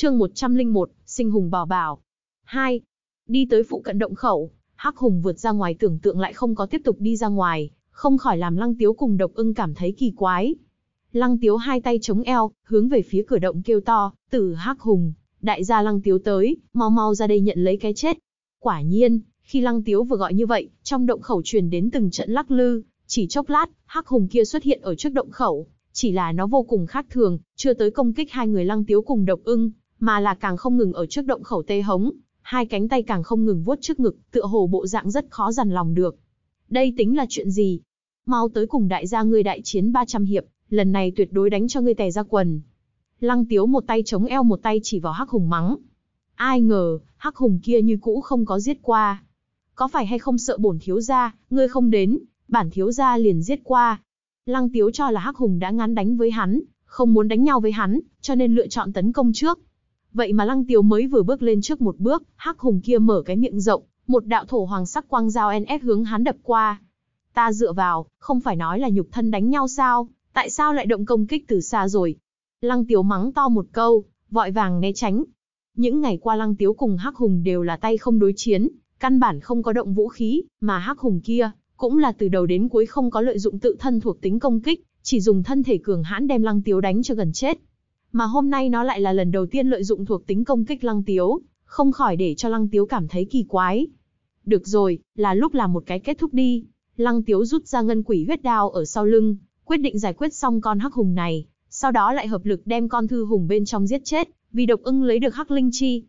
chương 101, sinh hùng bảo bảo. 2. Đi tới phụ cận động khẩu, Hắc Hùng vượt ra ngoài tưởng tượng lại không có tiếp tục đi ra ngoài, không khỏi làm Lăng Tiếu cùng Độc Ưng cảm thấy kỳ quái. Lăng Tiếu hai tay chống eo, hướng về phía cửa động kêu to, "Tử Hắc Hùng, đại gia Lăng Tiếu tới, mau mau ra đây nhận lấy cái chết." Quả nhiên, khi Lăng Tiếu vừa gọi như vậy, trong động khẩu truyền đến từng trận lắc lư, chỉ chốc lát, Hắc Hùng kia xuất hiện ở trước động khẩu, chỉ là nó vô cùng khác thường, chưa tới công kích hai người Lăng Tiếu cùng Độc Ưng, mà là càng không ngừng ở trước động khẩu tê hống, hai cánh tay càng không ngừng vuốt trước ngực, tựa hồ bộ dạng rất khó dằn lòng được. Đây tính là chuyện gì? Mau tới cùng đại gia ngươi đại chiến 300 hiệp, lần này tuyệt đối đánh cho ngươi tè ra quần. Lăng Tiếu một tay chống eo một tay chỉ vào Hắc Hùng mắng. Ai ngờ, Hắc Hùng kia như cũ không có giết qua. Có phải hay không sợ bổn thiếu gia, ngươi không đến, bản thiếu gia liền giết qua. Lăng Tiếu cho là Hắc Hùng đã ngán đánh với hắn, không muốn đánh nhau với hắn, cho nên lựa chọn tấn công trước Vậy mà Lăng Tiếu mới vừa bước lên trước một bước, hắc hùng kia mở cái miệng rộng, một đạo thổ hoàng sắc quang dao NF hướng hắn đập qua. Ta dựa vào, không phải nói là nhục thân đánh nhau sao, tại sao lại động công kích từ xa rồi? Lăng Tiếu mắng to một câu, vội vàng né tránh. Những ngày qua Lăng Tiếu cùng Hắc Hùng đều là tay không đối chiến, căn bản không có động vũ khí, mà Hắc Hùng kia cũng là từ đầu đến cuối không có lợi dụng tự thân thuộc tính công kích, chỉ dùng thân thể cường hãn đem Lăng Tiếu đánh cho gần chết mà hôm nay nó lại là lần đầu tiên lợi dụng thuộc tính công kích Lăng Tiếu, không khỏi để cho Lăng Tiếu cảm thấy kỳ quái. Được rồi, là lúc làm một cái kết thúc đi. Lăng Tiếu rút ra ngân quỷ huyết đao ở sau lưng, quyết định giải quyết xong con hắc hùng này, sau đó lại hợp lực đem con thư hùng bên trong giết chết, vì độc ưng lấy được hắc linh chi.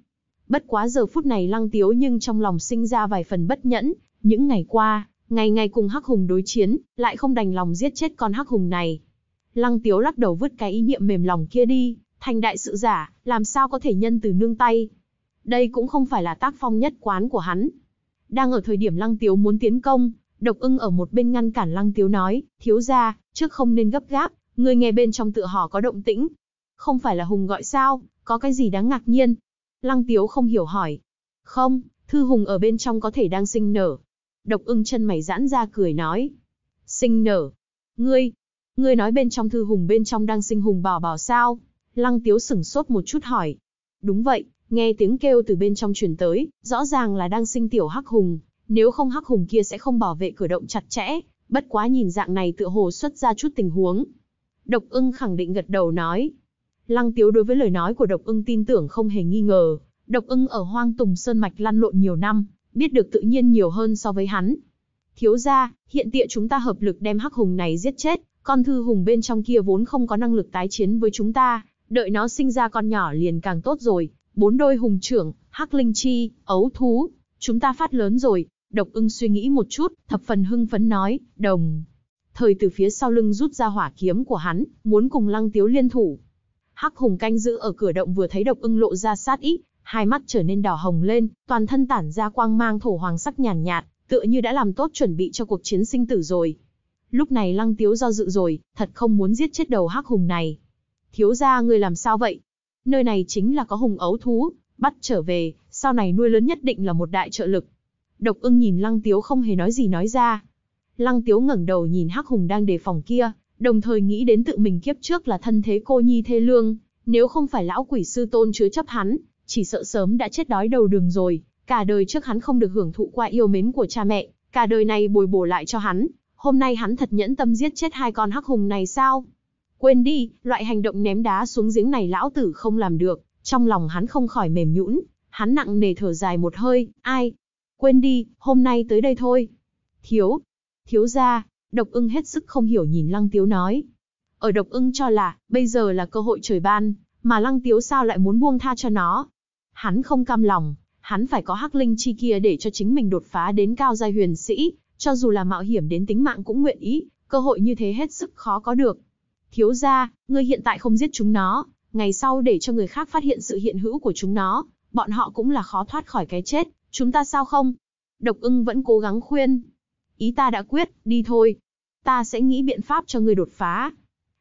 Bất quá giờ phút này Lăng Tiếu nhưng trong lòng sinh ra vài phần bất nhẫn, những ngày qua, ngày ngày cùng hắc hùng đối chiến, lại không đành lòng giết chết con hắc hùng này, Lăng Tiếu lắc đầu vứt cái ý niệm mềm lòng kia đi, thành đại sự giả, làm sao có thể nhân từ nương tay. Đây cũng không phải là tác phong nhất quán của hắn. Đang ở thời điểm Lăng Tiếu muốn tiến công, Độc ưng ở một bên ngăn cản Lăng Tiếu nói, thiếu ra, trước không nên gấp gáp, người nghe bên trong tự họ có động tĩnh. Không phải là Hùng gọi sao, có cái gì đáng ngạc nhiên. Lăng Tiếu không hiểu hỏi. Không, Thư Hùng ở bên trong có thể đang sinh nở. Độc ưng chân mày giãn ra cười nói. Sinh nở. Ngươi, Ngươi nói bên trong thư hùng bên trong đang sinh hùng bảo bảo sao? Lăng tiếu sửng sốt một chút hỏi. Đúng vậy, nghe tiếng kêu từ bên trong truyền tới, rõ ràng là đang sinh tiểu hắc hùng. Nếu không hắc hùng kia sẽ không bảo vệ cửa động chặt chẽ, bất quá nhìn dạng này tựa hồ xuất ra chút tình huống. Độc ưng khẳng định gật đầu nói. Lăng tiếu đối với lời nói của độc ưng tin tưởng không hề nghi ngờ. Độc ưng ở hoang tùng sơn mạch lăn lộn nhiều năm, biết được tự nhiên nhiều hơn so với hắn. Thiếu ra, hiện tiện chúng ta hợp lực đem hắc hùng này giết chết, con thư hùng bên trong kia vốn không có năng lực tái chiến với chúng ta, đợi nó sinh ra con nhỏ liền càng tốt rồi. Bốn đôi hùng trưởng, hắc linh chi, ấu thú, chúng ta phát lớn rồi. Độc ưng suy nghĩ một chút, thập phần hưng phấn nói, đồng. Thời từ phía sau lưng rút ra hỏa kiếm của hắn, muốn cùng lăng tiếu liên thủ. Hắc hùng canh giữ ở cửa động vừa thấy độc ưng lộ ra sát ý, hai mắt trở nên đỏ hồng lên, toàn thân tản ra quang mang thổ hoàng sắc nhàn nhạt, nhạt, tựa như đã làm tốt chuẩn bị cho cuộc chiến sinh tử rồi. Lúc này Lăng Tiếu do dự rồi, thật không muốn giết chết đầu hắc hùng này. Thiếu gia người làm sao vậy? Nơi này chính là có hùng ấu thú, bắt trở về, sau này nuôi lớn nhất định là một đại trợ lực. Độc ưng nhìn Lăng Tiếu không hề nói gì nói ra. Lăng Tiếu ngẩng đầu nhìn hắc hùng đang đề phòng kia, đồng thời nghĩ đến tự mình kiếp trước là thân thế cô nhi thê lương, nếu không phải lão quỷ sư tôn chứa chấp hắn, chỉ sợ sớm đã chết đói đầu đường rồi, cả đời trước hắn không được hưởng thụ qua yêu mến của cha mẹ, cả đời này bồi bổ lại cho hắn, hôm nay hắn thật nhẫn tâm giết chết hai con hắc hùng này sao? Quên đi, loại hành động ném đá xuống giếng này lão tử không làm được, trong lòng hắn không khỏi mềm nhũn, hắn nặng nề thở dài một hơi, ai? Quên đi, hôm nay tới đây thôi. Thiếu, thiếu gia, độc ưng hết sức không hiểu nhìn lăng tiếu nói. Ở độc ưng cho là, bây giờ là cơ hội trời ban, mà lăng tiếu sao lại muốn buông tha cho nó. Hắn không cam lòng, hắn phải có hắc linh chi kia để cho chính mình đột phá đến cao giai huyền sĩ, cho dù là mạo hiểm đến tính mạng cũng nguyện ý, cơ hội như thế hết sức khó có được. Thiếu gia, ngươi hiện tại không giết chúng nó, ngày sau để cho người khác phát hiện sự hiện hữu của chúng nó, bọn họ cũng là khó thoát khỏi cái chết, chúng ta sao không? Độc ưng vẫn cố gắng khuyên. Ý ta đã quyết, đi thôi. Ta sẽ nghĩ biện pháp cho ngươi đột phá.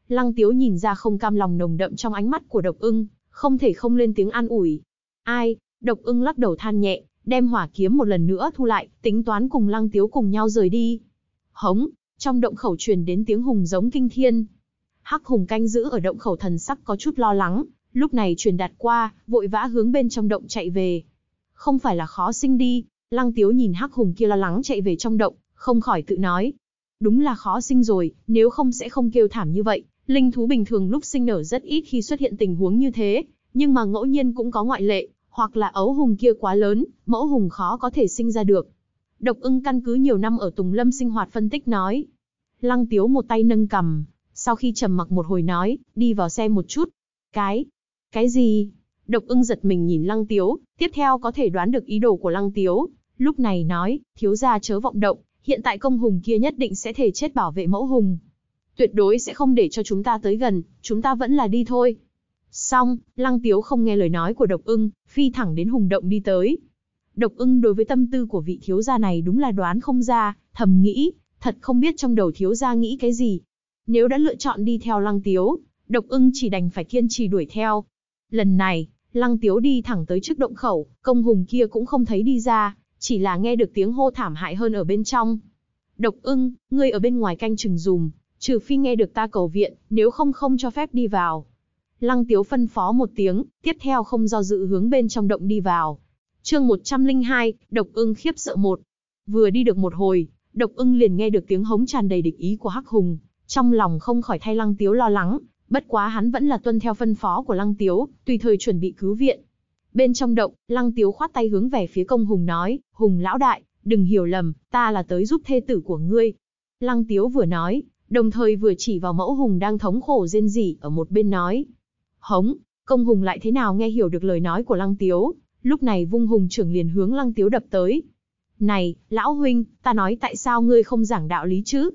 Lăng tiếu nhìn ra không cam lòng nồng đậm trong ánh mắt của độc ưng, không thể không lên tiếng an ủi. Ai, độc ưng lắc đầu than nhẹ, đem hỏa kiếm một lần nữa thu lại, tính toán cùng Lăng Tiếu cùng nhau rời đi. Hống, trong động khẩu truyền đến tiếng hùng giống kinh thiên. Hắc hùng canh giữ ở động khẩu thần sắc có chút lo lắng, lúc này truyền đạt qua, vội vã hướng bên trong động chạy về. Không phải là khó sinh đi, Lăng Tiếu nhìn Hắc hùng kia lo lắng chạy về trong động, không khỏi tự nói. Đúng là khó sinh rồi, nếu không sẽ không kêu thảm như vậy. Linh thú bình thường lúc sinh nở rất ít khi xuất hiện tình huống như thế, nhưng mà ngẫu nhiên cũng có ngoại lệ, hoặc là ấu hùng kia quá lớn, mẫu hùng khó có thể sinh ra được. Độc ưng căn cứ nhiều năm ở Tùng Lâm sinh hoạt phân tích nói. Lăng tiếu một tay nâng cầm, sau khi trầm mặc một hồi nói, đi vào xe một chút. Cái? Cái gì? Độc ưng giật mình nhìn lăng tiếu, tiếp theo có thể đoán được ý đồ của lăng tiếu. Lúc này nói, thiếu gia chớ vọng động, hiện tại công hùng kia nhất định sẽ thể chết bảo vệ mẫu hùng. Tuyệt đối sẽ không để cho chúng ta tới gần, chúng ta vẫn là đi thôi. Xong, Lăng Tiếu không nghe lời nói của Độc Ưng, phi thẳng đến hùng động đi tới. Độc Ưng đối với tâm tư của vị thiếu gia này đúng là đoán không ra, thầm nghĩ, thật không biết trong đầu thiếu gia nghĩ cái gì. Nếu đã lựa chọn đi theo Lăng Tiếu, Độc Ưng chỉ đành phải kiên trì đuổi theo. Lần này, Lăng Tiếu đi thẳng tới trước động khẩu, công hùng kia cũng không thấy đi ra, chỉ là nghe được tiếng hô thảm hại hơn ở bên trong. Độc Ưng, ngươi ở bên ngoài canh chừng dùm, trừ phi nghe được ta cầu viện, nếu không không cho phép đi vào. Lăng Tiếu phân phó một tiếng, tiếp theo không do dự hướng bên trong động đi vào. Chương 102, Độc Ưng khiếp sợ một. Vừa đi được một hồi, Độc Ưng liền nghe được tiếng hống tràn đầy địch ý của Hắc Hùng, trong lòng không khỏi thay Lăng Tiếu lo lắng, bất quá hắn vẫn là tuân theo phân phó của Lăng Tiếu, tùy thời chuẩn bị cứu viện. Bên trong động, Lăng Tiếu khoát tay hướng về phía Công Hùng nói, "Hùng lão đại, đừng hiểu lầm, ta là tới giúp thê tử của ngươi." Lăng Tiếu vừa nói, đồng thời vừa chỉ vào mẫu Hùng đang thống khổ rên rỉ ở một bên nói, Hống, công hùng lại thế nào nghe hiểu được lời nói của lăng tiếu, lúc này vung hùng trưởng liền hướng lăng tiếu đập tới. Này, lão huynh, ta nói tại sao ngươi không giảng đạo lý chứ?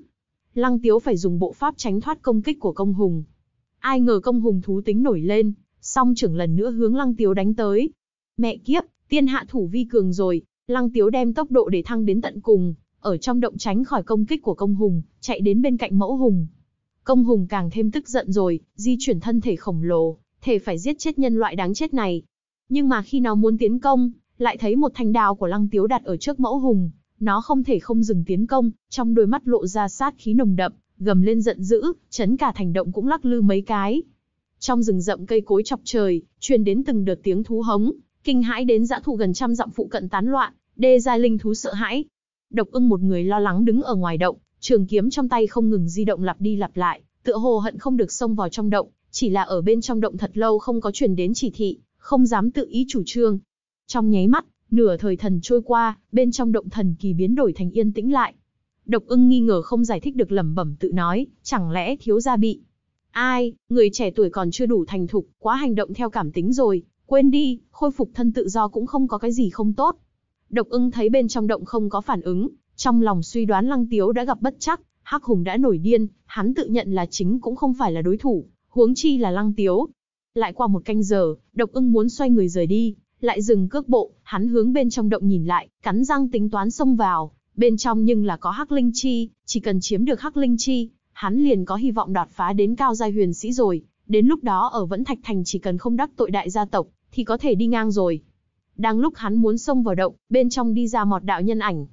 Lăng tiếu phải dùng bộ pháp tránh thoát công kích của công hùng. Ai ngờ công hùng thú tính nổi lên, song trưởng lần nữa hướng lăng tiếu đánh tới. Mẹ kiếp, tiên hạ thủ vi cường rồi, lăng tiếu đem tốc độ để thăng đến tận cùng, ở trong động tránh khỏi công kích của công hùng, chạy đến bên cạnh mẫu hùng, Công hùng càng thêm tức giận rồi, di chuyển thân thể khổng lồ, thể phải giết chết nhân loại đáng chết này. Nhưng mà khi nó muốn tiến công, lại thấy một thanh đao của lăng tiếu đặt ở trước mẫu hùng, nó không thể không dừng tiến công, trong đôi mắt lộ ra sát khí nồng đậm, gầm lên giận dữ, chấn cả thành động cũng lắc lư mấy cái. Trong rừng rậm cây cối chọc trời, truyền đến từng đợt tiếng thú hống, kinh hãi đến dã thụ gần trăm dặm phụ cận tán loạn, đê gia linh thú sợ hãi. Độc ưng một người lo lắng đứng ở ngoài động, Trường kiếm trong tay không ngừng di động lặp đi lặp lại, tựa hồ hận không được xông vào trong động, chỉ là ở bên trong động thật lâu không có truyền đến chỉ thị, không dám tự ý chủ trương. Trong nháy mắt, nửa thời thần trôi qua, bên trong động thần kỳ biến đổi thành yên tĩnh lại. Độc ưng nghi ngờ không giải thích được lẩm bẩm tự nói, chẳng lẽ thiếu gia bị. Ai, người trẻ tuổi còn chưa đủ thành thục, quá hành động theo cảm tính rồi, quên đi, khôi phục thân tự do cũng không có cái gì không tốt. Độc ưng thấy bên trong động không có phản ứng, trong lòng suy đoán Lăng Tiếu đã gặp bất chắc, Hắc Hùng đã nổi điên, hắn tự nhận là chính cũng không phải là đối thủ, huống chi là Lăng Tiếu. Lại qua một canh giờ, Độc Ưng muốn xoay người rời đi, lại dừng cước bộ, hắn hướng bên trong động nhìn lại, cắn răng tính toán xông vào, bên trong nhưng là có Hắc Linh Chi, chỉ cần chiếm được Hắc Linh Chi, hắn liền có hy vọng đột phá đến cao giai huyền sĩ rồi, đến lúc đó ở Vẫn Thạch Thành chỉ cần không đắc tội đại gia tộc, thì có thể đi ngang rồi. Đang lúc hắn muốn xông vào động, bên trong đi ra một đạo nhân ảnh,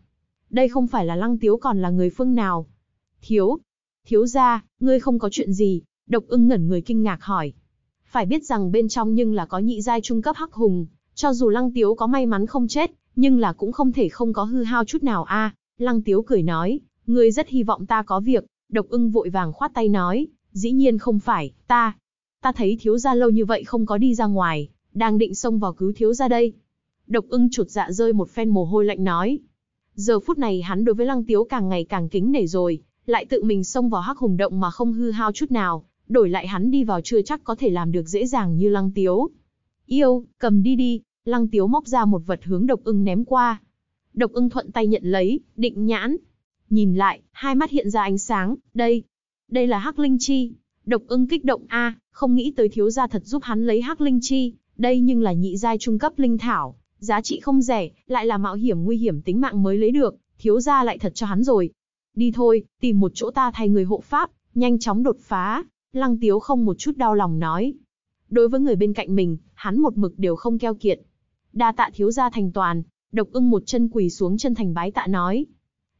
đây không phải là lăng tiếu còn là người phương nào. Thiếu, thiếu ra, ngươi không có chuyện gì, độc ưng ngẩn người kinh ngạc hỏi. Phải biết rằng bên trong nhưng là có nhị giai trung cấp hắc hùng, cho dù lăng tiếu có may mắn không chết, nhưng là cũng không thể không có hư hao chút nào a. lăng tiếu cười nói, ngươi rất hy vọng ta có việc, độc ưng vội vàng khoát tay nói, dĩ nhiên không phải, ta. Ta thấy thiếu gia lâu như vậy không có đi ra ngoài, đang định xông vào cứu thiếu gia đây. Độc ưng chuột dạ rơi một phen mồ hôi lạnh nói, Giờ phút này hắn đối với Lăng Tiếu càng ngày càng kính nể rồi, lại tự mình xông vào hắc hùng động mà không hư hao chút nào, đổi lại hắn đi vào chưa chắc có thể làm được dễ dàng như Lăng Tiếu. Yêu, cầm đi đi, Lăng Tiếu móc ra một vật hướng độc ưng ném qua. Độc ưng thuận tay nhận lấy, định nhãn. Nhìn lại, hai mắt hiện ra ánh sáng, đây, đây là hắc linh chi. Độc ưng kích động a, không nghĩ tới thiếu gia thật giúp hắn lấy hắc linh chi, đây nhưng là nhị giai trung cấp linh thảo, giá trị không rẻ, lại là mạo hiểm nguy hiểm tính mạng mới lấy được, thiếu gia lại thật cho hắn rồi. Đi thôi, tìm một chỗ ta thay người hộ pháp, nhanh chóng đột phá, Lăng Tiếu không một chút đau lòng nói. Đối với người bên cạnh mình, hắn một mực đều không keo kiệt. Đa tạ thiếu gia thành toàn, độc ưng một chân quỳ xuống chân thành bái tạ nói.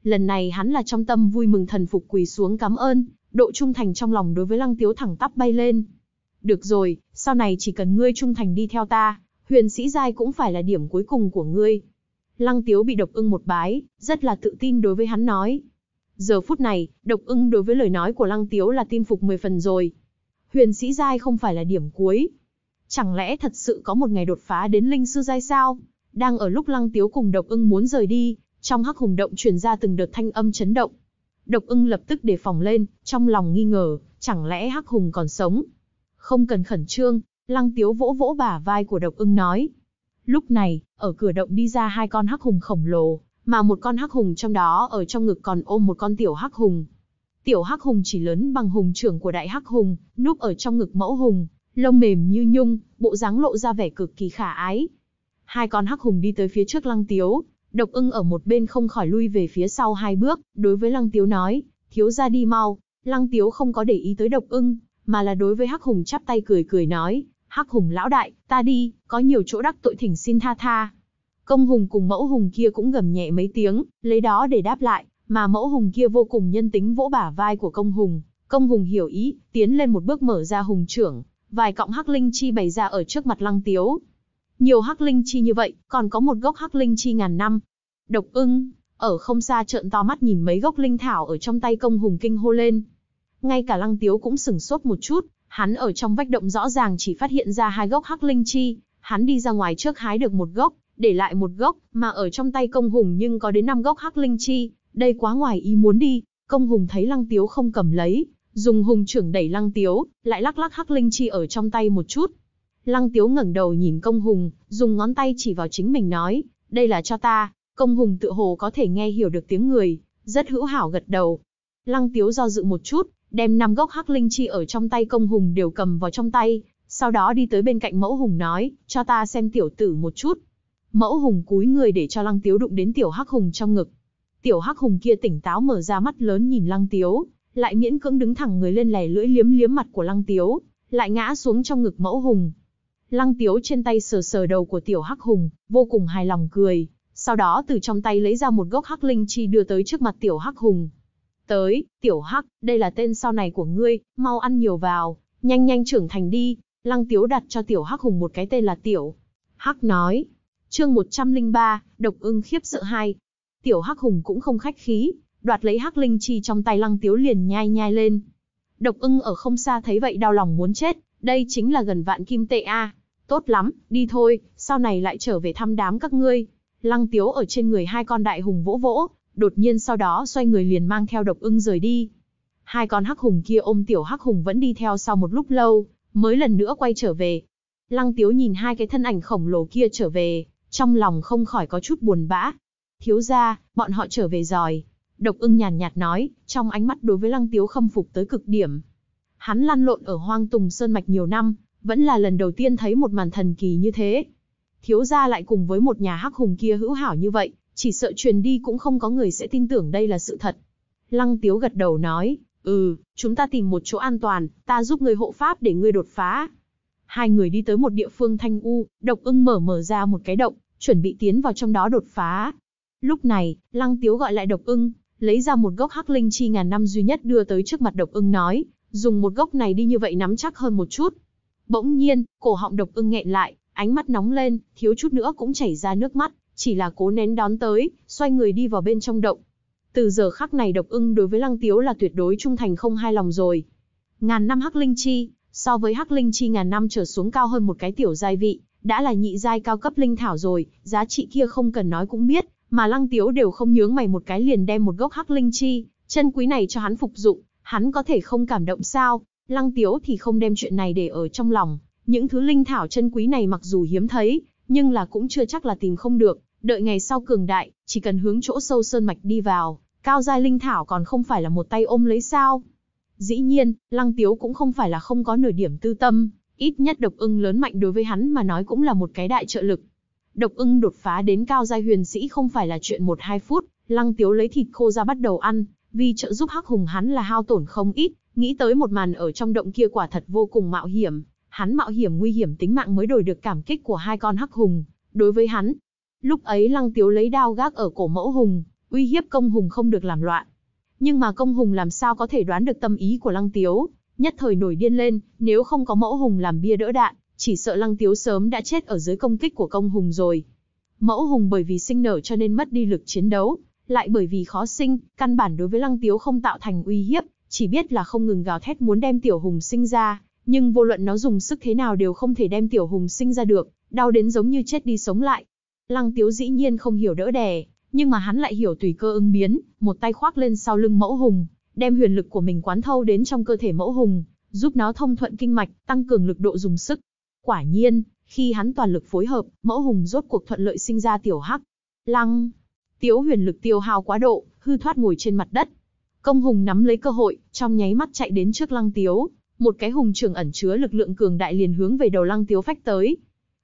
Lần này hắn là trong tâm vui mừng thần phục quỳ xuống cảm ơn, độ trung thành trong lòng đối với Lăng Tiếu thẳng tắp bay lên. Được rồi, sau này chỉ cần ngươi trung thành đi theo ta, huyền sĩ giai cũng phải là điểm cuối cùng của ngươi. Lăng tiếu bị độc ưng một bái, rất là tự tin đối với hắn nói. Giờ phút này, độc ưng đối với lời nói của lăng tiếu là tin phục 10 phần rồi. Huyền sĩ giai không phải là điểm cuối. Chẳng lẽ thật sự có một ngày đột phá đến linh sư giai sao? Đang ở lúc lăng tiếu cùng độc ưng muốn rời đi, trong hắc hùng động truyền ra từng đợt thanh âm chấn động. Độc ưng lập tức đề phòng lên, trong lòng nghi ngờ, chẳng lẽ hắc hùng còn sống? Không cần khẩn trương, Lăng Tiếu vỗ vỗ bả vai của độc ưng nói. Lúc này, ở cửa động đi ra hai con hắc hùng khổng lồ, mà một con hắc hùng trong đó ở trong ngực còn ôm một con tiểu hắc hùng. Tiểu hắc hùng chỉ lớn bằng hùng trưởng của đại hắc hùng, núp ở trong ngực mẫu hùng, lông mềm như nhung, bộ dáng lộ ra vẻ cực kỳ khả ái. Hai con hắc hùng đi tới phía trước Lăng Tiếu, độc ưng ở một bên không khỏi lui về phía sau hai bước, đối với Lăng Tiếu nói, thiếu gia đi mau. Lăng Tiếu không có để ý tới độc ưng, mà là đối với hắc hùng chắp tay cười cười nói, Hắc Hùng lão đại, ta đi, có nhiều chỗ đắc tội thỉnh xin tha tha. Công Hùng cùng mẫu Hùng kia cũng gầm nhẹ mấy tiếng, lấy đó để đáp lại, mà mẫu Hùng kia vô cùng nhân tính vỗ bả vai của Công Hùng. Công Hùng hiểu ý, tiến lên một bước mở ra Hùng trưởng, vài cọng Hắc Linh Chi bày ra ở trước mặt Lăng Tiếu. Nhiều Hắc Linh Chi như vậy, còn có một gốc Hắc Linh Chi ngàn năm. Độc ưng, ở không xa trợn to mắt nhìn mấy gốc linh thảo ở trong tay Công Hùng kinh hô lên. Ngay cả Lăng Tiếu cũng sửng sốt một chút, Hắn ở trong vách động rõ ràng chỉ phát hiện ra hai gốc hắc linh chi, hắn đi ra ngoài trước hái được một gốc, để lại một gốc, mà ở trong tay công hùng nhưng có đến năm gốc hắc linh chi, đây quá ngoài ý muốn đi, công hùng thấy lăng tiếu không cầm lấy, dùng hùng trưởng đẩy lăng tiếu, lại lắc lắc hắc linh chi ở trong tay một chút. Lăng tiếu ngẩng đầu nhìn công hùng, dùng ngón tay chỉ vào chính mình nói, đây là cho ta, công hùng tự hồ có thể nghe hiểu được tiếng người, rất hữu hảo gật đầu. Lăng tiếu do dự một chút, đem năm gốc hắc linh chi ở trong tay công hùng đều cầm vào trong tay, sau đó đi tới bên cạnh mẫu hùng nói, cho ta xem tiểu tử một chút. Mẫu hùng cúi người để cho lăng tiếu đụng đến tiểu hắc hùng trong ngực. Tiểu hắc hùng kia tỉnh táo mở ra mắt lớn nhìn lăng tiếu, lại miễn cưỡng đứng thẳng người lên lè lưỡi liếm liếm mặt của lăng tiếu, lại ngã xuống trong ngực mẫu hùng. Lăng tiếu trên tay sờ sờ đầu của tiểu hắc hùng, vô cùng hài lòng cười, sau đó từ trong tay lấy ra một gốc hắc linh chi đưa tới trước mặt tiểu hắc hùng. Tới, tiểu hắc, đây là tên sau này của ngươi, mau ăn nhiều vào, nhanh nhanh trưởng thành đi. Lăng tiếu đặt cho tiểu hắc hùng một cái tên là tiểu. Hắc nói, chương 103, độc ưng khiếp sợ hai. Tiểu hắc hùng cũng không khách khí, đoạt lấy hắc linh chi trong tay lăng tiếu liền nhai nhai lên. Độc ưng ở không xa thấy vậy đau lòng muốn chết, đây chính là gần vạn kim tệ a. Tốt lắm, đi thôi, sau này lại trở về thăm đám các ngươi. Lăng tiếu ở trên người hai con đại hùng vỗ vỗ, đột nhiên sau đó xoay người liền mang theo độc ưng rời đi. Hai con hắc hùng kia ôm tiểu hắc hùng vẫn đi theo sau một lúc lâu, mới lần nữa quay trở về. Lăng tiếu nhìn hai cái thân ảnh khổng lồ kia trở về, trong lòng không khỏi có chút buồn bã. Thiếu ra, bọn họ trở về rồi. Độc ưng nhàn nhạt, nói, trong ánh mắt đối với lăng tiếu khâm phục tới cực điểm. Hắn lăn lộn ở hoang tùng sơn mạch nhiều năm, vẫn là lần đầu tiên thấy một màn thần kỳ như thế. Thiếu ra lại cùng với một nhà hắc hùng kia hữu hảo như vậy, chỉ sợ truyền đi cũng không có người sẽ tin tưởng đây là sự thật. Lăng Tiếu gật đầu nói, ừ, chúng ta tìm một chỗ an toàn, ta giúp người hộ pháp để ngươi đột phá. Hai người đi tới một địa phương thanh u, độc ưng mở mở ra một cái động, chuẩn bị tiến vào trong đó đột phá. Lúc này, Lăng Tiếu gọi lại độc ưng, lấy ra một gốc hắc linh chi ngàn năm duy nhất đưa tới trước mặt độc ưng nói, dùng một gốc này đi như vậy nắm chắc hơn một chút. Bỗng nhiên, cổ họng độc ưng nghẹn lại, ánh mắt nóng lên, thiếu chút nữa cũng chảy ra nước mắt chỉ là cố nén đón tới, xoay người đi vào bên trong động. Từ giờ khắc này độc ưng đối với Lăng Tiếu là tuyệt đối trung thành không hai lòng rồi. Ngàn năm hắc linh chi, so với hắc linh chi ngàn năm trở xuống cao hơn một cái tiểu giai vị, đã là nhị giai cao cấp linh thảo rồi, giá trị kia không cần nói cũng biết, mà Lăng Tiếu đều không nhướng mày một cái liền đem một gốc hắc linh chi, chân quý này cho hắn phục dụng, hắn có thể không cảm động sao? Lăng Tiếu thì không đem chuyện này để ở trong lòng, những thứ linh thảo chân quý này mặc dù hiếm thấy, nhưng là cũng chưa chắc là tìm không được, đợi ngày sau cường đại, chỉ cần hướng chỗ sâu sơn mạch đi vào, cao giai linh thảo còn không phải là một tay ôm lấy sao? Dĩ nhiên, Lăng Tiếu cũng không phải là không có nửa điểm tư tâm, ít nhất độc ưng lớn mạnh đối với hắn mà nói cũng là một cái đại trợ lực. Độc ưng đột phá đến cao giai huyền sĩ không phải là chuyện 1-2 phút, Lăng Tiếu lấy thịt khô ra bắt đầu ăn, vì trợ giúp Hắc Hùng hắn là hao tổn không ít, nghĩ tới một màn ở trong động kia quả thật vô cùng mạo hiểm, hắn mạo hiểm nguy hiểm tính mạng mới đổi được cảm kích của hai con hắc hùng, đối với hắn. Lúc ấy Lăng Tiếu lấy đao gác ở cổ mẫu hùng, uy hiếp công hùng không được làm loạn. Nhưng mà công hùng làm sao có thể đoán được tâm ý của Lăng Tiếu, nhất thời nổi điên lên, nếu không có mẫu hùng làm bia đỡ đạn, chỉ sợ Lăng Tiếu sớm đã chết ở dưới công kích của công hùng rồi. Mẫu hùng bởi vì sinh nở cho nên mất đi lực chiến đấu, lại bởi vì khó sinh, căn bản đối với Lăng Tiếu không tạo thành uy hiếp, chỉ biết là không ngừng gào thét muốn đem tiểu hùng sinh ra, nhưng vô luận nó dùng sức thế nào đều không thể đem tiểu hùng sinh ra được, đau đến giống như chết đi sống lại. Lăng Tiếu dĩ nhiên không hiểu đỡ đẻ, nhưng mà hắn lại hiểu tùy cơ ứng biến, một tay khoác lên sau lưng mẫu hùng, đem huyền lực của mình quán thâu đến trong cơ thể mẫu hùng, giúp nó thông thuận kinh mạch, tăng cường lực độ dùng sức. Quả nhiên, khi hắn toàn lực phối hợp, mẫu hùng rốt cuộc thuận lợi sinh ra tiểu hắc. Lăng, Tiếu huyền lực tiêu hao quá độ, hư thoát ngồi trên mặt đất. Công hùng nắm lấy cơ hội, trong nháy mắt chạy đến trước Lăng Tiếu, một cái hùng trường ẩn chứa lực lượng cường đại liền hướng về đầu Lăng Tiếu phách tới.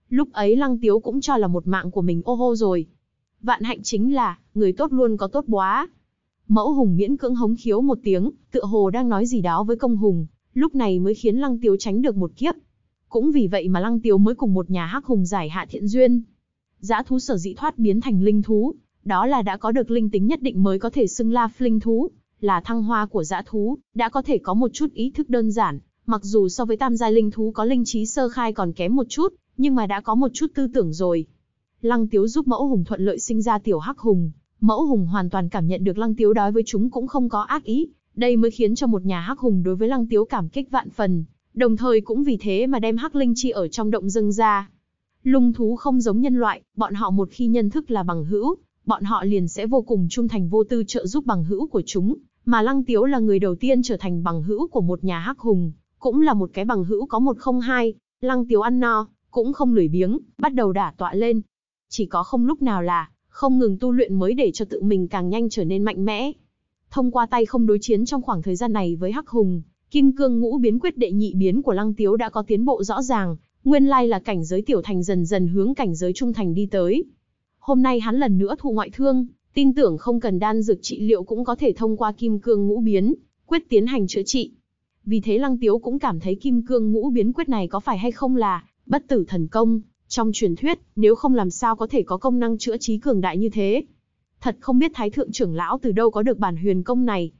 Lúc ấy Lăng Tiếu cũng cho là một mạng của mình ô hô rồi. Vạn hạnh chính là, người tốt luôn có tốt quá. Mẫu hùng miễn cưỡng hống khiếu một tiếng, tựa hồ đang nói gì đó với công hùng, lúc này mới khiến Lăng Tiếu tránh được một kiếp. Cũng vì vậy mà Lăng Tiếu mới cùng một nhà hắc hùng giải hạ thiện duyên. Giã thú sở dĩ thoát biến thành linh thú, đó là đã có được linh tính nhất định mới có thể xưng la linh thú, là thăng hoa của giã thú, đã có thể có một chút ý thức đơn giản, Mặc dù so với tam giai linh thú có linh trí sơ khai còn kém một chút, nhưng mà đã có một chút tư tưởng rồi. Lăng Tiếu giúp mẫu hùng thuận lợi sinh ra tiểu hắc hùng, mẫu hùng hoàn toàn cảm nhận được Lăng Tiếu đối với chúng cũng không có ác ý, đây mới khiến cho một nhà hắc hùng đối với Lăng Tiếu cảm kích vạn phần, đồng thời cũng vì thế mà đem hắc linh chi ở trong động dâng ra. Lung thú không giống nhân loại, bọn họ một khi nhận thức là bằng hữu, bọn họ liền sẽ vô cùng trung thành vô tư trợ giúp bằng hữu của chúng, mà Lăng Tiếu là người đầu tiên trở thành bằng hữu của một nhà hắc hùng, cũng là một cái bằng hữu có một không hai, Lăng Tiếu ăn no, cũng không lười biếng, bắt đầu đả tọa lên. Chỉ có không lúc nào là, không ngừng tu luyện mới để cho tự mình càng nhanh trở nên mạnh mẽ. Thông qua tay không đối chiến trong khoảng thời gian này với Hắc Hùng, Kim Cương Ngũ Biến quyết đệ nhị biến của Lăng Tiếu đã có tiến bộ rõ ràng, nguyên lai là cảnh giới tiểu thành dần dần hướng cảnh giới trung thành đi tới. Hôm nay hắn lần nữa thụ ngoại thương, tin tưởng không cần đan dược trị liệu cũng có thể thông qua Kim Cương Ngũ Biến quyết tiến hành chữa trị. Vì thế Lăng Tiếu cũng cảm thấy kim cương ngũ biến quyết này có phải hay không là bất tử thần công. Trong truyền thuyết, nếu không làm sao có thể có công năng chữa trí cường đại như thế. Thật không biết Thái Thượng trưởng lão từ đâu có được bản huyền công này.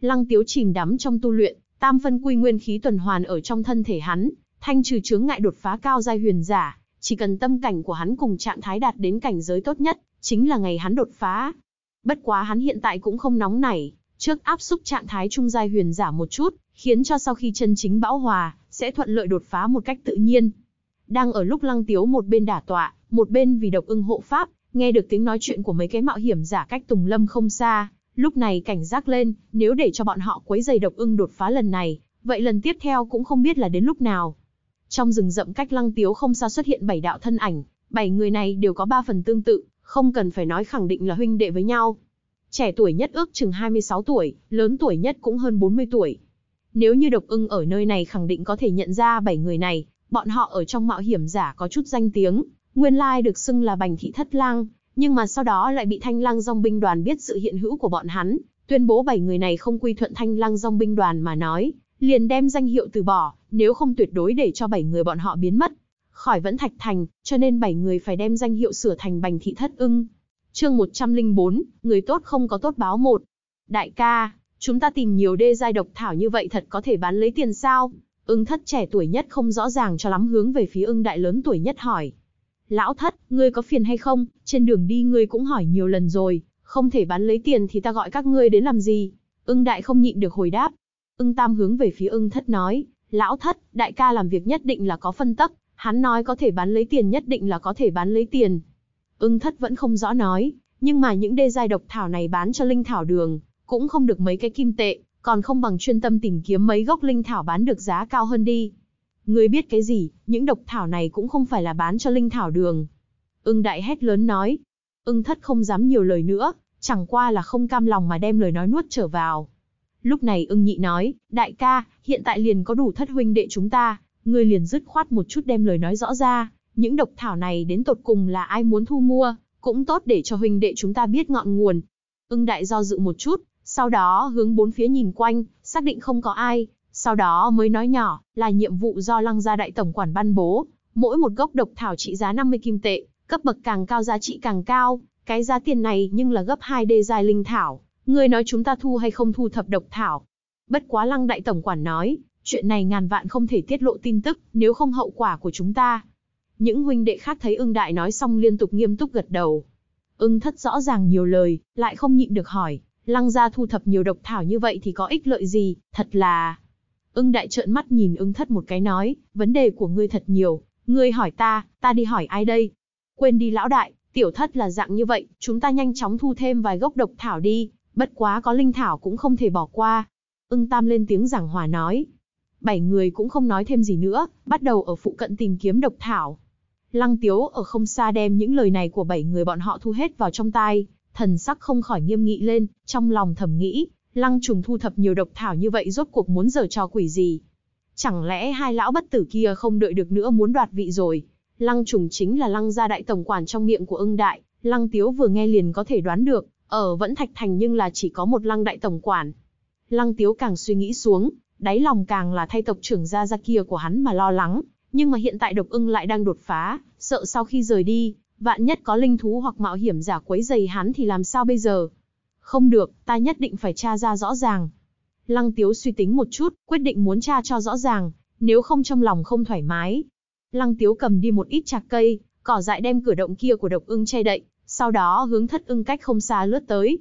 Lăng Tiếu chìm đắm trong tu luyện, tam phân quy nguyên khí tuần hoàn ở trong thân thể hắn, thanh trừ chướng ngại đột phá cao giai huyền giả, chỉ cần tâm cảnh của hắn cùng trạng thái đạt đến cảnh giới tốt nhất, chính là ngày hắn đột phá. Bất quá hắn hiện tại cũng không nóng nảy, trước áp xúc trạng thái trung giai huyền giả một chút, khiến cho sau khi chân chính bão hòa, sẽ thuận lợi đột phá một cách tự nhiên. Đang ở lúc Lăng Tiếu một bên đả tọa, một bên vì độc ưng hộ pháp, nghe được tiếng nói chuyện của mấy cái mạo hiểm giả cách Tùng Lâm không xa, lúc này cảnh giác lên, nếu để cho bọn họ quấy giày độc ưng đột phá lần này, vậy lần tiếp theo cũng không biết là đến lúc nào. Trong rừng rậm cách Lăng Tiếu không xa xuất hiện bảy đạo thân ảnh, bảy người này đều có ba phần tương tự, không cần phải nói khẳng định là huynh đệ với nhau. Trẻ tuổi nhất ước chừng 26 tuổi, lớn tuổi nhất cũng hơn 40 tuổi. Nếu như độc ưng ở nơi này khẳng định có thể nhận ra bảy người này, bọn họ ở trong mạo hiểm giả có chút danh tiếng, nguyên lai được xưng là bành thị thất lang, nhưng mà sau đó lại bị thanh lang dòng binh đoàn biết sự hiện hữu của bọn hắn, tuyên bố bảy người này không quy thuận thanh lang dòng binh đoàn mà nói, liền đem danh hiệu từ bỏ, nếu không tuyệt đối để cho bảy người bọn họ biến mất khỏi vẫn thạch thành, cho nên bảy người phải đem danh hiệu sửa thành bành thị thất ưng. Chương 104, người tốt không có tốt báo một. Đại ca, Chúng ta tìm nhiều đê giai độc thảo như vậy thật có thể bán lấy tiền sao? Ưng thất trẻ tuổi nhất không rõ ràng cho lắm hướng về phía ưng đại lớn tuổi nhất hỏi. Lão thất, ngươi có phiền hay không? Trên đường đi ngươi cũng hỏi nhiều lần rồi, không thể bán lấy tiền thì ta gọi các ngươi đến làm gì? Ưng đại không nhịn được hồi đáp. Ưng tam hướng về phía ưng thất nói, lão thất, đại ca làm việc nhất định là có phân tắc, hắn nói có thể bán lấy tiền nhất định là có thể bán lấy tiền. Ưng thất vẫn không rõ nói, nhưng mà những đê giai độc thảo này bán cho linh thảo đường, cũng không được mấy cái kim tệ, còn không bằng chuyên tâm tìm kiếm mấy gốc linh thảo bán được giá cao hơn đi. Ngươi biết cái gì, những độc thảo này cũng không phải là bán cho linh thảo đường. Ưng đại hét lớn nói. Ưng thất không dám nhiều lời nữa, chẳng qua là không cam lòng mà đem lời nói nuốt trở vào. Lúc này ưng nhị nói, đại ca, hiện tại liền có đủ thất huynh đệ chúng ta, ngươi liền dứt khoát một chút đem lời nói rõ ra, những độc thảo này đến tột cùng là ai muốn thu mua, cũng tốt để cho huynh đệ chúng ta biết ngọn nguồn. Ưng đại do dự một chút, sau đó hướng bốn phía nhìn quanh, xác định không có ai, sau đó mới nói nhỏ, là nhiệm vụ do lăng gia đại tổng quản ban bố, mỗi một gốc độc thảo trị giá 50 kim tệ, cấp bậc càng cao giá trị càng cao, cái giá tiền này nhưng là gấp 2 đê dài linh thảo, người nói chúng ta thu hay không thu thập độc thảo. Bất quá lăng đại tổng quản nói, chuyện này ngàn vạn không thể tiết lộ tin tức, nếu không hậu quả của chúng ta. Những huynh đệ khác thấy ưng đại nói xong liên tục nghiêm túc gật đầu. Ưng thất rõ ràng nhiều lời, lại không nhịn được hỏi, lăng gia thu thập nhiều độc thảo như vậy thì có ích lợi gì, thật là... Ưng đại trợn mắt nhìn ưng thất một cái nói, vấn đề của ngươi thật nhiều, ngươi hỏi ta, ta đi hỏi ai đây? Quên đi lão đại, tiểu thất là dạng như vậy, chúng ta nhanh chóng thu thêm vài gốc độc thảo đi, bất quá có linh thảo cũng không thể bỏ qua. Ưng tam lên tiếng giảng hòa nói. Bảy người cũng không nói thêm gì nữa, bắt đầu ở phụ cận tìm kiếm độc thảo. Lăng tiếu ở không xa đem những lời này của bảy người bọn họ thu hết vào trong tai, thần sắc không khỏi nghiêm nghị lên, trong lòng thầm nghĩ, lăng trùng thu thập nhiều độc thảo như vậy rốt cuộc muốn giở trò quỷ gì. Chẳng lẽ hai lão bất tử kia không đợi được nữa muốn đoạt vị rồi. Lăng trùng chính là lăng gia đại tổng quản trong miệng của ưng đại, lăng tiếu vừa nghe liền có thể đoán được, ở vẫn thạch thành nhưng là chỉ có một lăng đại tổng quản. Lăng tiếu càng suy nghĩ xuống, đáy lòng càng là thay tộc trưởng gia gia kia của hắn mà lo lắng, nhưng mà hiện tại độc ưng lại đang đột phá, sợ sau khi rời đi, Vạn nhất có linh thú hoặc mạo hiểm giả quấy dày hắn thì làm sao bây giờ? Không được, ta nhất định phải tra ra rõ ràng. Lăng Tiếu suy tính một chút, quyết định muốn tra cho rõ ràng, nếu không trong lòng không thoải mái. Lăng Tiếu cầm đi một ít chạc cây, cỏ dại đem cửa động kia của độc ưng che đậy, sau đó hướng thất ưng cách không xa lướt tới.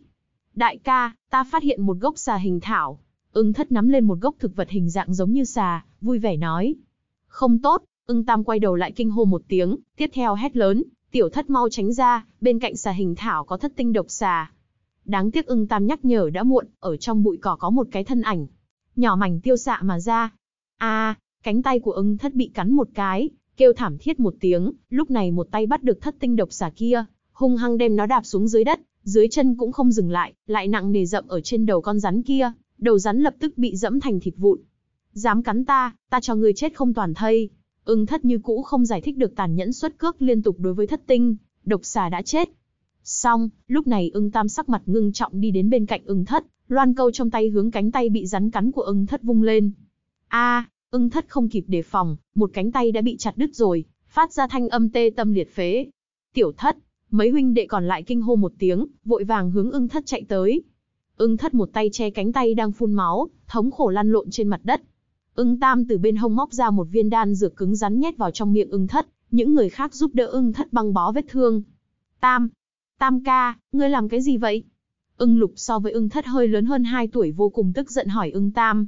Đại ca, ta phát hiện một gốc xà hình thảo. Ưng thất nắm lên một gốc thực vật hình dạng giống như xà, vui vẻ nói. Không tốt, ưng tam quay đầu lại kinh hô một tiếng, tiếp theo hét lớn, Tiểu thất mau tránh ra, bên cạnh xà hình thảo có thất tinh độc xà. Đáng tiếc ưng tam nhắc nhở đã muộn, ở trong bụi cỏ có một cái thân ảnh. Nhỏ mảnh tiêu xạ mà ra. A, à, cánh tay của ưng thất bị cắn một cái, kêu thảm thiết một tiếng, lúc này một tay bắt được thất tinh độc xà kia, hung hăng đem nó đạp xuống dưới đất, dưới chân cũng không dừng lại, lại nặng nề dậm ở trên đầu con rắn kia, đầu rắn lập tức bị dẫm thành thịt vụn. Dám cắn ta, ta cho ngươi chết không toàn thây. Ưng thất như cũ không giải thích được tàn nhẫn xuất cước liên tục đối với thất tinh, độc xà đã chết. Xong, lúc này ưng tam sắc mặt ngưng trọng đi đến bên cạnh ưng thất, loan câu trong tay hướng cánh tay bị rắn cắn của ưng thất vung lên. a à, ưng thất không kịp đề phòng, một cánh tay đã bị chặt đứt rồi, phát ra thanh âm tê tâm liệt phế. Tiểu thất, mấy huynh đệ còn lại kinh hô một tiếng, vội vàng hướng ưng thất chạy tới. Ưng thất một tay che cánh tay đang phun máu, thống khổ lăn lộn trên mặt đất, Ưng Tam từ bên hông móc ra một viên đan dược cứng rắn nhét vào trong miệng Ưng Thất, những người khác giúp đỡ Ưng Thất băng bó vết thương. Tam, Tam ca, ngươi làm cái gì vậy? Ưng Lục so với Ưng Thất hơi lớn hơn 2 tuổi vô cùng tức giận hỏi Ưng Tam.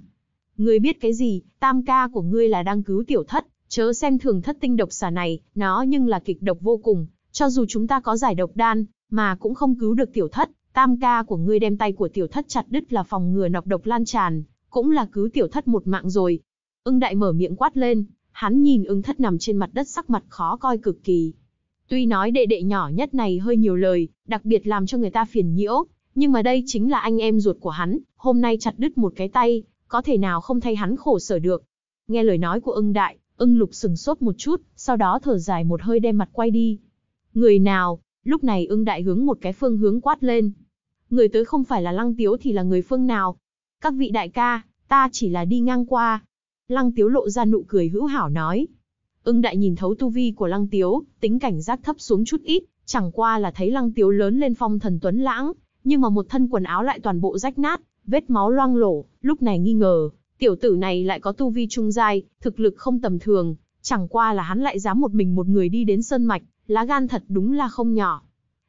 Ngươi biết cái gì, Tam ca của ngươi là đang cứu tiểu thất, chớ xem thường thất tinh độc xà này, nó nhưng là kịch độc vô cùng, cho dù chúng ta có giải độc đan, mà cũng không cứu được tiểu thất, tam ca của ngươi đem tay của tiểu thất chặt đứt là phòng ngừa nọc độc lan tràn cũng là cứu tiểu thất một mạng rồi. Ưng đại mở miệng quát lên, hắn nhìn ưng thất nằm trên mặt đất sắc mặt khó coi cực kỳ. Tuy nói đệ đệ nhỏ nhất này hơi nhiều lời, đặc biệt làm cho người ta phiền nhiễu, nhưng mà đây chính là anh em ruột của hắn, hôm nay chặt đứt một cái tay, có thể nào không thay hắn khổ sở được. Nghe lời nói của ưng đại, ưng lục sừng sốt một chút, sau đó thở dài một hơi đem mặt quay đi. Người nào, lúc này ưng đại hướng một cái phương hướng quát lên. Người tới không phải là lăng tiếu thì là người phương nào, các vị đại ca, ta chỉ là đi ngang qua. Lăng Tiếu lộ ra nụ cười hữu hảo nói. Ưng đại nhìn thấu tu vi của Lăng Tiếu, tính cảnh giác thấp xuống chút ít, chẳng qua là thấy Lăng Tiếu lớn lên phong thần tuấn lãng, nhưng mà một thân quần áo lại toàn bộ rách nát, vết máu loang lổ, lúc này nghi ngờ, tiểu tử này lại có tu vi trung giai, thực lực không tầm thường, chẳng qua là hắn lại dám một mình một người đi đến sơn mạch, lá gan thật đúng là không nhỏ.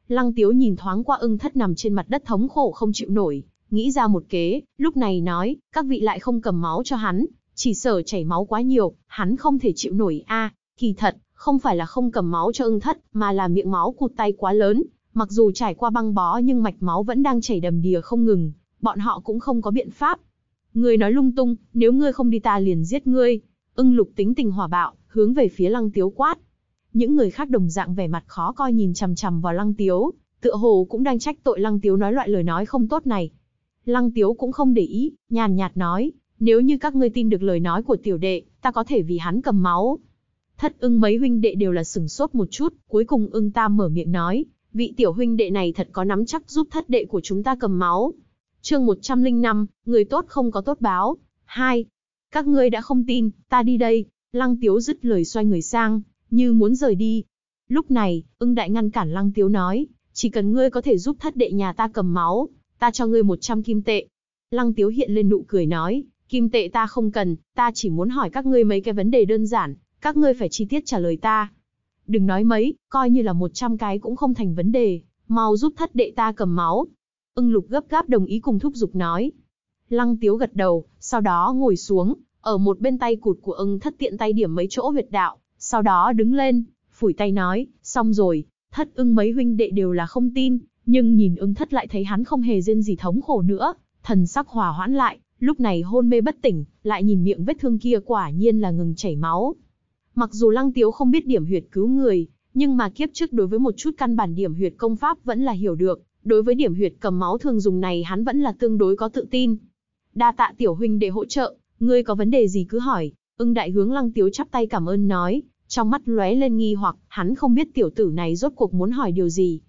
Lăng Tiếu nhìn thoáng qua ưng thất nằm trên mặt đất thống khổ không chịu nổi, nghĩ ra một kế, lúc này nói, các vị lại không cầm máu cho hắn, chỉ sợ chảy máu quá nhiều, hắn không thể chịu nổi a. kỳ thật, không phải là không cầm máu cho ưng thất, mà là miệng máu cụt tay quá lớn, mặc dù trải qua băng bó nhưng mạch máu vẫn đang chảy đầm đìa không ngừng, bọn họ cũng không có biện pháp. Ngươi nói lung tung, nếu ngươi không đi ta liền giết ngươi. Ưng lục tính tình hỏa bạo, hướng về phía lăng tiếu quát. Những người khác đồng dạng vẻ mặt khó coi nhìn chằm chằm vào lăng tiếu, tựa hồ cũng đang trách tội lăng tiếu nói loại lời nói không tốt này. Lăng Tiếu cũng không để ý, nhàn nhạt nói, nếu như các ngươi tin được lời nói của tiểu đệ, ta có thể vì hắn cầm máu. Thất ưng mấy huynh đệ đều là sừng sốt một chút, cuối cùng ưng ta mở miệng nói, vị tiểu huynh đệ này thật có nắm chắc giúp thất đệ của chúng ta cầm máu. chương 105, người tốt không có tốt báo. 2. Các ngươi đã không tin, ta đi đây. Lăng Tiếu dứt lời xoay người sang, như muốn rời đi. Lúc này, ưng đại ngăn cản Lăng Tiếu nói, chỉ cần ngươi có thể giúp thất đệ nhà ta cầm máu, ta cho ngươi 100 kim tệ. Lăng Tiếu hiện lên nụ cười nói, kim tệ ta không cần, ta chỉ muốn hỏi các ngươi mấy cái vấn đề đơn giản, các ngươi phải chi tiết trả lời ta. Đừng nói mấy, coi như là 100 cái cũng không thành vấn đề, mau giúp thất đệ ta cầm máu. Ưng lục gấp gáp đồng ý cùng thúc giục nói. Lăng Tiếu gật đầu, sau đó ngồi xuống, ở một bên tay cụt của ưng thất tiện tay điểm mấy chỗ huyệt đạo, sau đó đứng lên, phủi tay nói, xong rồi, thất ưng mấy huynh đệ đều là không tin, nhưng nhìn ưng thất lại thấy hắn không hề rên gì thống khổ nữa, thần sắc hòa hoãn lại, lúc này hôn mê bất tỉnh, lại nhìn miệng vết thương kia quả nhiên là ngừng chảy máu. Mặc dù Lăng Tiếu không biết điểm huyệt cứu người, nhưng mà kiếp trước đối với một chút căn bản điểm huyệt công pháp vẫn là hiểu được, đối với điểm huyệt cầm máu thường dùng này hắn vẫn là tương đối có tự tin. Đa tạ tiểu huynh để hỗ trợ, ngươi có vấn đề gì cứ hỏi, ưng đại hướng Lăng Tiếu chắp tay cảm ơn nói, trong mắt lóe lên nghi hoặc, hắn không biết tiểu tử này rốt cuộc muốn hỏi điều gì.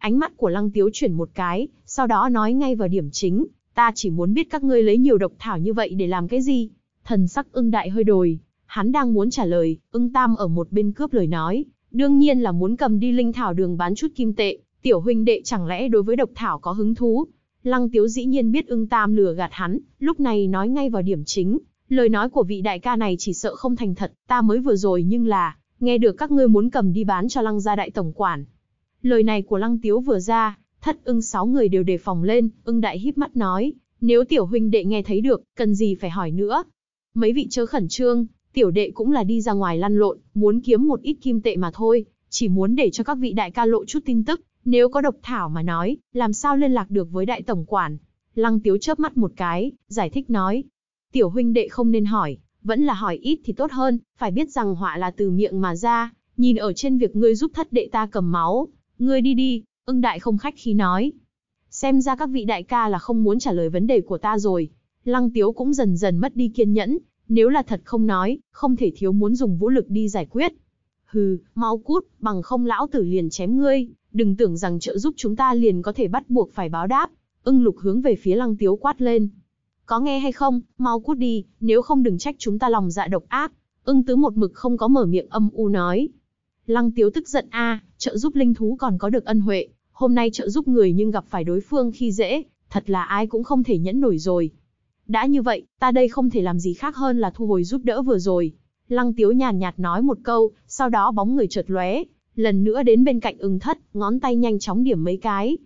Ánh mắt của Lăng Tiếu chuyển một cái, sau đó nói ngay vào điểm chính, ta chỉ muốn biết các ngươi lấy nhiều độc thảo như vậy để làm cái gì. Thần sắc ưng đại hơi đồi, hắn đang muốn trả lời, ưng tam ở một bên cướp lời nói, đương nhiên là muốn cầm đi linh thảo đường bán chút kim tệ, tiểu huynh đệ chẳng lẽ đối với độc thảo có hứng thú. Lăng Tiếu dĩ nhiên biết ưng tam lừa gạt hắn, lúc này nói ngay vào điểm chính, lời nói của vị đại ca này chỉ sợ không thành thật, ta mới vừa rồi nhưng là, nghe được các ngươi muốn cầm đi bán cho lăng gia đại tổng quản, Lời này của Lăng Tiếu vừa ra, thất ưng sáu người đều đề phòng lên, ưng đại híp mắt nói, nếu tiểu huynh đệ nghe thấy được, cần gì phải hỏi nữa. Mấy vị chớ khẩn trương, tiểu đệ cũng là đi ra ngoài lăn lộn, muốn kiếm một ít kim tệ mà thôi, chỉ muốn để cho các vị đại ca lộ chút tin tức, nếu có độc thảo mà nói, làm sao liên lạc được với đại tổng quản. Lăng Tiếu chớp mắt một cái, giải thích nói, tiểu huynh đệ không nên hỏi, vẫn là hỏi ít thì tốt hơn, phải biết rằng họa là từ miệng mà ra, nhìn ở trên việc ngươi giúp thất đệ ta cầm máu, Ngươi đi đi, ưng đại không khách khí nói. Xem ra các vị đại ca là không muốn trả lời vấn đề của ta rồi. Lăng tiếu cũng dần dần mất đi kiên nhẫn, nếu là thật không nói, không thể thiếu muốn dùng vũ lực đi giải quyết. Hừ, mau cút, bằng không lão tử liền chém ngươi, đừng tưởng rằng trợ giúp chúng ta liền có thể bắt buộc phải báo đáp. Ưng lục hướng về phía lăng tiếu quát lên. Có nghe hay không, mau cút đi, nếu không đừng trách chúng ta lòng dạ độc ác. Ưng tứ một mực không có mở miệng âm u nói, Lăng Tiếu tức giận a, trợ giúp linh thú còn có được ân huệ, hôm nay trợ giúp người nhưng gặp phải đối phương khi dễ, thật là ai cũng không thể nhẫn nổi rồi. Đã như vậy, ta đây không thể làm gì khác hơn là thu hồi giúp đỡ vừa rồi. Lăng Tiếu nhàn nhạt nói một câu, sau đó bóng người chợt lóe, lần nữa đến bên cạnh ưng thất, ngón tay nhanh chóng điểm mấy cái.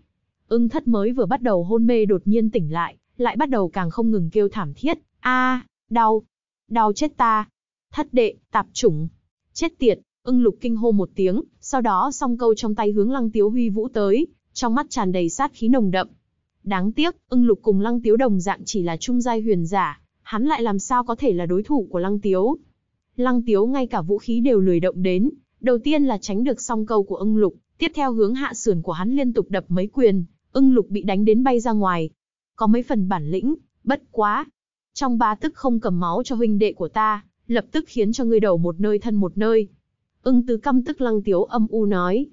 Ưng thất mới vừa bắt đầu hôn mê đột nhiên tỉnh lại, lại bắt đầu càng không ngừng kêu thảm thiết, a, đau, đau chết ta, thất đệ, tạp chủng, chết tiệt, Ưng lục kinh hô một tiếng, sau đó song câu trong tay hướng lăng tiếu huy vũ tới, trong mắt tràn đầy sát khí nồng đậm. Đáng tiếc, ưng lục cùng lăng tiếu đồng dạng chỉ là trung giai huyền giả, hắn lại làm sao có thể là đối thủ của lăng tiếu. Lăng tiếu ngay cả vũ khí đều lười động đến, đầu tiên là tránh được song câu của ưng lục, tiếp theo hướng hạ sườn của hắn liên tục đập mấy quyền, ưng lục bị đánh đến bay ra ngoài. Có mấy phần bản lĩnh, bất quá. Trong ba tức không cầm máu cho huynh đệ của ta, lập tức khiến cho ngươi đầu một nơi thân một nơi, Ưng tứ căm tức lăng tiếu âm u nói.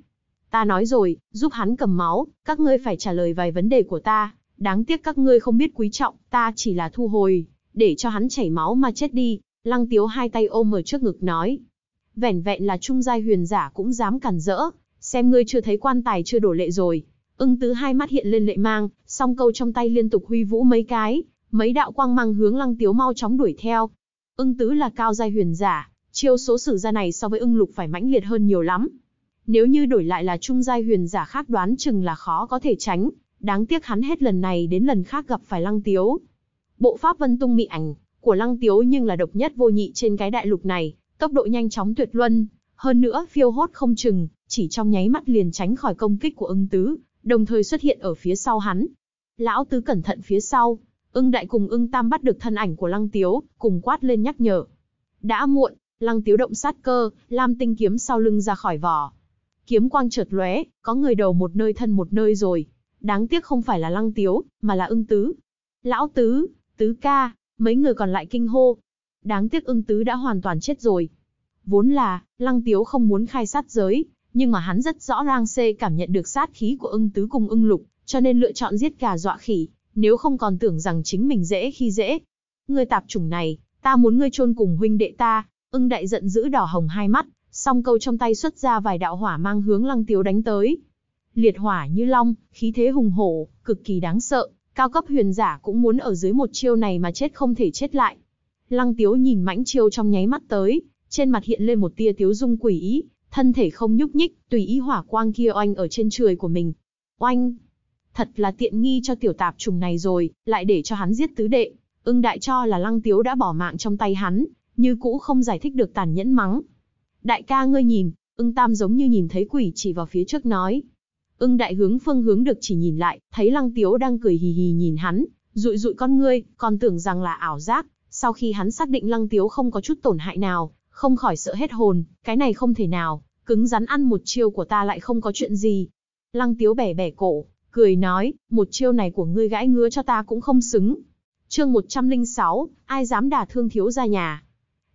Ta nói rồi, giúp hắn cầm máu, các ngươi phải trả lời vài vấn đề của ta. Đáng tiếc các ngươi không biết quý trọng, ta chỉ là thu hồi, để cho hắn chảy máu mà chết đi. Lăng tiếu hai tay ôm ở trước ngực nói. Vẻn vẹn là trung giai huyền giả cũng dám cản rỡ, xem ngươi chưa thấy quan tài chưa đổ lệ rồi. Ưng tứ hai mắt hiện lên lệ mang, song câu trong tay liên tục huy vũ mấy cái, mấy đạo quang mang hướng lăng tiếu mau chóng đuổi theo. Ưng tứ là cao giai huyền giả, Chiêu số sử gia này so với ưng lục phải mãnh liệt hơn nhiều lắm. Nếu như đổi lại là trung giai huyền giả khác đoán chừng là khó có thể tránh, đáng tiếc hắn hết lần này đến lần khác gặp phải lăng tiếu. Bộ pháp vân tung mị ảnh của lăng tiếu nhưng là độc nhất vô nhị trên cái đại lục này, tốc độ nhanh chóng tuyệt luân, hơn nữa phiêu hốt không chừng, chỉ trong nháy mắt liền tránh khỏi công kích của ưng tứ, đồng thời xuất hiện ở phía sau hắn. Lão tứ cẩn thận phía sau, ưng đại cùng ưng tam bắt được thân ảnh của lăng tiếu, cùng quát lên nhắc nhở. Đã muộn, Lăng Tiếu động sát cơ, Lam Tinh kiếm sau lưng ra khỏi vỏ. Kiếm quang chợt lóe, có người đầu một nơi thân một nơi rồi. Đáng tiếc không phải là Lăng Tiếu, mà là Ưng Tứ. Lão Tứ, Tứ ca, mấy người còn lại kinh hô. Đáng tiếc Ưng Tứ đã hoàn toàn chết rồi. Vốn là, Lăng Tiếu không muốn khai sát giới, nhưng mà hắn rất rõ Lang Xê cảm nhận được sát khí của Ưng Tứ cùng Ưng Lục, cho nên lựa chọn giết gà dọa khỉ, nếu không còn tưởng rằng chính mình dễ khi dễ. Ngươi tạp chủng này, ta muốn ngươi chôn cùng huynh đệ ta, Ưng đại giận dữ đỏ hồng hai mắt, song câu trong tay xuất ra vài đạo hỏa mang hướng lăng tiếu đánh tới. Liệt hỏa như long, khí thế hùng hổ, cực kỳ đáng sợ, cao cấp huyền giả cũng muốn ở dưới một chiêu này mà chết không thể chết lại. Lăng tiếu nhìn mãnh chiêu trong nháy mắt tới, trên mặt hiện lên một tia tiếu dung quỷ ý, thân thể không nhúc nhích, tùy ý hỏa quang kia oanh ở trên trời của mình. Oanh! Thật là tiện nghi cho tiểu tạp trùng này rồi, lại để cho hắn giết tứ đệ. Ưng đại cho là lăng tiếu đã bỏ mạng trong tay hắn, như cũ không giải thích được tàn nhẫn mắng. Đại ca ngươi nhìn, ưng tam giống như nhìn thấy quỷ chỉ vào phía trước nói. Ưng đại hướng phương hướng được chỉ nhìn lại, thấy lăng tiếu đang cười hì hì nhìn hắn, rụi rụi con ngươi, còn tưởng rằng là ảo giác, sau khi hắn xác định lăng tiếu không có chút tổn hại nào, không khỏi sợ hết hồn, cái này không thể nào, cứng rắn ăn một chiêu của ta lại không có chuyện gì. Lăng tiếu bẻ bẻ cổ, cười nói, một chiêu này của ngươi gãi ngứa cho ta cũng không xứng. chương 106, ai dám đả thương thiếu ra nhà.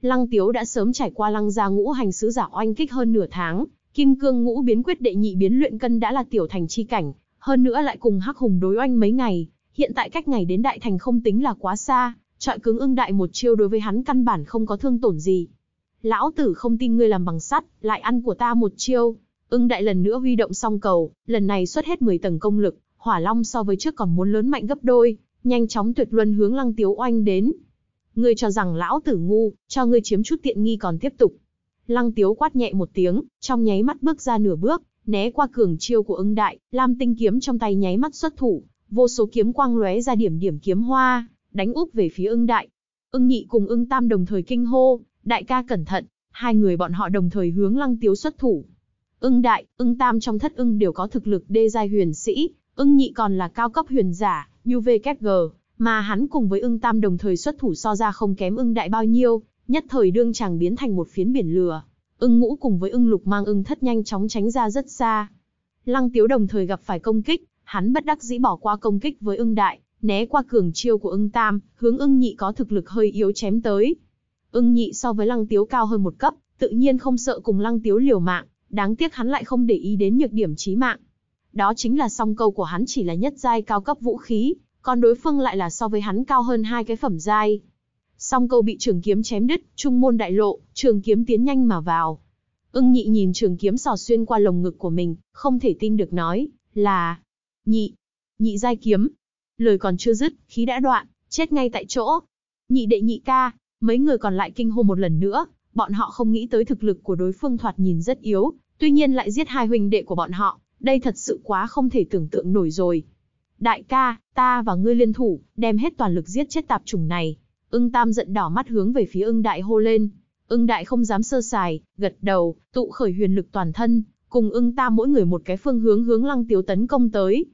Lăng Tiếu đã sớm trải qua lăng gia ngũ hành sứ giả oanh kích hơn nửa tháng, kim cương ngũ biến quyết đệ nhị biến luyện cân đã là tiểu thành chi cảnh, hơn nữa lại cùng hắc hùng đối oanh mấy ngày, hiện tại cách ngày đến đại thành không tính là quá xa, trọi cứng ưng đại một chiêu đối với hắn căn bản không có thương tổn gì. Lão tử không tin ngươi làm bằng sắt, lại ăn của ta một chiêu. Ưng đại lần nữa huy động song cầu, lần này xuất hết 10 tầng công lực, hỏa long so với trước còn muốn lớn mạnh gấp đôi, nhanh chóng tuyệt luân hướng lăng tiếu oanh đến, Ngươi cho rằng lão tử ngu, cho ngươi chiếm chút tiện nghi còn tiếp tục. Lăng tiếu quát nhẹ một tiếng, trong nháy mắt bước ra nửa bước, né qua cường chiêu của ưng đại, lam tinh kiếm trong tay nháy mắt xuất thủ, vô số kiếm quang lóe ra điểm điểm kiếm hoa, đánh úp về phía ưng đại. Ưng nhị cùng ưng tam đồng thời kinh hô, đại ca cẩn thận, hai người bọn họ đồng thời hướng lăng tiếu xuất thủ. Ưng đại, ưng tam trong thất ưng đều có thực lực đê giai huyền sĩ, ưng nhị còn là cao cấp huyền giả, như mà hắn cùng với ưng tam đồng thời xuất thủ so ra không kém ưng đại bao nhiêu, nhất thời đương chàng biến thành một phiến biển lửa. Ưng ngũ cùng với ưng lục mang ưng thất nhanh chóng tránh ra rất xa. Lăng tiếu đồng thời gặp phải công kích, hắn bất đắc dĩ bỏ qua công kích với ưng đại, né qua cường chiêu của ưng tam, hướng ưng nhị có thực lực hơi yếu chém tới. Ưng nhị so với lăng tiếu cao hơn một cấp, tự nhiên không sợ cùng lăng tiếu liều mạng, đáng tiếc hắn lại không để ý đến nhược điểm trí mạng. Đó chính là song câu của hắn chỉ là nhất giai cao cấp vũ khí, còn đối phương lại là so với hắn cao hơn hai cái phẩm giai. Song câu bị trường kiếm chém đứt, trung môn đại lộ, trường kiếm tiến nhanh mà vào. Ưng nhị nhìn trường kiếm sò xuyên qua lồng ngực của mình, không thể tin được nói, là... Nhị, nhị giai kiếm. Lời còn chưa dứt, khí đã đoạn, chết ngay tại chỗ. Nhị đệ nhị ca, mấy người còn lại kinh hô một lần nữa, bọn họ không nghĩ tới thực lực của đối phương thoạt nhìn rất yếu, tuy nhiên lại giết hai huynh đệ của bọn họ, đây thật sự quá không thể tưởng tượng nổi rồi. Đại ca, ta và ngươi liên thủ, đem hết toàn lực giết chết tạp chủng này. Ưng Tam giận đỏ mắt hướng về phía ưng đại hô lên. Ưng đại không dám sơ sài, gật đầu, tụ khởi huyền lực toàn thân, cùng ưng Tam mỗi người một cái phương hướng hướng lăng tiếu tấn công tới.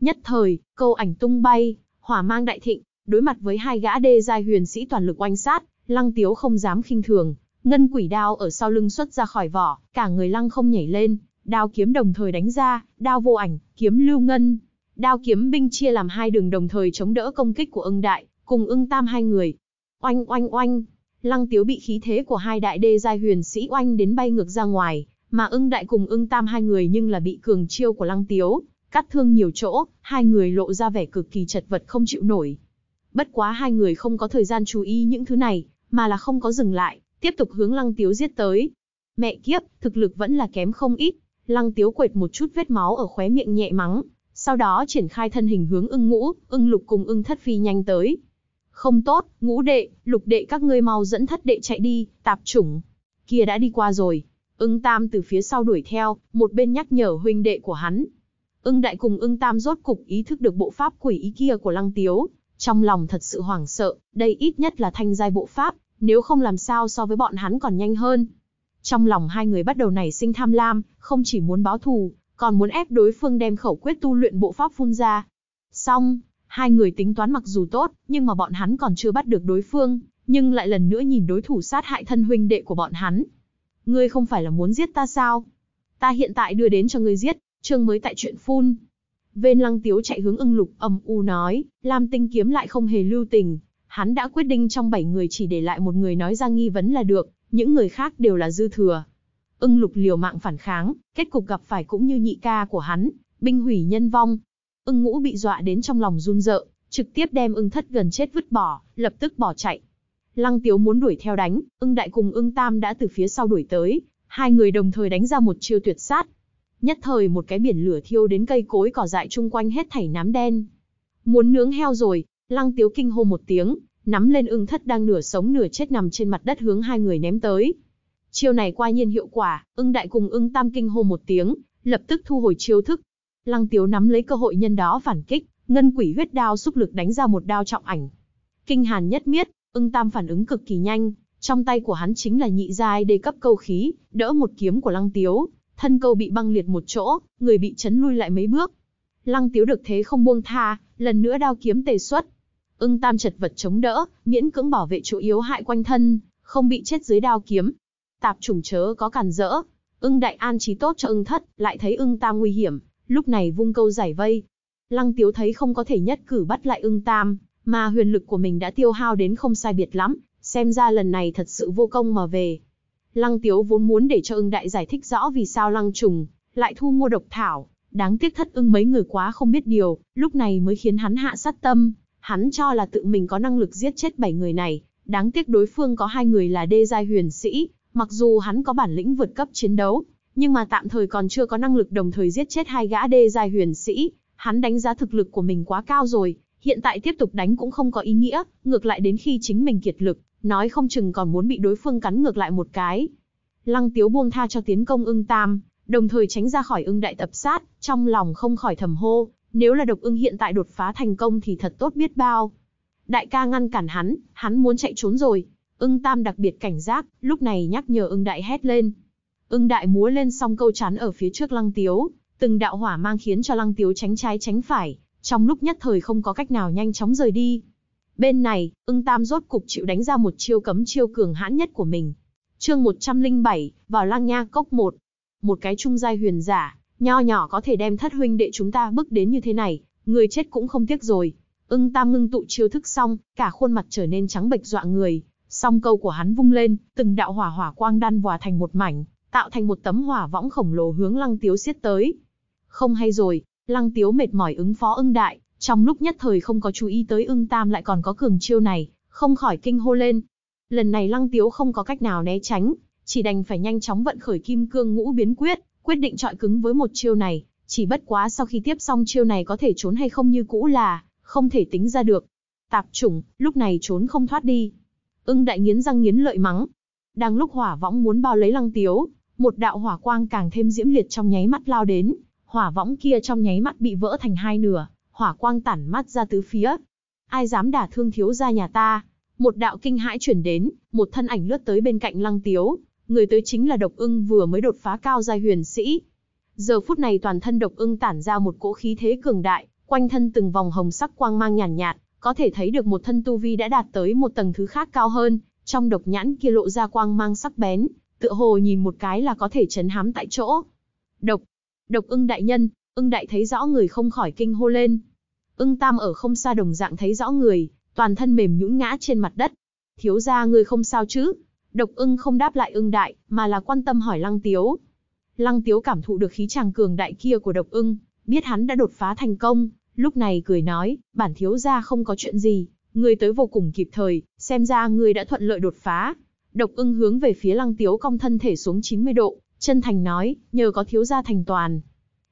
Nhất thời, câu ảnh tung bay, hỏa mang đại thịnh, đối mặt với hai gã đê giai huyền sĩ toàn lực oanh sát, lăng tiếu không dám khinh thường, ngân quỷ đao ở sau lưng xuất ra khỏi vỏ, cả người lăng không nhảy lên, đao kiếm đồng thời đánh ra, đao vô ảnh, kiếm lưu ngân, Đao kiếm binh chia làm hai đường đồng thời chống đỡ công kích của ưng đại, cùng ưng tam hai người. Oanh oanh oanh, lăng tiếu bị khí thế của hai đại đê giai huyền sĩ oanh đến bay ngược ra ngoài, mà ưng đại cùng ưng tam hai người nhưng là bị cường chiêu của lăng tiếu, cắt thương nhiều chỗ, hai người lộ ra vẻ cực kỳ chật vật không chịu nổi. Bất quá hai người không có thời gian chú ý những thứ này, mà là không có dừng lại, tiếp tục hướng lăng tiếu giết tới. Mẹ kiếp, thực lực vẫn là kém không ít, lăng tiếu quệt một chút vết máu ở khóe miệng nhẹ mắng, sau đó triển khai thân hình hướng ưng ngũ, ưng lục cùng ưng thất phi nhanh tới. Không tốt, ngũ đệ, lục đệ các ngươi mau dẫn thất đệ chạy đi, tạp chủng. Kia đã đi qua rồi. Ưng tam từ phía sau đuổi theo, một bên nhắc nhở huynh đệ của hắn. Ưng đại cùng ưng tam rốt cục ý thức được bộ pháp quỷ ý kia của lăng tiếu. Trong lòng thật sự hoảng sợ, đây ít nhất là thanh giai bộ pháp, nếu không làm sao so với bọn hắn còn nhanh hơn. Trong lòng hai người bắt đầu nảy sinh tham lam, không chỉ muốn báo thù, còn muốn ép đối phương đem khẩu quyết tu luyện bộ pháp phun ra. Xong, hai người tính toán mặc dù tốt, nhưng mà bọn hắn còn chưa bắt được đối phương, nhưng lại lần nữa nhìn đối thủ sát hại thân huynh đệ của bọn hắn. Ngươi không phải là muốn giết ta sao? Ta hiện tại đưa đến cho ngươi giết, chương mới tại chuyện phun. Vên lăng tiếu chạy hướng ưng lục âm u nói, Lam tinh kiếm lại không hề lưu tình. Hắn đã quyết định trong bảy người chỉ để lại một người nói ra nghi vấn là được, những người khác đều là dư thừa. Ưng lục liều mạng phản kháng, kết cục gặp phải cũng như nhị ca của hắn, binh hủy nhân vong. Ưng ngũ bị dọa đến trong lòng run rợ, trực tiếp đem ưng thất gần chết vứt bỏ, lập tức bỏ chạy. Lăng tiếu muốn đuổi theo đánh, ưng đại cùng ưng tam đã từ phía sau đuổi tới, hai người đồng thời đánh ra một chiêu tuyệt sát. Nhất thời một cái biển lửa thiêu đến cây cối cỏ dại chung quanh hết thảy nám đen. Muốn nướng heo rồi, lăng tiếu kinh hô một tiếng, nắm lên ưng thất đang nửa sống nửa chết nằm trên mặt đất hướng hai người ném tới. Chiêu này qua nhiên hiệu quả, ưng đại cùng ưng tam kinh hô một tiếng, lập tức thu hồi chiêu thức. Lăng tiếu nắm lấy cơ hội nhân đó phản kích, ngân quỷ huyết đao xúc lực đánh ra một đao trọng ảnh. Kinh hàn nhất miết, ưng tam phản ứng cực kỳ nhanh, trong tay của hắn chính là nhị giai đề cấp câu khí, đỡ một kiếm của lăng tiếu, thân câu bị băng liệt một chỗ, người bị chấn lui lại mấy bước. Lăng tiếu được thế không buông tha, lần nữa đao kiếm tề xuất. Ưng tam chật vật chống đỡ, miễn cưỡng bảo vệ chỗ yếu hại quanh thân, không bị chết dưới đao kiếm, tạp chủng chớ có cản rỡ. Ưng Đại An trí tốt cho ưng thất, lại thấy ưng tam nguy hiểm, lúc này vung câu giải vây. Lăng Tiếu thấy không có thể nhất cử bắt lại ưng tam, mà huyền lực của mình đã tiêu hao đến không sai biệt lắm, xem ra lần này thật sự vô công mà về. Lăng Tiếu vốn muốn để cho ưng đại giải thích rõ vì sao lăng trùng, lại thu mua độc thảo, đáng tiếc thất ưng mấy người quá không biết điều, lúc này mới khiến hắn hạ sát tâm, hắn cho là tự mình có năng lực giết chết bảy người này, đáng tiếc đối phương có hai người là đê giai huyền sĩ, Mặc dù hắn có bản lĩnh vượt cấp chiến đấu, nhưng mà tạm thời còn chưa có năng lực đồng thời giết chết hai gã đê giai huyền sĩ, hắn đánh giá thực lực của mình quá cao rồi, hiện tại tiếp tục đánh cũng không có ý nghĩa, ngược lại đến khi chính mình kiệt lực, nói không chừng còn muốn bị đối phương cắn ngược lại một cái. Lăng Tiếu buông tha cho tiến công ưng tam, đồng thời tránh ra khỏi ưng đại tập sát, trong lòng không khỏi thầm hô, nếu là độc ưng hiện tại đột phá thành công thì thật tốt biết bao. Đại ca ngăn cản hắn, hắn muốn chạy trốn rồi, Ưng Tam đặc biệt cảnh giác, lúc này nhắc nhở Ưng Đại hét lên. Ưng Đại múa lên xong câu chắn ở phía trước Lăng Tiếu, từng đạo hỏa mang khiến cho Lăng Tiếu tránh trái tránh phải, trong lúc nhất thời không có cách nào nhanh chóng rời đi. Bên này, Ưng Tam rốt cục chịu đánh ra một chiêu cấm chiêu cường hãn nhất của mình. Chương 107, vào Lăng Nha cốc 1. Một cái trung giai huyền giả, nho nhỏ có thể đem thất huynh đệ chúng ta bức đến như thế này, người chết cũng không tiếc rồi. Ưng Tam ngưng tụ chiêu thức xong, cả khuôn mặt trở nên trắng bệch dọa người, Song câu của hắn vung lên, từng đạo hỏa hỏa quang đan vòa thành một mảnh, tạo thành một tấm hỏa võng khổng lồ hướng Lăng Tiếu siết tới. Không hay rồi, Lăng Tiếu mệt mỏi ứng phó ưng đại, trong lúc nhất thời không có chú ý tới ưng tam lại còn có cường chiêu này, không khỏi kinh hô lên. Lần này Lăng Tiếu không có cách nào né tránh, chỉ đành phải nhanh chóng vận khởi kim cương ngũ biến quyết, quyết định trọi cứng với một chiêu này, chỉ bất quá sau khi tiếp xong chiêu này có thể trốn hay không như cũ là, không thể tính ra được. Tạp chủng, lúc này trốn không thoát đi, Ưng đại nghiến răng nghiến lợi mắng. Đang lúc hỏa võng muốn bao lấy lăng tiếu, một đạo hỏa quang càng thêm diễm liệt trong nháy mắt lao đến. Hỏa võng kia trong nháy mắt bị vỡ thành hai nửa, hỏa quang tản mắt ra tứ phía. Ai dám đả thương thiếu gia nhà ta? Một đạo kinh hãi chuyển đến, một thân ảnh lướt tới bên cạnh lăng tiếu. Người tới chính là độc ưng vừa mới đột phá cao gia huyền sĩ. Giờ phút này toàn thân độc ưng tản ra một cỗ khí thế cường đại, quanh thân từng vòng hồng sắc quang mang nhàn nhạt, nhạt, có thể thấy được một thân tu vi đã đạt tới một tầng thứ khác cao hơn, trong độc nhãn kia lộ ra quang mang sắc bén, tựa hồ nhìn một cái là có thể chấn hám tại chỗ. Độc, độc ưng đại nhân, ưng đại thấy rõ người không khỏi kinh hô lên. Ưng tam ở không xa đồng dạng thấy rõ người, toàn thân mềm nhũn ngã trên mặt đất. Thiếu gia người không sao chứ? Độc ưng không đáp lại ưng đại, mà là quan tâm hỏi lăng tiếu. Lăng tiếu cảm thụ được khí chàng cường đại kia của độc ưng, biết hắn đã đột phá thành công, lúc này cười nói, bản thiếu gia không có chuyện gì, người tới vô cùng kịp thời, xem ra người đã thuận lợi đột phá. Độc ưng hướng về phía lăng tiếu cong thân thể xuống 90 độ, chân thành nói, nhờ có thiếu gia thành toàn.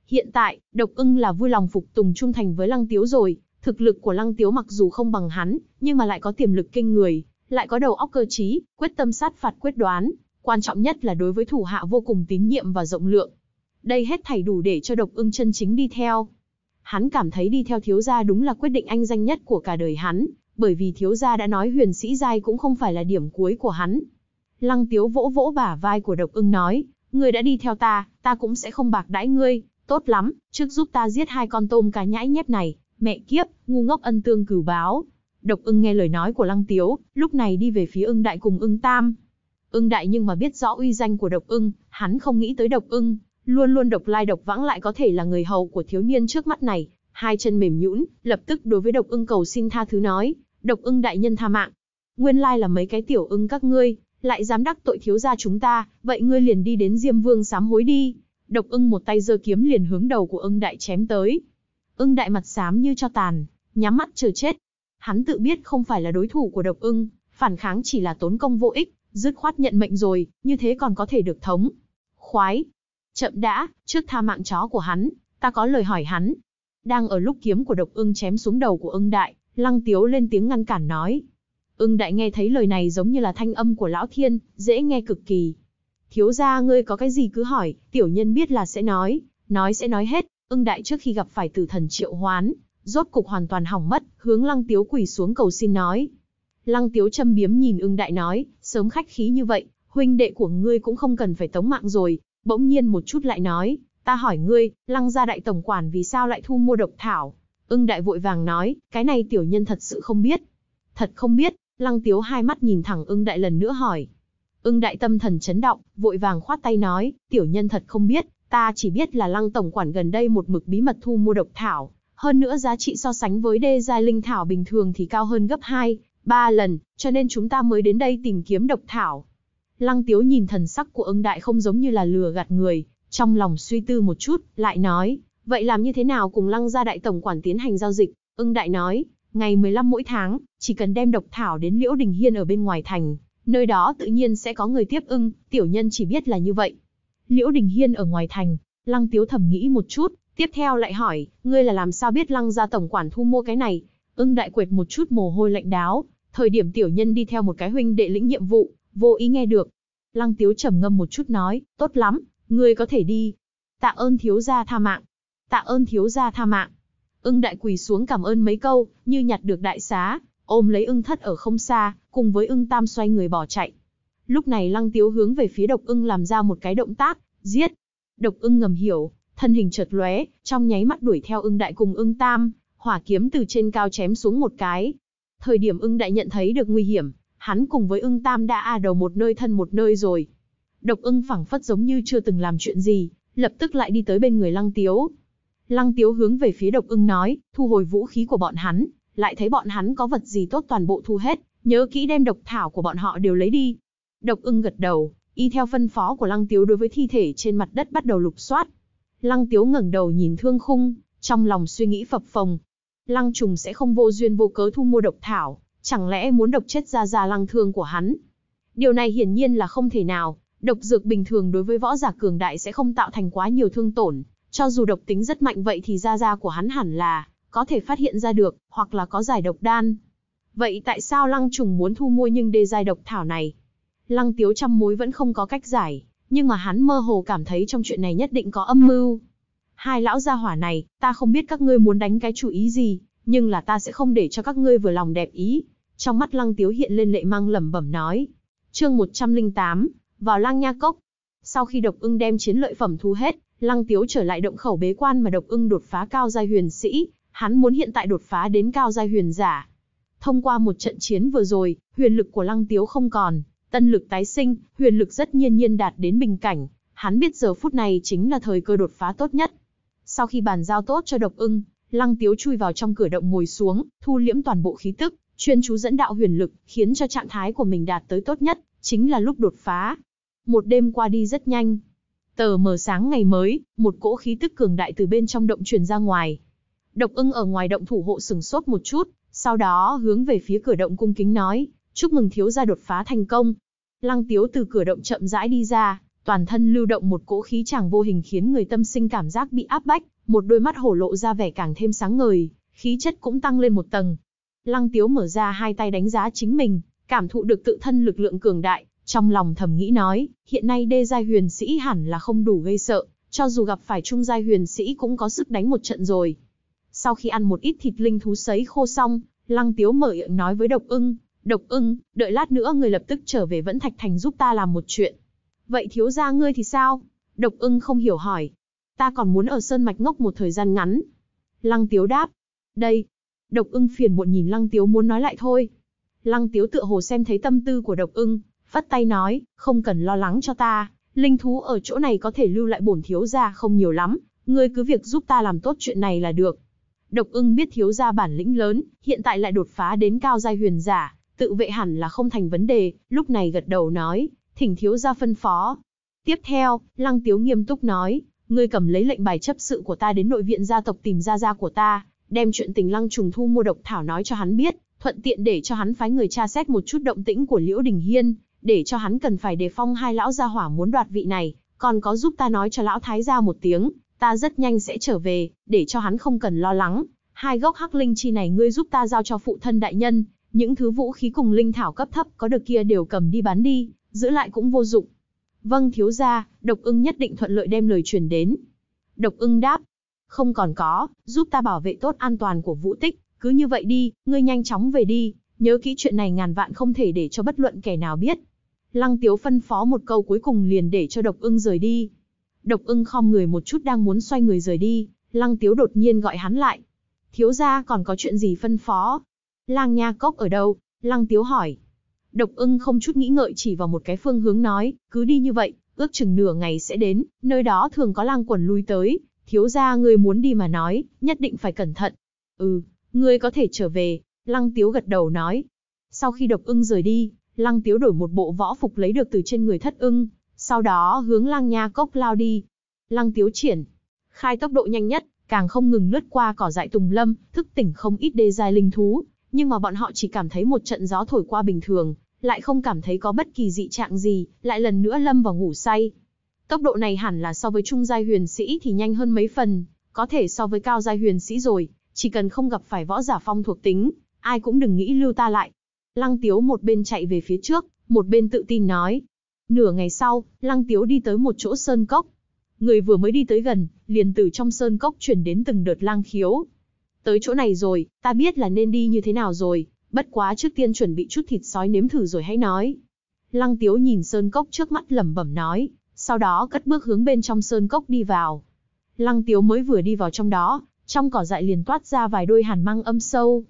Hiện tại, độc ưng là vui lòng phục tùng trung thành với lăng tiếu rồi, thực lực của lăng tiếu mặc dù không bằng hắn, nhưng mà lại có tiềm lực kinh người, lại có đầu óc cơ trí, quyết tâm sát phạt quyết đoán, quan trọng nhất là đối với thủ hạ vô cùng tín nhiệm và rộng lượng. Đây hết thảy đủ để cho độc ưng chân chính đi theo. Hắn cảm thấy đi theo thiếu gia đúng là quyết định anh danh nhất của cả đời hắn, bởi vì thiếu gia đã nói huyền sĩ giai cũng không phải là điểm cuối của hắn. Lăng tiếu vỗ vỗ bả vai của độc ưng nói, người đã đi theo ta, ta cũng sẽ không bạc đãi ngươi, tốt lắm, trước giúp ta giết hai con tôm cá nhãi nhép này, mẹ kiếp, ngu ngốc ân tương cửu báo. Độc ưng nghe lời nói của lăng tiếu, lúc này đi về phía ưng đại cùng ưng tam. Ưng đại nhưng mà biết rõ uy danh của độc ưng, hắn không nghĩ tới độc ưng, luôn luôn độc lai độc vãng lại có thể là người hầu của thiếu niên trước mắt này, hai chân mềm nhũn, lập tức đối với độc ưng cầu xin tha thứ nói, độc ưng đại nhân tha mạng. Nguyên lai là mấy cái tiểu ưng các ngươi, lại dám đắc tội thiếu gia chúng ta, vậy ngươi liền đi đến Diêm Vương sám hối đi. Độc ưng một tay giơ kiếm liền hướng đầu của ưng đại chém tới. Ưng đại mặt xám như cho tàn, nhắm mắt chờ chết. Hắn tự biết không phải là đối thủ của độc ưng, phản kháng chỉ là tốn công vô ích, dứt khoát nhận mệnh rồi, như thế còn có thể được thống. Khoái, Chậm đã, trước tha mạng chó của hắn, ta có lời hỏi hắn. Đang ở lúc kiếm của độc ưng chém xuống đầu của ưng đại, lăng tiếu lên tiếng ngăn cản nói. Ưng đại nghe thấy lời này giống như là thanh âm của lão thiên, dễ nghe cực kỳ. Thiếu gia ngươi có cái gì cứ hỏi, tiểu nhân biết là sẽ nói, nói sẽ nói hết. Ưng đại trước khi gặp phải tử thần triệu hoán, rốt cục hoàn toàn hỏng mất, hướng lăng tiếu quỳ xuống cầu xin nói. Lăng tiếu châm biếm nhìn ưng đại nói, sớm khách khí như vậy, huynh đệ của ngươi cũng không cần phải tống mạng rồi, bỗng nhiên một chút lại nói, ta hỏi ngươi, lăng gia đại tổng quản vì sao lại thu mua độc thảo? Ưng đại vội vàng nói, cái này tiểu nhân thật sự không biết. Thật không biết, lăng tiếu hai mắt nhìn thẳng ưng đại lần nữa hỏi. Ưng đại tâm thần chấn động, vội vàng khoát tay nói, tiểu nhân thật không biết, ta chỉ biết là lăng tổng quản gần đây một mực bí mật thu mua độc thảo. Hơn nữa giá trị so sánh với đê giai linh thảo bình thường thì cao hơn gấp 2, 3 lần, cho nên chúng ta mới đến đây tìm kiếm độc thảo. Lăng Tiếu nhìn thần sắc của ưng đại không giống như là lừa gạt người, trong lòng suy tư một chút, lại nói, vậy làm như thế nào cùng lăng gia đại tổng quản tiến hành giao dịch? Ưng đại nói, ngày 15 mỗi tháng, chỉ cần đem độc thảo đến Liễu Đình Hiên ở bên ngoài thành, nơi đó tự nhiên sẽ có người tiếp ưng, tiểu nhân chỉ biết là như vậy. Liễu Đình Hiên ở ngoài thành, Lăng Tiếu thầm nghĩ một chút, tiếp theo lại hỏi, ngươi là làm sao biết Lăng gia tổng quản thu mua cái này? Ưng đại quệt một chút mồ hôi lạnh đáo, thời điểm tiểu nhân đi theo một cái huynh đệ lĩnh nhiệm vụ, vô ý nghe được. Lăng Tiếu trầm ngâm một chút nói, tốt lắm, ngươi có thể đi. Tạ ơn thiếu gia tha mạng. Tạ ơn thiếu gia tha mạng. Ưng đại quỳ xuống cảm ơn mấy câu, như nhặt được đại xá, ôm lấy ưng thất ở không xa, cùng với ưng tam xoay người bỏ chạy. Lúc này lăng tiếu hướng về phía độc ưng làm ra một cái động tác, giết. Độc ưng ngầm hiểu, thân hình chợt lóe, trong nháy mắt đuổi theo ưng đại cùng ưng tam, hỏa kiếm từ trên cao chém xuống một cái. Thời điểm ưng đại nhận thấy được nguy hiểm, hắn cùng với ưng tam đã a đầu một nơi thân một nơi rồi. Độc ưng phẳng phất giống như chưa từng làm chuyện gì, lập tức lại đi tới bên người lăng tiếu. Lăng tiếu hướng về phía độc ưng nói, thu hồi vũ khí của bọn hắn, lại thấy bọn hắn có vật gì tốt toàn bộ thu hết, nhớ kỹ đem độc thảo của bọn họ đều lấy đi. Độc ưng gật đầu, y theo phân phó của lăng tiếu đối với thi thể trên mặt đất bắt đầu lục soát. Lăng tiếu ngẩng đầu nhìn thương khung, trong lòng suy nghĩ phập phồng. Lăng trùng sẽ không vô duyên vô cớ thu mua độc thảo, Chẳng lẽ muốn độc chết ra ra lăng thương của hắn? Điều này hiển nhiên là không thể nào, độc dược bình thường đối với võ giả cường đại sẽ không tạo thành quá nhiều thương tổn, cho dù độc tính rất mạnh vậy thì ra ra của hắn hẳn là có thể phát hiện ra được, hoặc là có giải độc đan. Vậy tại sao Lăng Trùng muốn thu mua nhưng đê giai độc thảo này? Lăng Tiếu trăm mối vẫn không có cách giải, nhưng mà hắn mơ hồ cảm thấy trong chuyện này nhất định có âm mưu. Hai lão gia hỏa này, ta không biết các ngươi muốn đánh cái chủ ý gì, nhưng là ta sẽ không để cho các ngươi vừa lòng đẹp ý. Trong mắt Lăng Tiếu hiện lên lệ mang lẩm bẩm nói. Chương 108, vào Lăng Nha Cốc. Sau khi Độc Ưng đem chiến lợi phẩm thu hết, Lăng Tiếu trở lại động khẩu bế quan mà Độc Ưng đột phá cao giai huyền sĩ, hắn muốn hiện tại đột phá đến cao giai huyền giả. Thông qua một trận chiến vừa rồi, huyền lực của Lăng Tiếu không còn, tân lực tái sinh, huyền lực rất nhiên nhiên đạt đến bình cảnh, hắn biết giờ phút này chính là thời cơ đột phá tốt nhất. Sau khi bàn giao tốt cho Độc Ưng, Lăng Tiếu chui vào trong cửa động ngồi xuống, thu liễm toàn bộ khí tức, chuyên chú dẫn đạo huyền lực, khiến cho trạng thái của mình đạt tới tốt nhất, chính là lúc đột phá. Một đêm qua đi rất nhanh. Tờ mờ sáng ngày mới, một cỗ khí tức cường đại từ bên trong động truyền ra ngoài. Độc ưng ở ngoài động thủ hộ sừng sốt một chút, sau đó hướng về phía cửa động cung kính nói, chúc mừng thiếu gia đột phá thành công. Lăng tiếu từ cửa động chậm rãi đi ra, toàn thân lưu động một cỗ khí chàng vô hình khiến người tâm sinh cảm giác bị áp bách, một đôi mắt hổ lộ ra vẻ càng thêm sáng ngời, khí chất cũng tăng lên một tầng, Lăng Tiếu mở ra hai tay đánh giá chính mình, cảm thụ được tự thân lực lượng cường đại, trong lòng thầm nghĩ nói, hiện nay đê giai huyền sĩ hẳn là không đủ gây sợ, cho dù gặp phải trung giai huyền sĩ cũng có sức đánh một trận rồi. Sau khi ăn một ít thịt linh thú sấy khô xong, Lăng Tiếu mở miệng nói với Độc Ưng, "Độc Ưng, đợi lát nữa người lập tức trở về Vẫn Thạch Thành giúp ta làm một chuyện." "Vậy thiếu gia ngươi thì sao?" Độc Ưng không hiểu hỏi. "Ta còn muốn ở sơn mạch ngốc một thời gian ngắn." Lăng Tiếu đáp. "Đây, Độc ưng phiền muộn nhìn lăng tiếu muốn nói lại thôi. Lăng tiếu tựa hồ xem thấy tâm tư của độc ưng, vắt tay nói, không cần lo lắng cho ta, linh thú ở chỗ này có thể lưu lại bổn thiếu gia không nhiều lắm, ngươi cứ việc giúp ta làm tốt chuyện này là được. Độc ưng biết thiếu gia bản lĩnh lớn, hiện tại lại đột phá đến cao giai huyền giả, tự vệ hẳn là không thành vấn đề, lúc này gật đầu nói, thỉnh thiếu gia phân phó. Tiếp theo, lăng tiếu nghiêm túc nói, ngươi cầm lấy lệnh bài chấp sự của ta đến nội viện gia tộc tìm gia gia của ta, đem chuyện tình lăng trùng thu mua độc thảo nói cho hắn biết, thuận tiện để cho hắn phái người tra xét một chút động tĩnh của Liễu Đình Hiên, để cho hắn cần phải đề phong hai lão gia hỏa muốn đoạt vị này, còn có giúp ta nói cho lão thái gia một tiếng, ta rất nhanh sẽ trở về, để cho hắn không cần lo lắng. Hai gốc hắc linh chi này ngươi giúp ta giao cho phụ thân đại nhân, những thứ vũ khí cùng linh thảo cấp thấp có được kia đều cầm đi bán đi, giữ lại cũng vô dụng. Vâng thiếu gia, độc ưng nhất định thuận lợi đem lời truyền đến. Độc ưng đáp, không còn có, giúp ta bảo vệ tốt an toàn của Vũ Tích, cứ như vậy đi, ngươi nhanh chóng về đi, nhớ kỹ chuyện này ngàn vạn không thể để cho bất luận kẻ nào biết. Lăng Tiếu phân phó một câu cuối cùng liền để cho Độc Ưng rời đi. Độc Ưng khom người một chút đang muốn xoay người rời đi, Lăng Tiếu đột nhiên gọi hắn lại. Thiếu gia còn có chuyện gì phân phó? Lang Nha Cốc ở đâu? Lăng Tiếu hỏi. Độc Ưng không chút nghĩ ngợi chỉ vào một cái phương hướng nói, cứ đi như vậy, ước chừng nửa ngày sẽ đến, nơi đó thường có lang quần lui tới, thiếu gia người muốn đi mà nói, nhất định phải cẩn thận. Ừ, người có thể trở về, Lăng Tiếu gật đầu nói. Sau khi độc ưng rời đi, Lăng Tiếu đổi một bộ võ phục lấy được từ trên người thất ưng, sau đó hướng Lăng Nha Cốc lao đi. Lăng Tiếu triển, khai tốc độ nhanh nhất, càng không ngừng lướt qua cỏ dại tùng lâm, thức tỉnh không ít đê dài linh thú, nhưng mà bọn họ chỉ cảm thấy một trận gió thổi qua bình thường, lại không cảm thấy có bất kỳ dị trạng gì, lại lần nữa lâm vào ngủ say. Tốc độ này hẳn là so với trung giai huyền sĩ thì nhanh hơn mấy phần, có thể so với cao giai huyền sĩ rồi, chỉ cần không gặp phải võ giả phong thuộc tính, ai cũng đừng nghĩ lưu ta lại. Lăng Tiếu một bên chạy về phía trước, một bên tự tin nói. Nửa ngày sau, Lăng Tiếu đi tới một chỗ sơn cốc. Người vừa mới đi tới gần, liền từ trong sơn cốc chuyển đến từng đợt lang khiếu. Tới chỗ này rồi, ta biết là nên đi như thế nào rồi, bất quá trước tiên chuẩn bị chút thịt sói nếm thử rồi hãy nói. Lăng Tiếu nhìn sơn cốc trước mắt lẩm bẩm nói, sau đó cất bước hướng bên trong sơn cốc đi vào. Lăng Tiếu mới vừa đi vào trong đó, trong cỏ dại liền toát ra vài đôi hàn mang âm sâu.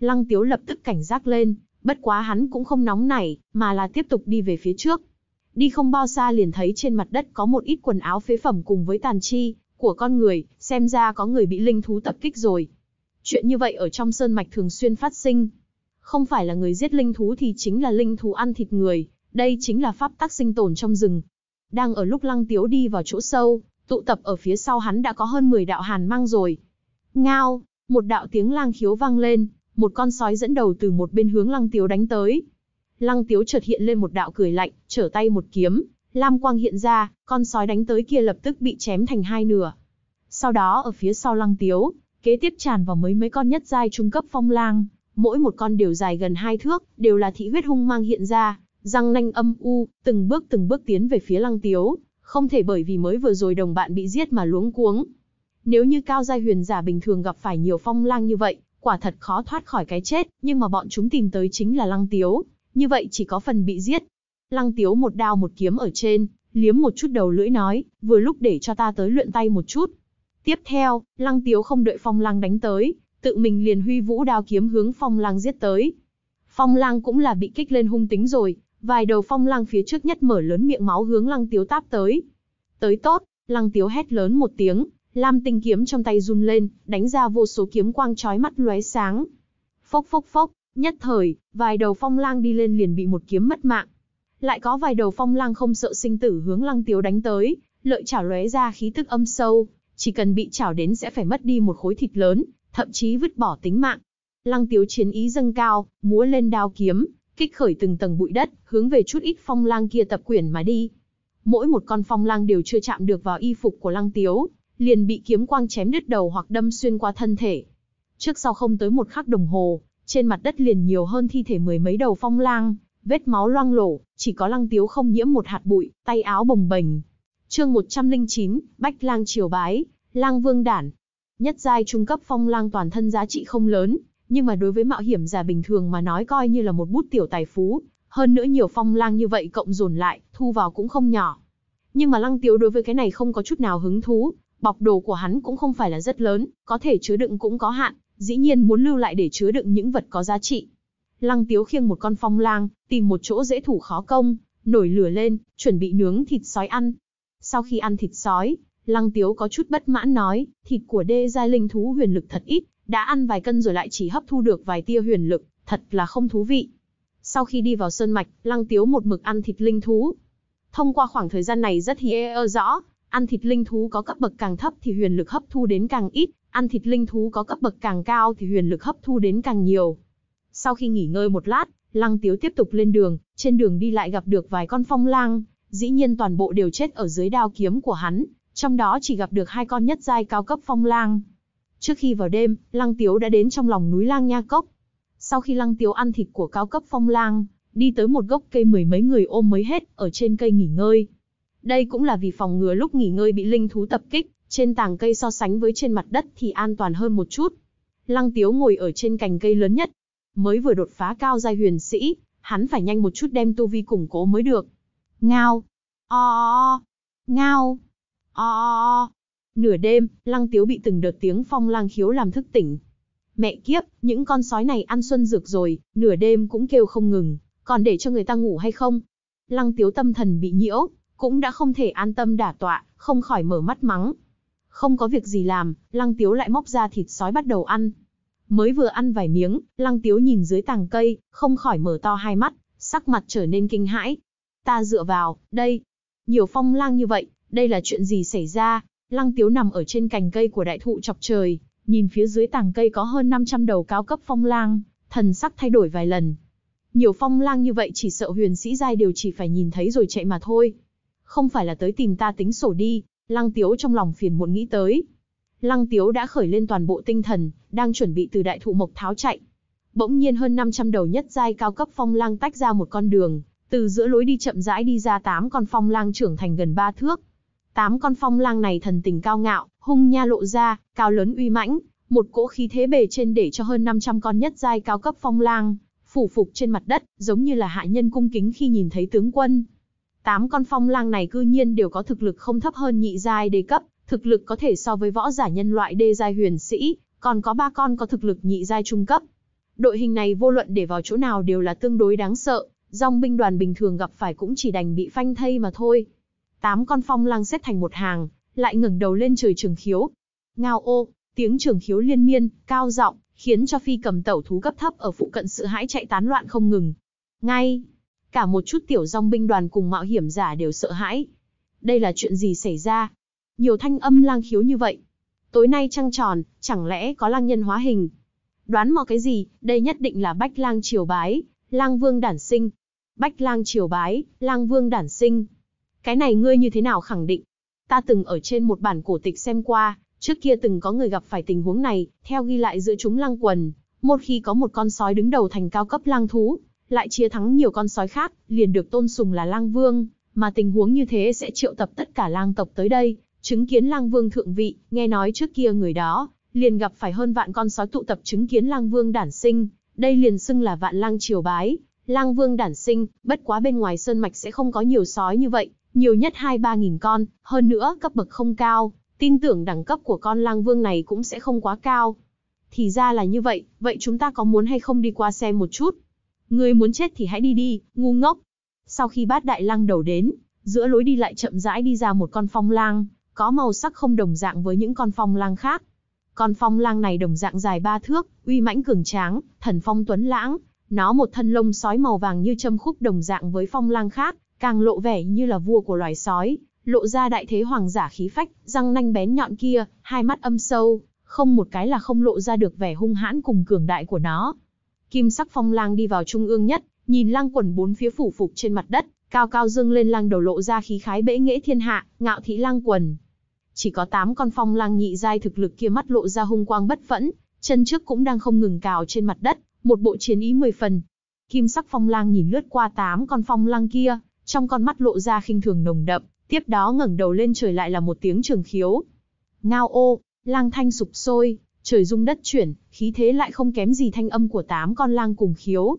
Lăng Tiếu lập tức cảnh giác lên, bất quá hắn cũng không nóng nảy, mà là tiếp tục đi về phía trước. Đi không bao xa liền thấy trên mặt đất có một ít quần áo phế phẩm cùng với tàn chi của con người, xem ra có người bị linh thú tập kích rồi. Chuyện như vậy ở trong sơn mạch thường xuyên phát sinh. Không phải là người giết linh thú thì chính là linh thú ăn thịt người, đây chính là pháp tắc sinh tồn trong rừng, đang ở lúc lăng tiếu đi vào chỗ sâu, tụ tập ở phía sau hắn đã có hơn 10 đạo hàn mang rồi. Ngao, một đạo tiếng lang khiếu vang lên, một con sói dẫn đầu từ một bên hướng lăng tiếu đánh tới. Lăng tiếu chợt hiện lên một đạo cười lạnh, trở tay một kiếm, lam quang hiện ra, con sói đánh tới kia lập tức bị chém thành hai nửa. Sau đó ở phía sau lăng tiếu, kế tiếp tràn vào mấy mấy con nhất giai trung cấp phong lang, mỗi một con đều dài gần hai thước, đều là thị huyết hung mang hiện ra, răng nanh âm u, từng bước từng bước tiến về phía Lăng Tiếu, không thể bởi vì mới vừa rồi đồng bạn bị giết mà luống cuống. Nếu như cao giai huyền giả bình thường gặp phải nhiều phong lang như vậy, quả thật khó thoát khỏi cái chết, nhưng mà bọn chúng tìm tới chính là Lăng Tiếu, như vậy chỉ có phần bị giết. Lăng Tiếu một đao một kiếm ở trên, liếm một chút đầu lưỡi nói, vừa lúc để cho ta tới luyện tay một chút. Tiếp theo, Lăng Tiếu không đợi phong lang đánh tới, tự mình liền huy vũ đao kiếm hướng phong lang giết tới. Phong lang cũng là bị kích lên hung tính rồi, Vài đầu phong lang phía trước nhất mở lớn miệng máu hướng lăng tiếu táp tới. Tới tốt, lăng tiếu hét lớn một tiếng, lam tinh kiếm trong tay run lên, đánh ra vô số kiếm quang chói mắt lóe sáng. Phốc phốc phốc, nhất thời, vài đầu phong lang đi lên liền bị một kiếm mất mạng. Lại có vài đầu phong lang không sợ sinh tử hướng lăng tiếu đánh tới, lợi chảo lóe ra khí tức âm sâu, chỉ cần bị chảo đến sẽ phải mất đi một khối thịt lớn, thậm chí vứt bỏ tính mạng. Lăng tiếu chiến ý dâng cao, múa lên đao kiếm, kích khởi từng tầng bụi đất, hướng về chút ít phong lang kia tập quyển mà đi. Mỗi một con phong lang đều chưa chạm được vào y phục của Lăng Tiếu, liền bị kiếm quang chém đứt đầu hoặc đâm xuyên qua thân thể. Trước sau không tới một khắc đồng hồ, trên mặt đất liền nhiều hơn thi thể mười mấy đầu phong lang, vết máu loang lổ, chỉ có Lăng Tiếu không nhiễm một hạt bụi, tay áo bồng bềnh. Chương 109, Bách Lang triều bái, Lang Vương đản. Nhất giai trung cấp phong lang toàn thân giá trị không lớn, nhưng mà đối với mạo hiểm giả bình thường mà nói coi như là một bút tiểu tài phú, hơn nữa nhiều phong lang như vậy cộng dồn lại, thu vào cũng không nhỏ. Nhưng mà Lăng Tiếu đối với cái này không có chút nào hứng thú, bọc đồ của hắn cũng không phải là rất lớn, có thể chứa đựng cũng có hạn, dĩ nhiên muốn lưu lại để chứa đựng những vật có giá trị. Lăng Tiếu khiêng một con phong lang, tìm một chỗ dễ thủ khó công, nổi lửa lên, chuẩn bị nướng thịt sói ăn. Sau khi ăn thịt sói, Lăng Tiếu có chút bất mãn nói, thịt của đê giai linh thú huyền lực thật ít, đã ăn vài cân rồi lại chỉ hấp thu được vài tia huyền lực, thật là không thú vị. Sau khi đi vào sơn mạch, Lăng Tiếu một mực ăn thịt linh thú. Thông qua khoảng thời gian này rất hiê rõ, ăn thịt linh thú có cấp bậc càng thấp thì huyền lực hấp thu đến càng ít, ăn thịt linh thú có cấp bậc càng cao thì huyền lực hấp thu đến càng nhiều. Sau khi nghỉ ngơi một lát, Lăng Tiếu tiếp tục lên đường, trên đường đi lại gặp được vài con phong lang, dĩ nhiên toàn bộ đều chết ở dưới đao kiếm của hắn, trong đó chỉ gặp được hai con nhất giai cao cấp phong lang. Trước khi vào đêm, Lăng Tiếu đã đến trong lòng núi Lang Nha Cốc. Sau khi Lăng Tiếu ăn thịt của cao cấp phong lang, đi tới một gốc cây mười mấy người ôm mới hết, ở trên cây nghỉ ngơi. Đây cũng là vì phòng ngừa lúc nghỉ ngơi bị linh thú tập kích, trên tảng cây so sánh với trên mặt đất thì an toàn hơn một chút. Lăng Tiếu ngồi ở trên cành cây lớn nhất, mới vừa đột phá cao giai huyền sĩ, hắn phải nhanh một chút đem tu vi củng cố mới được. Ngao, o, ngao, O o Nửa đêm, Lăng Tiếu bị từng đợt tiếng phong lang khiếu làm thức tỉnh. Mẹ kiếp, những con sói này ăn xuân dược rồi, nửa đêm cũng kêu không ngừng, còn để cho người ta ngủ hay không? Lăng Tiếu tâm thần bị nhiễu, cũng đã không thể an tâm đả tọa, không khỏi mở mắt mắng. Không có việc gì làm, Lăng Tiếu lại móc ra thịt sói bắt đầu ăn. Mới vừa ăn vài miếng, Lăng Tiếu nhìn dưới tàng cây, không khỏi mở to hai mắt, sắc mặt trở nên kinh hãi. Ta dựa vào, đây, nhiều phong lang như vậy, đây là chuyện gì xảy ra? Lăng Tiếu nằm ở trên cành cây của đại thụ chọc trời, nhìn phía dưới tàng cây có hơn 500 đầu cao cấp phong lang, thần sắc thay đổi vài lần. Nhiều phong lang như vậy chỉ sợ huyền sĩ giai đều chỉ phải nhìn thấy rồi chạy mà thôi. Không phải là tới tìm ta tính sổ đi, Lăng Tiếu trong lòng phiền muộn nghĩ tới. Lăng Tiếu đã khởi lên toàn bộ tinh thần, đang chuẩn bị từ đại thụ mộc tháo chạy. Bỗng nhiên hơn 500 đầu nhất giai cao cấp phong lang tách ra một con đường, từ giữa lối đi chậm rãi đi ra tám con phong lang trưởng thành gần ba thước, Tám con phong lang này thần tình cao ngạo, hung nha lộ ra, cao lớn uy mãnh, một cỗ khí thế bề trên để cho hơn 500 con nhất giai cao cấp phong lang, phủ phục trên mặt đất, giống như là hạ nhân cung kính khi nhìn thấy tướng quân. Tám con phong lang này cư nhiên đều có thực lực không thấp hơn nhị giai đề cấp, thực lực có thể so với võ giả nhân loại đê giai huyền sĩ, còn có ba con có thực lực nhị giai trung cấp. Đội hình này vô luận để vào chỗ nào đều là tương đối đáng sợ, dòng binh đoàn bình thường gặp phải cũng chỉ đành bị phanh thây mà thôi. Tám con phong lang xếp thành một hàng, lại ngẩng đầu lên trời trường khiếu. Ngao ô, tiếng trường khiếu liên miên, cao giọng, khiến cho phi cầm tẩu thú cấp thấp ở phụ cận sự hãi chạy tán loạn không ngừng. Ngay, cả một chút tiểu dòng binh đoàn cùng mạo hiểm giả đều sợ hãi. Đây là chuyện gì xảy ra? Nhiều thanh âm lang khiếu như vậy. Tối nay trăng tròn, chẳng lẽ có lang nhân hóa hình? Đoán mò cái gì, đây nhất định là bách lang triều bái, lang vương đản sinh. Bách lang triều bái, lang vương đản sinh. Cái này ngươi như thế nào khẳng định? Ta từng ở trên một bản cổ tịch xem qua, trước kia từng có người gặp phải tình huống này, theo ghi lại giữa chúng lăng quần, một khi có một con sói đứng đầu thành cao cấp lang thú, lại chia thắng nhiều con sói khác, liền được tôn sùng là lang vương, mà tình huống như thế sẽ triệu tập tất cả lang tộc tới đây, chứng kiến lang vương thượng vị, nghe nói trước kia người đó, liền gặp phải hơn vạn con sói tụ tập chứng kiến lang vương đản sinh, đây liền xưng là vạn lang triều bái, lang vương đản sinh, bất quá bên ngoài sơn mạch sẽ không có nhiều sói như vậy, nhiều nhất 2-3 nghìn con, hơn nữa cấp bậc không cao, tin tưởng đẳng cấp của con lang vương này cũng sẽ không quá cao. Thì ra là như vậy, vậy chúng ta có muốn hay không đi qua xem một chút? người muốn chết thì hãy đi đi, ngu ngốc. Sau khi bát đại lang đầu đến, giữa lối đi lại chậm rãi đi ra một con phong lang, có màu sắc không đồng dạng với những con phong lang khác. Con phong lang này đồng dạng dài ba thước, uy mãnh cường tráng, thần phong tuấn lãng, nó một thân lông sói màu vàng như châm khúc đồng dạng với phong lang khác, càng lộ vẻ như là vua của loài sói, lộ ra đại thế hoàng giả khí phách, răng nanh bén nhọn kia, hai mắt âm sâu, không một cái là không lộ ra được vẻ hung hãn cùng cường đại của nó. Kim sắc phong lang đi vào trung ương nhất, nhìn lang quần bốn phía phủ phục trên mặt đất, cao cao dương lên lang đầu lộ ra khí khái bễ nghễ thiên hạ, ngạo thị lang quần. Chỉ có tám con phong lang nhị giai thực lực kia mắt lộ ra hung quang bất phẫn, chân trước cũng đang không ngừng cào trên mặt đất, một bộ chiến ý mười phần. Kim sắc phong lang nhìn lướt qua tám con phong lang kia, trong con mắt lộ ra khinh thường nồng đậm, tiếp đó ngẩng đầu lên trời lại là một tiếng trường khiếu. Ngao ô, lang thanh sụp sôi, trời rung đất chuyển, khí thế lại không kém gì thanh âm của tám con lang cùng khiếu.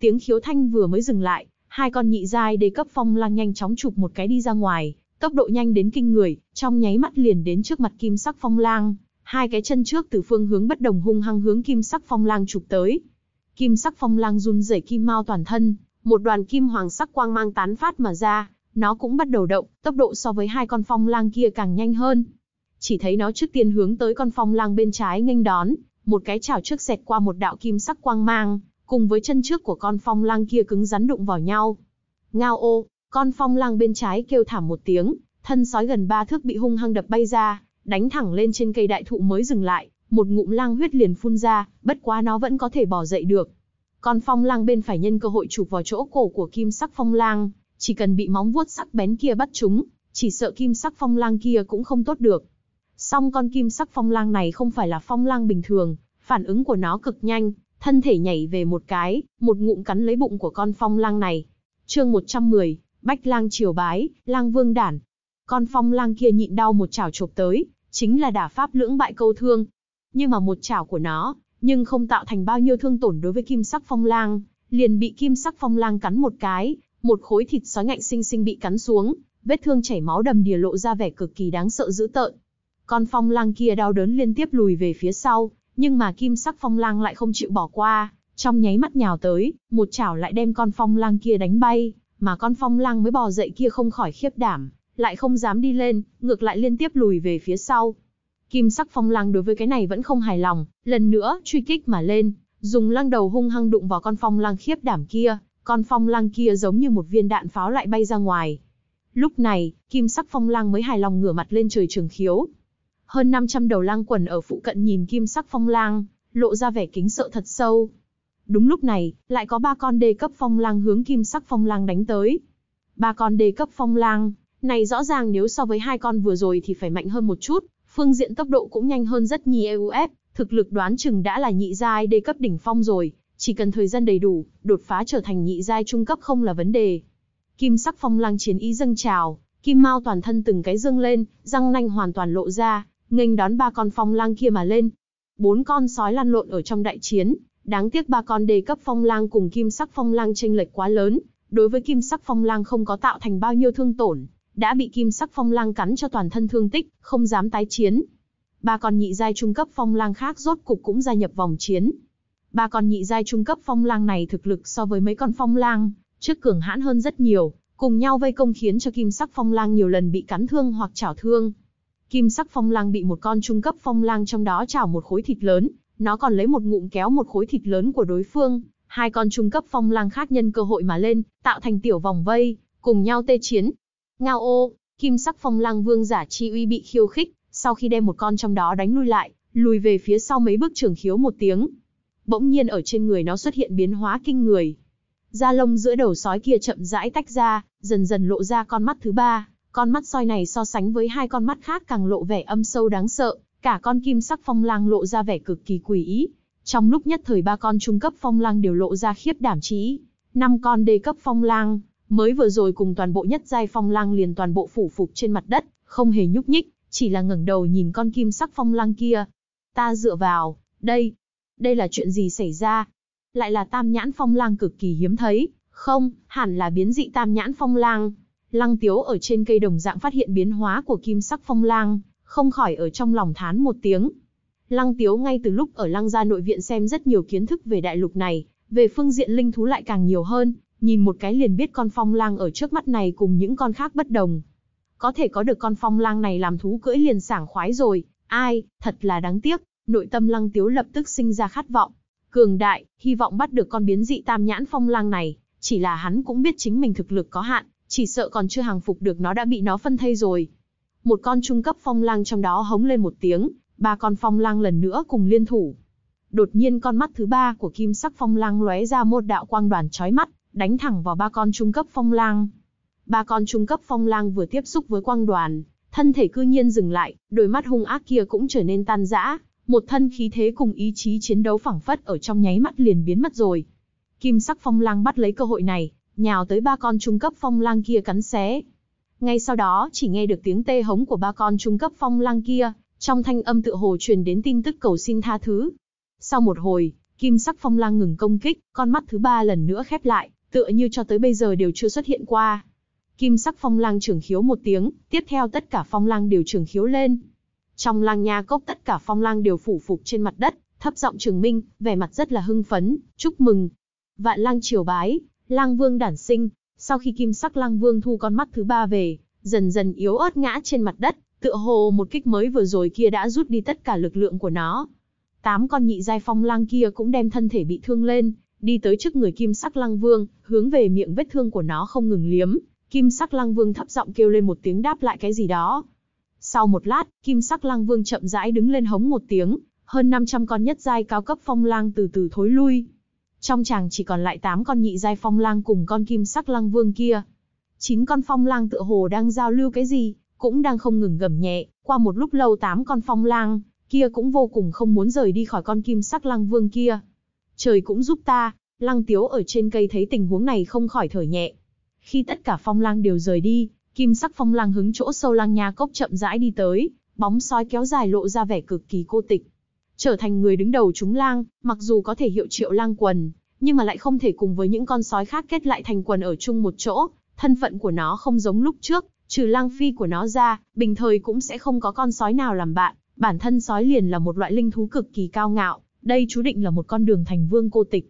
Tiếng khiếu thanh vừa mới dừng lại, hai con nhị giai đề cấp phong lang nhanh chóng chụp một cái đi ra ngoài, tốc độ nhanh đến kinh người, trong nháy mắt liền đến trước mặt kim sắc phong lang, hai cái chân trước từ phương hướng bất đồng hung hăng hướng kim sắc phong lang chụp tới. Kim sắc phong lang run rẩy kim mau toàn thân, một đoàn kim hoàng sắc quang mang tán phát mà ra, nó cũng bắt đầu động, tốc độ so với hai con phong lang kia càng nhanh hơn. Chỉ thấy nó trước tiên hướng tới con phong lang bên trái nghênh đón, một cái chảo trước xẹt qua một đạo kim sắc quang mang, cùng với chân trước của con phong lang kia cứng rắn đụng vào nhau. Ngao ô, con phong lang bên trái kêu thảm một tiếng, thân sói gần ba thước bị hung hăng đập bay ra, đánh thẳng lên trên cây đại thụ mới dừng lại, một ngụm lang huyết liền phun ra, bất quá nó vẫn có thể bỏ dậy được. Con phong lang bên phải nhân cơ hội chụp vào chỗ cổ của kim sắc phong lang, chỉ cần bị móng vuốt sắc bén kia bắt chúng, chỉ sợ kim sắc phong lang kia cũng không tốt được. Song con kim sắc phong lang này không phải là phong lang bình thường, phản ứng của nó cực nhanh, thân thể nhảy về một cái, một ngụm cắn lấy bụng của con phong lang này. Chương 110, Bách lang triều bái, lang vương đản. Con phong lang kia nhịn đau một chảo chộp tới, chính là đả pháp lưỡng bại câu thương. Nhưng mà một chảo của nó, nhưng không tạo thành bao nhiêu thương tổn đối với kim sắc phong lang, liền bị kim sắc phong lang cắn một cái, một khối thịt sói ngạnh sinh sinh bị cắn xuống, vết thương chảy máu đầm đìa lộ ra vẻ cực kỳ đáng sợ dữ tợn. Con phong lang kia đau đớn liên tiếp lùi về phía sau, nhưng mà kim sắc phong lang lại không chịu bỏ qua, trong nháy mắt nhào tới, một chảo lại đem con phong lang kia đánh bay, mà con phong lang mới bò dậy kia không khỏi khiếp đảm, lại không dám đi lên, ngược lại liên tiếp lùi về phía sau, Kim sắc phong lang đối với cái này vẫn không hài lòng, lần nữa truy kích mà lên, dùng lăng đầu hung hăng đụng vào con phong lang khiếp đảm kia, con phong lang kia giống như một viên đạn pháo lại bay ra ngoài. Lúc này, kim sắc phong lang mới hài lòng ngửa mặt lên trời trường khiếu. Hơn 500 đầu lang quần ở phụ cận nhìn kim sắc phong lang, lộ ra vẻ kính sợ thật sâu. Đúng lúc này, lại có ba con đề cấp phong lang hướng kim sắc phong lang đánh tới. Ba con đề cấp phong lang, này rõ ràng nếu so với hai con vừa rồi thì phải mạnh hơn một chút, Phương diện tốc độ cũng nhanh hơn rất nhiều EUF, thực lực đoán chừng đã là nhị giai đề cấp đỉnh phong rồi, chỉ cần thời gian đầy đủ, đột phá trở thành nhị giai trung cấp không là vấn đề. Kim sắc phong lang chiến ý dâng trào, kim mao toàn thân từng cái dâng lên, răng nanh hoàn toàn lộ ra, nghênh đón ba con phong lang kia mà lên. Bốn con sói lăn lộn ở trong đại chiến, đáng tiếc ba con đề cấp phong lang cùng kim sắc phong lang chênh lệch quá lớn, đối với kim sắc phong lang không có tạo thành bao nhiêu thương tổn, đã bị kim sắc phong lang cắn cho toàn thân thương tích, không dám tái chiến. Ba con nhị giai trung cấp phong lang khác rốt cục cũng gia nhập vòng chiến. Ba con nhị giai trung cấp phong lang này thực lực so với mấy con phong lang, trước cường hãn hơn rất nhiều, cùng nhau vây công khiến cho kim sắc phong lang nhiều lần bị cắn thương hoặc chảo thương. Kim sắc phong lang bị một con trung cấp phong lang trong đó chảo một khối thịt lớn, nó còn lấy một ngụm kéo một khối thịt lớn của đối phương, hai con trung cấp phong lang khác nhân cơ hội mà lên, tạo thành tiểu vòng vây, cùng nhau tê chiến, Ngao ô, kim sắc phong lang vương giả chi uy bị khiêu khích, sau khi đem một con trong đó đánh lui lại, lùi về phía sau mấy bước trường khiếu một tiếng. Bỗng nhiên ở trên người nó xuất hiện biến hóa kinh người. Da lông giữa đầu sói kia chậm rãi tách ra, dần dần lộ ra con mắt thứ ba. Con mắt soi này so sánh với hai con mắt khác càng lộ vẻ âm sâu đáng sợ, cả con kim sắc phong lang lộ ra vẻ cực kỳ quỷ ý. Trong lúc nhất thời ba con trung cấp phong lang đều lộ ra khiếp đảm trí. Năm con đề cấp phong lang, Mới vừa rồi cùng toàn bộ nhất giai phong lang liền toàn bộ phủ phục trên mặt đất, không hề nhúc nhích, chỉ là ngẩng đầu nhìn con kim sắc phong lang kia. Ta dựa vào, đây, đây là chuyện gì xảy ra? Lại là tam nhãn phong lang cực kỳ hiếm thấy, không, hẳn là biến dị tam nhãn phong lang. Lăng tiếu ở trên cây đồng dạng phát hiện biến hóa của kim sắc phong lang, không khỏi ở trong lòng thán một tiếng. Lăng tiếu ngay từ lúc ở lăng gia nội viện xem rất nhiều kiến thức về đại lục này, về phương diện linh thú lại càng nhiều hơn, nhìn một cái liền biết con phong lang ở trước mắt này cùng những con khác bất đồng. Có thể có được con phong lang này làm thú cưỡi liền sảng khoái rồi, ai, thật là đáng tiếc, nội tâm lăng tiếu lập tức sinh ra khát vọng. Cường đại, hy vọng bắt được con biến dị tam nhãn phong lang này, chỉ là hắn cũng biết chính mình thực lực có hạn, chỉ sợ còn chưa hàng phục được nó đã bị nó phân thây rồi. Một con trung cấp phong lang trong đó hống lên một tiếng, ba con phong lang lần nữa cùng liên thủ. Đột nhiên con mắt thứ ba của kim sắc phong lang lóe ra một đạo quang đoàn chói mắt, đánh thẳng vào ba con trung cấp phong lang. Ba con trung cấp phong lang vừa tiếp xúc với quang đoàn, thân thể cư nhiên dừng lại, đôi mắt hung ác kia cũng trở nên tan rã, một thân khí thế cùng ý chí chiến đấu phẳng phất ở trong nháy mắt liền biến mất rồi. Kim sắc phong lang bắt lấy cơ hội này, nhào tới ba con trung cấp phong lang kia cắn xé. Ngay sau đó chỉ nghe được tiếng tê hống của ba con trung cấp phong lang kia, trong thanh âm tự hồ truyền đến tin tức cầu xin tha thứ. Sau một hồi, kim sắc phong lang ngừng công kích, con mắt thứ ba lần nữa khép lại, tựa như cho tới bây giờ đều chưa xuất hiện qua. Kim sắc phong lang trưởng khiếu một tiếng, tiếp theo tất cả phong lang đều trưởng khiếu lên. Trong lang nha cốc tất cả phong lang đều phủ phục trên mặt đất, thấp giọng trường minh, vẻ mặt rất là hưng phấn, chúc mừng. Vạn lang triều bái, lang vương đản sinh, sau khi kim sắc lang vương thu con mắt thứ ba về, dần dần yếu ớt ngã trên mặt đất, tựa hồ một kích mới vừa rồi kia đã rút đi tất cả lực lượng của nó. Tám con nhị giai phong lang kia cũng đem thân thể bị thương lên, đi tới trước người kim sắc lăng vương, hướng về miệng vết thương của nó không ngừng liếm. Kim sắc lăng vương thấp giọng kêu lên một tiếng đáp lại cái gì đó. Sau một lát, kim sắc lăng vương chậm rãi đứng lên hống một tiếng, hơn 500 con nhất giai cao cấp phong lang từ từ thối lui. Trong chàng chỉ còn lại 8 con nhị giai phong lang cùng con kim sắc lăng vương kia. 9 con phong lang tựa hồ đang giao lưu cái gì, cũng đang không ngừng gầm nhẹ, qua một lúc lâu 8 con phong lang kia cũng vô cùng không muốn rời đi khỏi con kim sắc lăng vương kia. Trời cũng giúp ta, lăng tiếu ở trên cây thấy tình huống này không khỏi thở nhẹ. Khi tất cả phong lang đều rời đi, kim sắc phong lang hứng chỗ sâu lang nha cốc chậm rãi đi tới, bóng sói kéo dài lộ ra vẻ cực kỳ cô tịch. Trở thành người đứng đầu chúng lang, mặc dù có thể hiệu triệu lang quần, nhưng mà lại không thể cùng với những con sói khác kết lại thành quần ở chung một chỗ, thân phận của nó không giống lúc trước, trừ lang phi của nó ra, bình thời cũng sẽ không có con sói nào làm bạn, bản thân sói liền là một loại linh thú cực kỳ cao ngạo, đây chú định là một con đường thành vương cô tịch.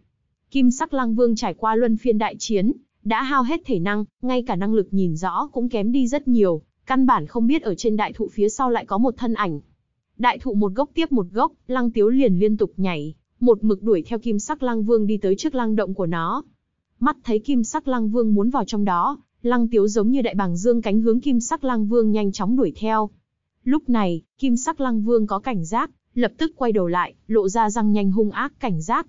Kim sắc lăng vương trải qua luân phiên đại chiến, đã hao hết thể năng, ngay cả năng lực nhìn rõ cũng kém đi rất nhiều, căn bản không biết ở trên đại thụ phía sau lại có một thân ảnh. Đại thụ một gốc tiếp một gốc, lăng tiếu liền liên tục nhảy, một mực đuổi theo kim sắc lăng vương đi tới trước lăng động của nó. Mắt thấy kim sắc lăng vương muốn vào trong đó, lăng tiếu giống như đại bàng dương cánh hướng kim sắc lăng vương nhanh chóng đuổi theo. Lúc này, kim sắc lăng vương có cảnh giác, lập tức quay đầu lại, lộ ra răng nhanh hung ác cảnh giác.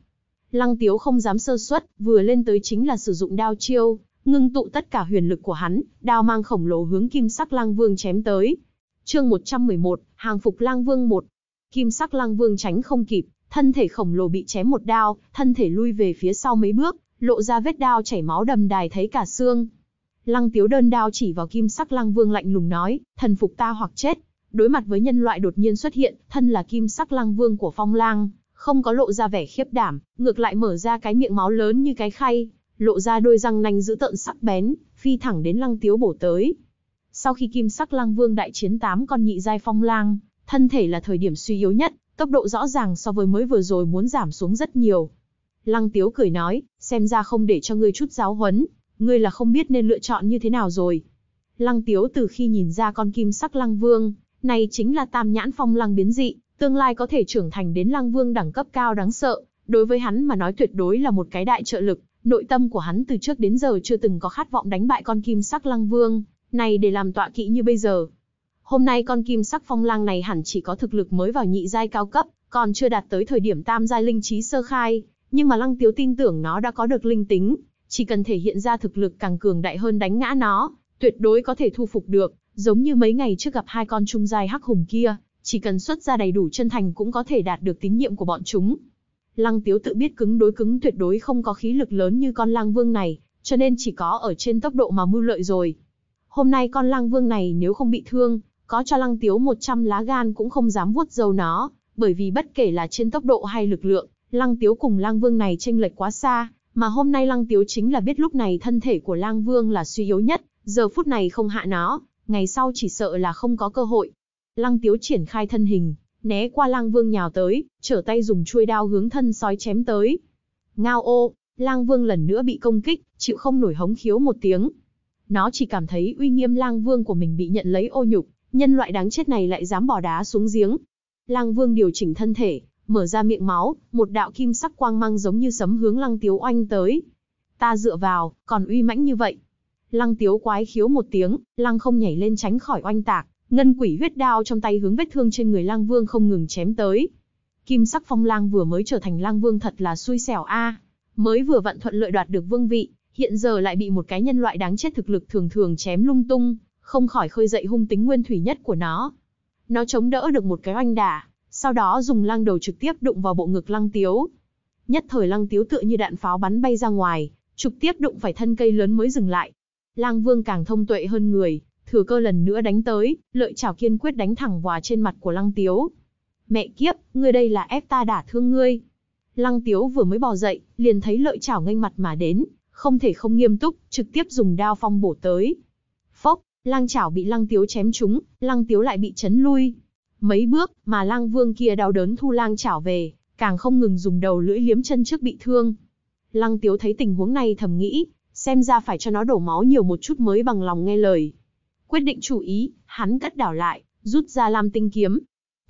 Lăng Tiếu không dám sơ suất, vừa lên tới chính là sử dụng đao chiêu, ngưng tụ tất cả huyền lực của hắn, đao mang khổng lồ hướng Kim Sắc Lang Vương chém tới. Chương 111, hàng phục Lang Vương 1. Kim Sắc Lang Vương tránh không kịp, thân thể khổng lồ bị chém một đao, thân thể lui về phía sau mấy bước, lộ ra vết đao chảy máu đầm đài thấy cả xương. Lăng Tiếu đơn đao chỉ vào Kim Sắc Lang Vương lạnh lùng nói, thần phục ta hoặc chết. Đối mặt với nhân loại đột nhiên xuất hiện, thân là kim sắc lang vương của phong lang, không có lộ ra vẻ khiếp đảm, ngược lại mở ra cái miệng máu lớn như cái khay, lộ ra đôi răng nanh dữ tợn sắc bén, phi thẳng đến lăng tiếu bổ tới. Sau khi kim sắc lang vương đại chiến tám con nhị giai phong lang, thân thể là thời điểm suy yếu nhất, tốc độ rõ ràng so với mới vừa rồi muốn giảm xuống rất nhiều. Lăng tiếu cười nói, xem ra không để cho ngươi chút giáo huấn, ngươi là không biết nên lựa chọn như thế nào rồi. Lăng tiếu từ khi nhìn ra con kim sắc lăng vương, này chính là tam nhãn phong lăng biến dị, tương lai có thể trưởng thành đến lăng vương đẳng cấp cao đáng sợ, đối với hắn mà nói tuyệt đối là một cái đại trợ lực, nội tâm của hắn từ trước đến giờ chưa từng có khát vọng đánh bại con kim sắc lăng vương, này để làm tọa kỵ như bây giờ. Hôm nay con kim sắc phong lang này hẳn chỉ có thực lực mới vào nhị giai cao cấp, còn chưa đạt tới thời điểm tam giai linh trí sơ khai, nhưng mà lăng tiếu tin tưởng nó đã có được linh tính, chỉ cần thể hiện ra thực lực càng cường đại hơn đánh ngã nó, tuyệt đối có thể thu phục được, Giống như mấy ngày trước gặp hai con trung giai hắc hùng kia, chỉ cần xuất ra đầy đủ chân thành cũng có thể đạt được tín nhiệm của bọn chúng. Lăng Tiếu tự biết cứng đối cứng tuyệt đối không có khí lực lớn như con lang vương này, cho nên chỉ có ở trên tốc độ mà mưu lợi rồi. Hôm nay con lang vương này nếu không bị thương, có cho lăng tiếu 100 lá gan cũng không dám vuốt dâu nó, bởi vì bất kể là trên tốc độ hay lực lượng, lăng tiếu cùng lang vương này chênh lệch quá xa, mà hôm nay lăng tiếu chính là biết lúc này thân thể của lang vương là suy yếu nhất, giờ phút này không hạ nó, ngày sau chỉ sợ là không có cơ hội. Lăng Tiếu triển khai thân hình, né qua Lang Vương nhào tới, trở tay dùng chuôi đao hướng thân sói chém tới. Ngao ô, Lang Vương lần nữa bị công kích, chịu không nổi hống khiếu một tiếng. Nó chỉ cảm thấy uy nghiêm Lang Vương của mình bị nhận lấy ô nhục, nhân loại đáng chết này lại dám bỏ đá xuống giếng. Lang Vương điều chỉnh thân thể, mở ra miệng máu, một đạo kim sắc quang mang giống như sấm hướng Lăng Tiếu oanh tới. Ta dựa vào, còn uy mãnh như vậy. Lăng tiếu quái khiếu một tiếng, lăng không nhảy lên tránh khỏi oanh tạc, ngân quỷ huyết đao trong tay hướng vết thương trên người lang vương không ngừng chém tới. Kim sắc phong lang vừa mới trở thành lang vương thật là xui xẻo a, mới vừa vận thuận lợi đoạt được vương vị, hiện giờ lại bị một cái nhân loại đáng chết thực lực thường thường chém lung tung, không khỏi khơi dậy hung tính nguyên thủy nhất của nó. Nó chống đỡ được một cái oanh đả, sau đó dùng lang đầu trực tiếp đụng vào bộ ngực lăng tiếu. Nhất thời lăng tiếu tựa như đạn pháo bắn bay ra ngoài, trực tiếp đụng phải thân cây lớn mới dừng lại, Lang Vương càng thông tuệ hơn người, thừa cơ lần nữa đánh tới, lợi chảo kiên quyết đánh thẳng vào trên mặt của Lăng Tiếu. Mẹ kiếp, ngươi đây là ép ta đả thương ngươi. Lăng Tiếu vừa mới bò dậy, liền thấy lợi chảo nghênh mặt mà đến, không thể không nghiêm túc, trực tiếp dùng đao phong bổ tới. Phốc, Lăng chảo bị Lăng Tiếu chém trúng, Lăng Tiếu lại bị chấn lui. Mấy bước, mà Lăng Vương kia đau đớn thu Lăng chảo về, càng không ngừng dùng đầu lưỡi liếm chân trước bị thương. Lăng Tiếu thấy tình huống này thầm nghĩ, xem ra phải cho nó đổ máu nhiều một chút mới bằng lòng nghe lời. Quyết định chủ ý, hắn cất đảo lại, rút ra lam tinh kiếm.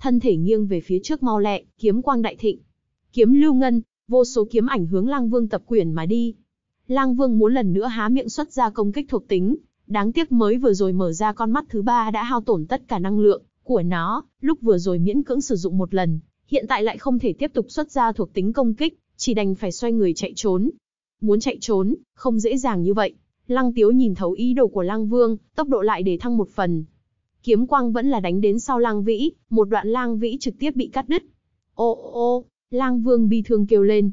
Thân thể nghiêng về phía trước mau lẹ, kiếm quang đại thịnh. Kiếm lưu ngân, vô số kiếm ảnh hướng lang vương tập quyển mà đi. Lang vương muốn lần nữa há miệng xuất ra công kích thuộc tính, đáng tiếc mới vừa rồi mở ra con mắt thứ ba đã hao tổn tất cả năng lượng của nó, lúc vừa rồi miễn cưỡng sử dụng một lần, hiện tại lại không thể tiếp tục xuất ra thuộc tính công kích, chỉ đành phải xoay người chạy trốn, muốn chạy trốn, không dễ dàng như vậy. Lăng Tiếu nhìn thấu ý đồ của Lăng Vương, tốc độ lại để thăng một phần. Kiếm quang vẫn là đánh đến sau Lăng Vĩ, một đoạn Lăng Vĩ trực tiếp bị cắt đứt. Ô ô, Lăng Vương bi thương kêu lên.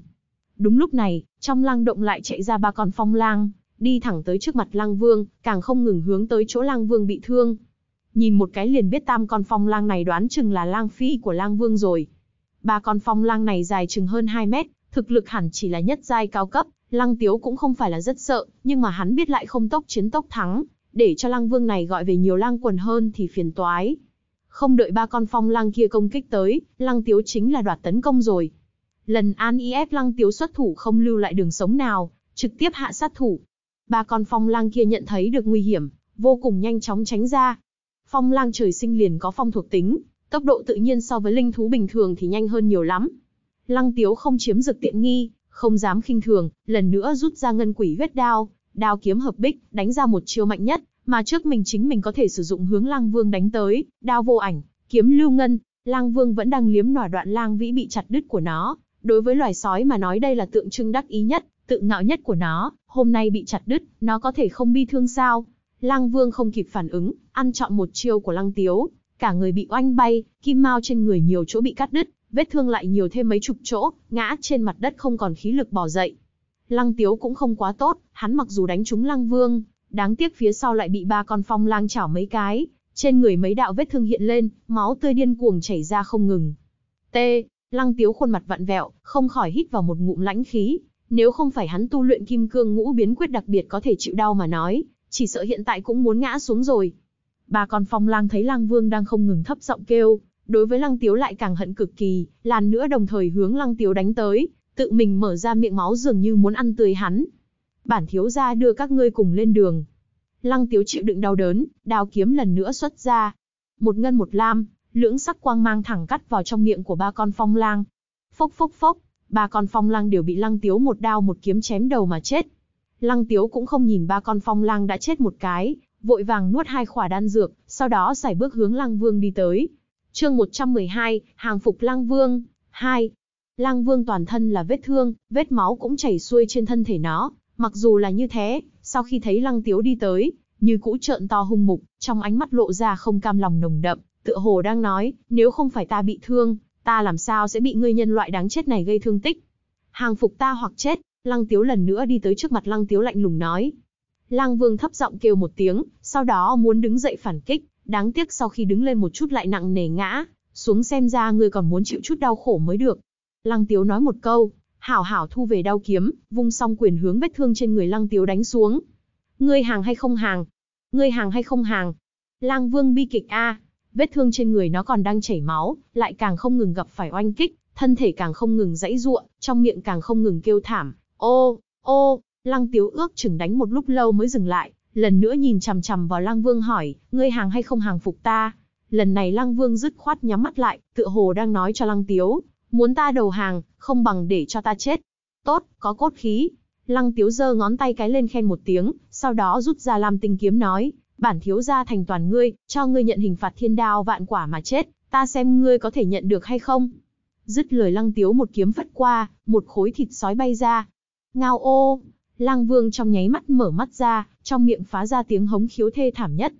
Đúng lúc này, trong Lăng động lại chạy ra ba con phong lang, đi thẳng tới trước mặt Lăng Vương, càng không ngừng hướng tới chỗ Lăng Vương bị thương. Nhìn một cái liền biết tam con phong lang này đoán chừng là lang phi của Lăng Vương rồi. Ba con phong lang này dài chừng hơn 2 mét, thực lực hẳn chỉ là nhất giai cao cấp, Lăng Tiếu cũng không phải là rất sợ, nhưng mà hắn biết lại không tốc chiến tốc thắng, để cho Lăng Vương này gọi về nhiều lang quần hơn thì phiền toái. Không đợi ba con phong lang kia công kích tới, Lăng Tiếu chính là đoạt tấn công rồi. Lần An ép Lăng Tiếu xuất thủ không lưu lại đường sống nào, trực tiếp hạ sát thủ. Ba con phong lang kia nhận thấy được nguy hiểm, vô cùng nhanh chóng tránh ra. Phong lang trời sinh liền có phong thuộc tính, tốc độ tự nhiên so với linh thú bình thường thì nhanh hơn nhiều lắm. Lăng Tiếu không chiếm được tiện nghi, không dám khinh thường, lần nữa rút ra ngân quỷ huyết đao, đao kiếm hợp bích, đánh ra một chiêu mạnh nhất, mà trước mình chính mình có thể sử dụng hướng Lang Vương đánh tới, đao vô ảnh, kiếm lưu ngân, Lang Vương vẫn đang liếm nỏa đoạn lang vĩ bị chặt đứt của nó, đối với loài sói mà nói đây là tượng trưng đắc ý nhất, tự ngạo nhất của nó, hôm nay bị chặt đứt, nó có thể không bi thương sao? Lang Vương không kịp phản ứng, ăn chọn một chiêu của Lang Tiếu, cả người bị oanh bay, kim mao trên người nhiều chỗ bị cắt đứt, vết thương lại nhiều thêm mấy chục chỗ, ngã trên mặt đất không còn khí lực bỏ dậy. Lăng Tiếu cũng không quá tốt, hắn mặc dù đánh trúng Lăng Vương, đáng tiếc phía sau lại bị ba con phong lang chảo mấy cái, trên người mấy đạo vết thương hiện lên, máu tươi điên cuồng chảy ra không ngừng. T, Lăng Tiếu khuôn mặt vặn vẹo, không khỏi hít vào một ngụm lãnh khí, nếu không phải hắn tu luyện kim cương ngũ biến quyết đặc biệt có thể chịu đau mà nói, chỉ sợ hiện tại cũng muốn ngã xuống rồi. Ba con phong lang thấy Lang Vương đang không ngừng thấp giọng kêu, đối với Lăng Tiếu lại càng hận cực kỳ, làn nữa đồng thời hướng Lăng Tiếu đánh tới, tự mình mở ra miệng máu dường như muốn ăn tươi hắn. Bản thiếu gia đưa các ngươi cùng lên đường. Lăng Tiếu chịu đựng đau đớn, đao kiếm lần nữa xuất ra. Một ngân một lam, lưỡng sắc quang mang thẳng cắt vào trong miệng của ba con phong lang. Phốc phốc phốc, ba con phong lang đều bị Lăng Tiếu một đao một kiếm chém đầu mà chết. Lăng Tiếu cũng không nhìn ba con phong lang đã chết một cái, vội vàng nuốt hai khỏa đan dược, sau đó xài bước hướng Lăng Vương đi tới, Chương 112, hàng phục Lang Vương 2. Lang Vương toàn thân là vết thương, vết máu cũng chảy xuôi trên thân thể nó, mặc dù là như thế, sau khi thấy Lăng Tiếu đi tới, như cũ trợn to hung mục, trong ánh mắt lộ ra không cam lòng nồng đậm, tựa hồ đang nói, nếu không phải ta bị thương, ta làm sao sẽ bị ngươi nhân loại đáng chết này gây thương tích? Hàng phục ta hoặc chết, Lăng Tiếu lần nữa đi tới trước mặt Lăng Tiếu lạnh lùng nói. Lăng Vương thấp giọng kêu một tiếng, sau đó muốn đứng dậy phản kích, Đáng tiếc sau khi đứng lên một chút lại nặng nề ngã, xuống xem ra ngươi còn muốn chịu chút đau khổ mới được. Lăng Tiếu nói một câu, hảo hảo thu về đao kiếm, vung song quyền hướng vết thương trên người Lăng Tiếu đánh xuống. Ngươi hàng hay không hàng? Ngươi hàng hay không hàng? Lang Vương bi kịch a, vết thương trên người nó còn đang chảy máu, lại càng không ngừng gặp phải oanh kích, thân thể càng không ngừng giãy giụa, trong miệng càng không ngừng kêu thảm. Ô, ô, Lăng Tiếu ước chừng đánh một lúc lâu mới dừng lại, lần nữa nhìn chằm chằm vào Lăng Vương hỏi, ngươi hàng hay không hàng phục ta? Lần này Lăng Vương dứt khoát nhắm mắt lại, tựa hồ đang nói cho Lăng Tiếu, muốn ta đầu hàng, không bằng để cho ta chết. Tốt, có cốt khí. Lăng Tiếu giơ ngón tay cái lên khen một tiếng, sau đó rút ra Lam Tinh kiếm nói, bản thiếu gia thành toàn ngươi, cho ngươi nhận hình phạt thiên đao vạn quả mà chết, ta xem ngươi có thể nhận được hay không. Dứt lời Lăng Tiếu một kiếm phất qua, một khối thịt sói bay ra. Ngao ô, Lang Vương trong nháy mắt mở mắt ra, trong miệng phá ra tiếng hống khiếu thê thảm nhất.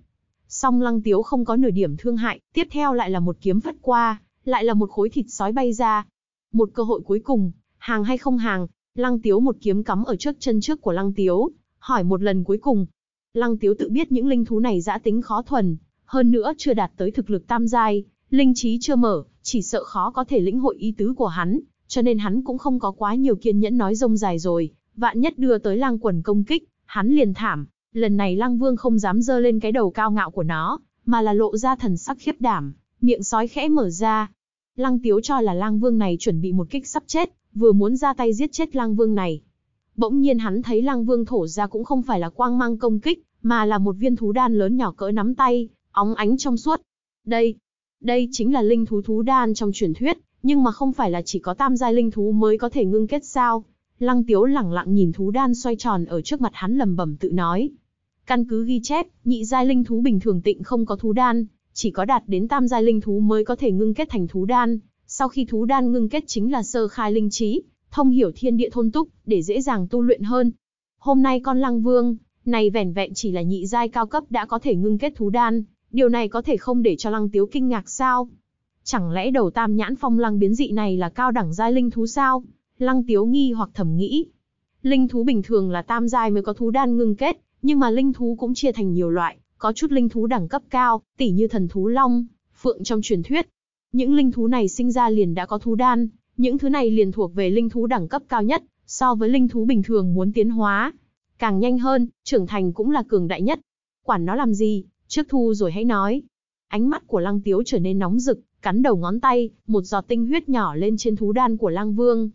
Song Lăng Tiếu không có nửa điểm thương hại, tiếp theo lại là một kiếm vắt qua, lại là một khối thịt sói bay ra. Một cơ hội cuối cùng, hàng hay không hàng, Lăng Tiếu một kiếm cắm ở trước chân trước của Lăng Tiếu, hỏi một lần cuối cùng. Lăng Tiếu tự biết những linh thú này dã tính khó thuần, hơn nữa chưa đạt tới thực lực tam giai, linh trí chưa mở, chỉ sợ khó có thể lĩnh hội ý tứ của hắn, cho nên hắn cũng không có quá nhiều kiên nhẫn nói rông dài rồi, vạn nhất đưa tới lang quần công kích, hắn liền thảm. Lần này lang vương không dám dơ lên cái đầu cao ngạo của nó, mà là lộ ra thần sắc khiếp đảm, miệng sói khẽ mở ra. Lăng tiếu cho là lang vương này chuẩn bị một kích sắp chết, vừa muốn ra tay giết chết lang vương này. Bỗng nhiên hắn thấy lang vương thổ ra cũng không phải là quang mang công kích, mà là một viên thú đan lớn nhỏ cỡ nắm tay, óng ánh trong suốt. Đây, đây chính là linh thú thú đan trong truyền thuyết, nhưng mà không phải là chỉ có tam giai linh thú mới có thể ngưng kết sao, Lăng Tiếu lẳng lặng nhìn thú đan xoay tròn ở trước mặt hắn lầm bẩm tự nói. Căn cứ ghi chép, nhị giai linh thú bình thường tịnh không có thú đan, chỉ có đạt đến tam giai linh thú mới có thể ngưng kết thành thú đan. Sau khi thú đan ngưng kết chính là sơ khai linh trí, thông hiểu thiên địa thôn túc, để dễ dàng tu luyện hơn. Hôm nay con Lăng Vương, này vẻn vẹn chỉ là nhị giai cao cấp đã có thể ngưng kết thú đan, điều này có thể không để cho Lăng Tiếu kinh ngạc sao? Chẳng lẽ đầu tam nhãn phong lăng biến dị này là cao đẳng giai linh thú sao? Lăng Tiếu nghi hoặc thầm nghĩ. Linh thú bình thường là tam giai mới có thú đan ngưng kết, nhưng mà linh thú cũng chia thành nhiều loại, có chút linh thú đẳng cấp cao, tỉ như thần thú long, phượng trong truyền thuyết. Những linh thú này sinh ra liền đã có thú đan, những thứ này liền thuộc về linh thú đẳng cấp cao nhất, so với linh thú bình thường muốn tiến hóa, càng nhanh hơn, trưởng thành cũng là cường đại nhất. Quản nó làm gì, trước thu rồi hãy nói. Ánh mắt của Lăng Tiếu trở nên nóng rực, cắn đầu ngón tay, một giọt tinh huyết nhỏ lên trên thú đan của Lăng Vương.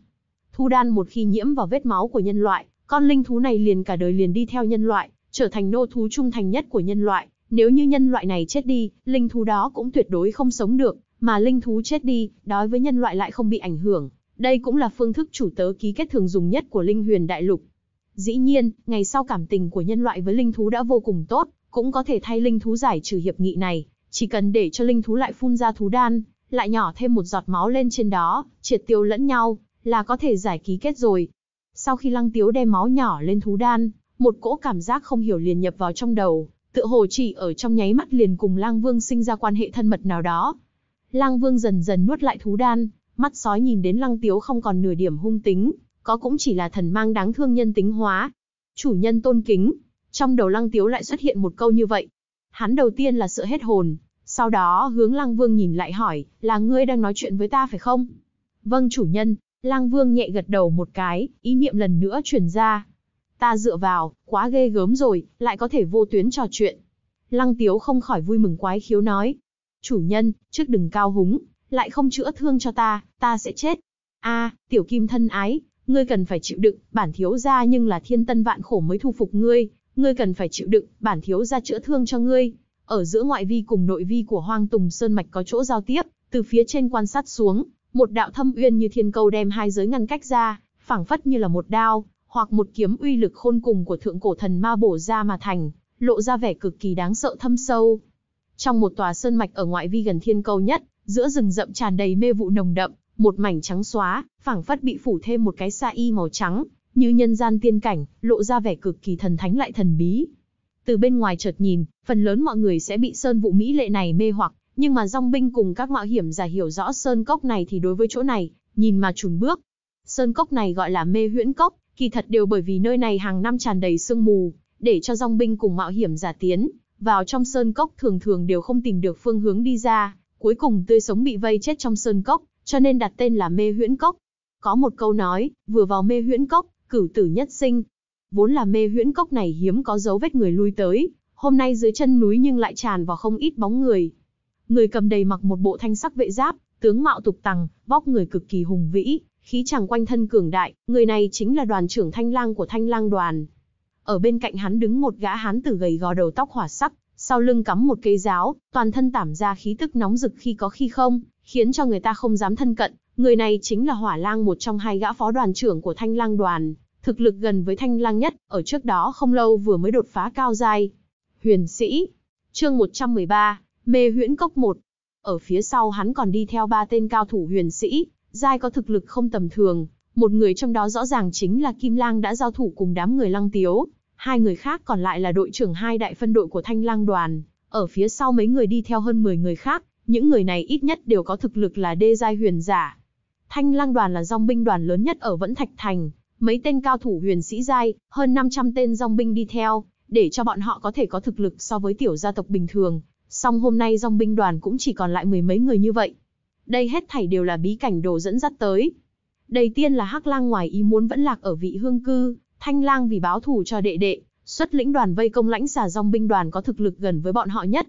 Thu đan một khi nhiễm vào vết máu của nhân loại, con linh thú này liền cả đời liền đi theo nhân loại, trở thành nô thú trung thành nhất của nhân loại. Nếu như nhân loại này chết đi, linh thú đó cũng tuyệt đối không sống được, mà linh thú chết đi, đối với nhân loại lại không bị ảnh hưởng. Đây cũng là phương thức chủ tớ ký kết thường dùng nhất của linh huyền đại lục. Dĩ nhiên, ngày sau cảm tình của nhân loại với linh thú đã vô cùng tốt, cũng có thể thay linh thú giải trừ hiệp nghị này, chỉ cần để cho linh thú lại phun ra thú đan, lại nhỏ thêm một giọt máu lên trên đó, triệt tiêu lẫn nhau, là có thể giải ký kết rồi. Sau khi lăng tiếu đem máu nhỏ lên thú đan, một cỗ cảm giác không hiểu liền nhập vào trong đầu, tựa hồ chỉ ở trong nháy mắt liền cùng lang vương sinh ra quan hệ thân mật nào đó. Lang vương dần dần nuốt lại thú đan, mắt sói nhìn đến lăng tiếu không còn nửa điểm hung tính, có cũng chỉ là thần mang đáng thương nhân tính hóa. Chủ nhân tôn kính, trong đầu lăng tiếu lại xuất hiện một câu như vậy. Hắn đầu tiên là sợ hết hồn, sau đó hướng lăng vương nhìn lại hỏi, là ngươi đang nói chuyện với ta phải không? Vâng chủ nhân, Lang Vương nhẹ gật đầu một cái, ý niệm lần nữa truyền ra. Ta dựa vào, quá ghê gớm rồi, lại có thể vô tuyến trò chuyện. Lăng Tiếu không khỏi vui mừng quái khiếu nói. Chủ nhân, trước đừng cao húng, lại không chữa thương cho ta, ta sẽ chết. a tiểu kim thân ái, ngươi cần phải chịu đựng, bản thiếu gia nhưng là thiên tân vạn khổ mới thu phục ngươi, ngươi cần phải chịu đựng, bản thiếu gia chữa thương cho ngươi. Ở giữa ngoại vi cùng nội vi của Hoang Tùng Sơn Mạch có chỗ giao tiếp, từ phía trên quan sát xuống, một đạo thâm uyên như thiên câu đem hai giới ngăn cách ra, phảng phất như là một đao, hoặc một kiếm uy lực khôn cùng của thượng cổ thần ma bổ ra mà thành, lộ ra vẻ cực kỳ đáng sợ thâm sâu. Trong một tòa sơn mạch ở ngoại vi gần thiên câu nhất, giữa rừng rậm tràn đầy mê vụ nồng đậm, một mảnh trắng xóa, phảng phất bị phủ thêm một cái sa y màu trắng, như nhân gian tiên cảnh, lộ ra vẻ cực kỳ thần thánh lại thần bí. Từ bên ngoài chợt nhìn, phần lớn mọi người sẽ bị sơn vụ mỹ lệ này mê hoặc, nhưng mà dòng binh cùng các mạo hiểm giả hiểu rõ sơn cốc này thì đối với chỗ này, nhìn mà chùn bước. Sơn cốc này gọi là mê huyễn cốc, kỳ thật đều bởi vì nơi này hàng năm tràn đầy sương mù, để cho dòng binh cùng mạo hiểm giả tiến, vào trong sơn cốc thường thường đều không tìm được phương hướng đi ra, cuối cùng tươi sống bị vây chết trong sơn cốc, cho nên đặt tên là mê huyễn cốc. Có một câu nói, vừa vào mê huyễn cốc, cửu tử nhất sinh. Vốn là mê huyễn cốc này hiếm có dấu vết người lui tới, hôm nay dưới chân núi nhưng lại tràn vào không ít bóng người, Người cầm đầy mặc một bộ thanh sắc vệ giáp, tướng mạo tục tằng, vóc người cực kỳ hùng vĩ, khí chàng quanh thân cường đại, người này chính là đoàn trưởng Thanh Lang của Thanh Lang đoàn. Ở bên cạnh hắn đứng một gã hán tử gầy gò đầu tóc hỏa sắc, sau lưng cắm một cây giáo, toàn thân tản ra khí tức nóng rực khi có khi không, khiến cho người ta không dám thân cận. Người này chính là Hỏa Lang một trong hai gã phó đoàn trưởng của Thanh Lang đoàn, thực lực gần với Thanh Lang nhất, ở trước đó không lâu vừa mới đột phá cao giai. Huyền sĩ. Chương 113, mê huyễn cốc một. Ở phía sau hắn còn đi theo ba tên cao thủ huyền sĩ, giai có thực lực không tầm thường, một người trong đó rõ ràng chính là Kim Lang đã giao thủ cùng đám người Lăng Tiếu, hai người khác còn lại là đội trưởng hai đại phân đội của Thanh Lang đoàn, ở phía sau mấy người đi theo hơn 10 người khác, những người này ít nhất đều có thực lực là đê giai huyền giả. Thanh Lang đoàn là dòng binh đoàn lớn nhất ở Vẫn Thạch Thành, mấy tên cao thủ huyền sĩ giai, hơn 500 tên dòng binh đi theo, để cho bọn họ có thể có thực lực so với tiểu gia tộc bình thường, Song hôm nay dòng binh đoàn cũng chỉ còn lại mười mấy người như vậy. Đây hết thảy đều là bí cảnh đồ dẫn dắt tới. đầy tiên là Hắc Lang ngoài ý muốn vẫn lạc ở vị hương cư, Thanh Lang vì báo thù cho đệ đệ, xuất lĩnh đoàn vây công lãnh giả dòng binh đoàn có thực lực gần với bọn họ nhất.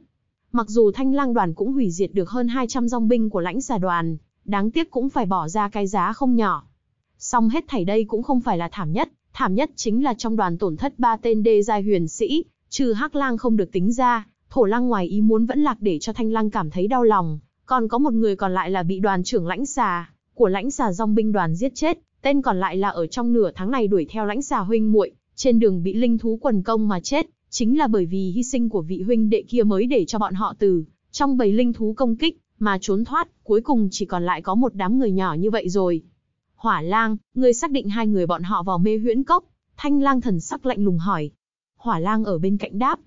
Mặc dù Thanh Lang đoàn cũng hủy diệt được hơn 200 dòng binh của lãnh giả đoàn, đáng tiếc cũng phải bỏ ra cái giá không nhỏ. Song hết thảy đây cũng không phải là thảm nhất, thảm nhất chính là trong đoàn tổn thất ba tên đê giai huyền sĩ, trừ Hắc Lang không được tính ra, Thổ Lăng ngoài ý muốn vẫn lạc để cho Thanh Lăng cảm thấy đau lòng, còn có một người còn lại là bị đoàn trưởng lãnh xà, của lãnh xà dòng binh đoàn giết chết, tên còn lại là ở trong nửa tháng này đuổi theo lãnh xà huynh muội, trên đường bị linh thú quần công mà chết, chính là bởi vì hy sinh của vị huynh đệ kia mới để cho bọn họ từ trong bầy linh thú công kích mà trốn thoát, cuối cùng chỉ còn lại có một đám người nhỏ như vậy rồi. Hỏa Lang, người xác định hai người bọn họ vào mê huyễn cốc? Thanh Lang thần sắc lạnh lùng hỏi. Hỏa Lang ở bên cạnh đáp,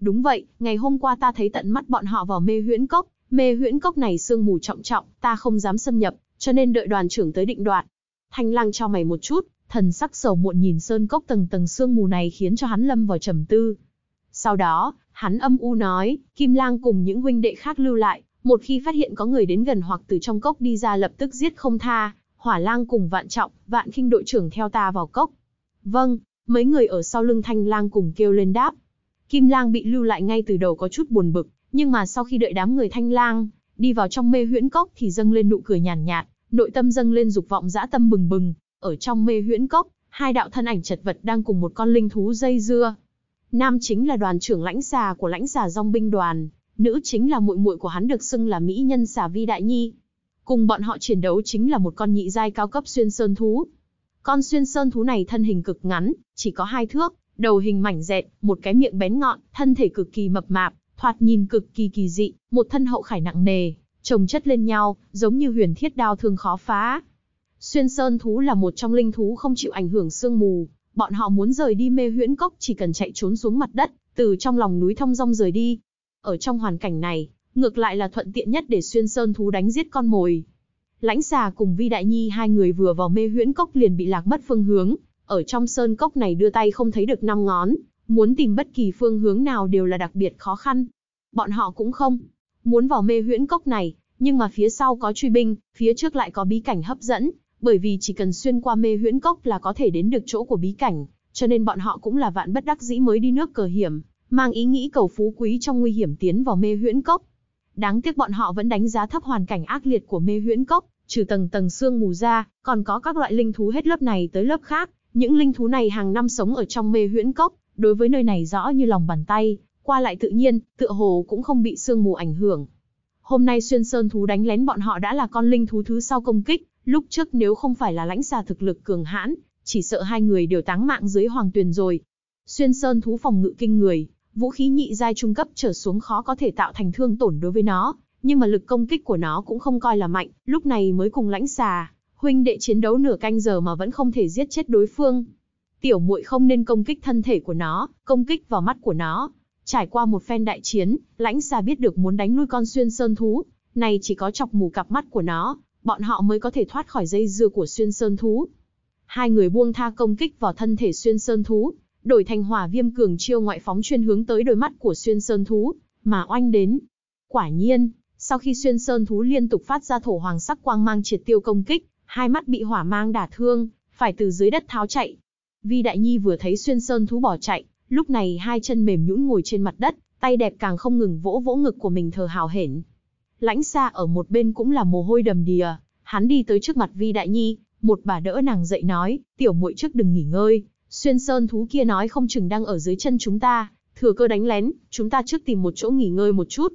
Đúng vậy, ngày hôm qua ta thấy tận mắt bọn họ vào mê huyễn cốc, mê huyễn cốc này sương mù trọng trọng, ta không dám xâm nhập, cho nên đợi đoàn trưởng tới định đoạt. Thanh Lang cho mày một chút, thần sắc sầu muộn nhìn sơn cốc tầng tầng sương mù này khiến cho hắn lâm vào trầm tư. Sau đó, hắn âm u nói, Kim Lang cùng những huynh đệ khác lưu lại, một khi phát hiện có người đến gần hoặc từ trong cốc đi ra lập tức giết không tha, Hỏa Lang cùng Vạn Trọng, Vạn Khinh đội trưởng theo ta vào cốc. Vâng, mấy người ở sau lưng Thanh Lang cùng kêu lên đáp, Kim Lang bị lưu lại ngay từ đầu có chút buồn bực, nhưng mà sau khi đợi đám người Thanh Lang đi vào trong mê huyễn cốc thì dâng lên nụ cười nhàn nhạt, nội tâm dâng lên dục vọng dã tâm bừng bừng. Ở trong mê huyễn cốc, hai đạo thân ảnh chật vật đang cùng một con linh thú dây dưa. Nam chính là đoàn trưởng lãnh xà của lãnh xà dòng binh đoàn, nữ chính là muội muội của hắn được xưng là mỹ nhân xà vi đại nhi. Cùng bọn họ chiến đấu chính là một con nhị giai cao cấp xuyên sơn thú. Con xuyên sơn thú này thân hình cực ngắn, chỉ có hai thước, đầu hình mảnh dẹt, một cái miệng bén ngọn, thân thể cực kỳ mập mạp, thoạt nhìn cực kỳ kỳ dị, một thân hậu khải nặng nề, chồng chất lên nhau, giống như huyền thiết đao thương khó phá. Xuyên sơn thú là một trong linh thú không chịu ảnh hưởng sương mù, bọn họ muốn rời đi mê huyễn cốc chỉ cần chạy trốn xuống mặt đất, từ trong lòng núi thông rong rời đi. Ở trong hoàn cảnh này, ngược lại là thuận tiện nhất để xuyên sơn thú đánh giết con mồi. Lãnh xà cùng Vi Đại Nhi hai người vừa vào mê huyễn cốc liền bị lạc mất phương hướng, ở trong sơn cốc này đưa tay không thấy được năm ngón, muốn tìm bất kỳ phương hướng nào đều là đặc biệt khó khăn. Bọn họ cũng không muốn vào mê huyễn cốc này, nhưng mà phía sau có truy binh, phía trước lại có bí cảnh hấp dẫn, bởi vì chỉ cần xuyên qua mê huyễn cốc là có thể đến được chỗ của bí cảnh, cho nên bọn họ cũng là vạn bất đắc dĩ mới đi nước cờ hiểm, mang ý nghĩ cầu phú quý trong nguy hiểm tiến vào mê huyễn cốc. Đáng tiếc bọn họ vẫn đánh giá thấp hoàn cảnh ác liệt của mê huyễn cốc, trừ tầng tầng xương mù ra, còn có các loại linh thú hết lớp này tới lớp khác, những linh thú này hàng năm sống ở trong mê huyễn cốc, đối với nơi này rõ như lòng bàn tay, qua lại tự nhiên, tựa hồ cũng không bị sương mù ảnh hưởng. Hôm nay xuyên sơn thú đánh lén bọn họ đã là con linh thú thứ sau công kích, lúc trước nếu không phải là lãnh xà thực lực cường hãn, chỉ sợ hai người đều táng mạng dưới hoàng tuyền rồi. Xuyên sơn thú phòng ngự kinh người, vũ khí nhị giai trung cấp trở xuống khó có thể tạo thành thương tổn đối với nó, nhưng mà lực công kích của nó cũng không coi là mạnh, lúc này mới cùng lãnh xà huynh đệ chiến đấu nửa canh giờ mà vẫn không thể giết chết đối phương. Tiểu muội không nên công kích thân thể của nó, công kích vào mắt của nó. Trải qua một phen đại chiến, lãnh xà biết được muốn đánh lui con xuyên sơn thú, này chỉ có chọc mù cặp mắt của nó, bọn họ mới có thể thoát khỏi dây dưa của xuyên sơn thú. Hai người buông tha công kích vào thân thể xuyên sơn thú, đổi thành hỏa viêm cường chiêu ngoại phóng chuyên hướng tới đôi mắt của xuyên sơn thú, mà oanh đến. Quả nhiên, sau khi xuyên sơn thú liên tục phát ra thổ hoàng sắc quang mang triệt tiêu công kích, hai mắt bị hỏa mang đả thương, phải từ dưới đất tháo chạy. Vi Đại Nhi vừa thấy xuyên sơn thú bỏ chạy, lúc này hai chân mềm nhũn ngồi trên mặt đất, tay đẹp càng không ngừng vỗ vỗ ngực của mình thờ hào hển. Lãnh xa ở một bên cũng là mồ hôi đầm đìa, hắn đi tới trước mặt Vi Đại Nhi, một bà đỡ nàng dậy nói, tiểu muội trước đừng nghỉ ngơi, xuyên sơn thú kia nói không chừng đang ở dưới chân chúng ta, thừa cơ đánh lén, chúng ta trước tìm một chỗ nghỉ ngơi một chút.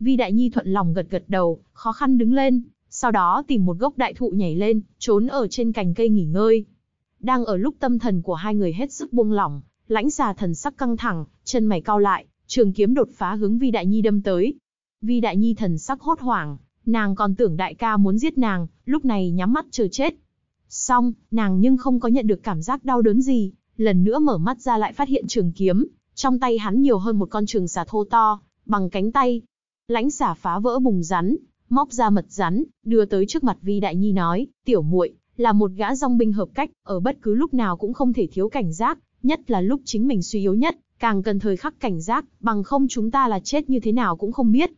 Vi Đại Nhi thuận lòng gật gật đầu, khó khăn đứng lên, sau đó tìm một gốc đại thụ nhảy lên, trốn ở trên cành cây nghỉ ngơi. Đang ở lúc tâm thần của hai người hết sức buông lỏng, lãnh xà thần sắc căng thẳng, chân mày cao lại, trường kiếm đột phá hướng Vi Đại Nhi đâm tới. Vi Đại Nhi thần sắc hốt hoảng, nàng còn tưởng đại ca muốn giết nàng, lúc này nhắm mắt chờ chết. Xong, nàng nhưng không có nhận được cảm giác đau đớn gì, lần nữa mở mắt ra lại phát hiện trường kiếm, trong tay hắn nhiều hơn một con trường xà thô to, bằng cánh tay. Lãnh xà phá vỡ bùng rắn, móc ra mật rắn, đưa tới trước mặt Vi Đại Nhi nói, tiểu muội là một gã dòng binh hợp cách, ở bất cứ lúc nào cũng không thể thiếu cảnh giác, nhất là lúc chính mình suy yếu nhất, càng cần thời khắc cảnh giác, bằng không chúng ta là chết như thế nào cũng không biết.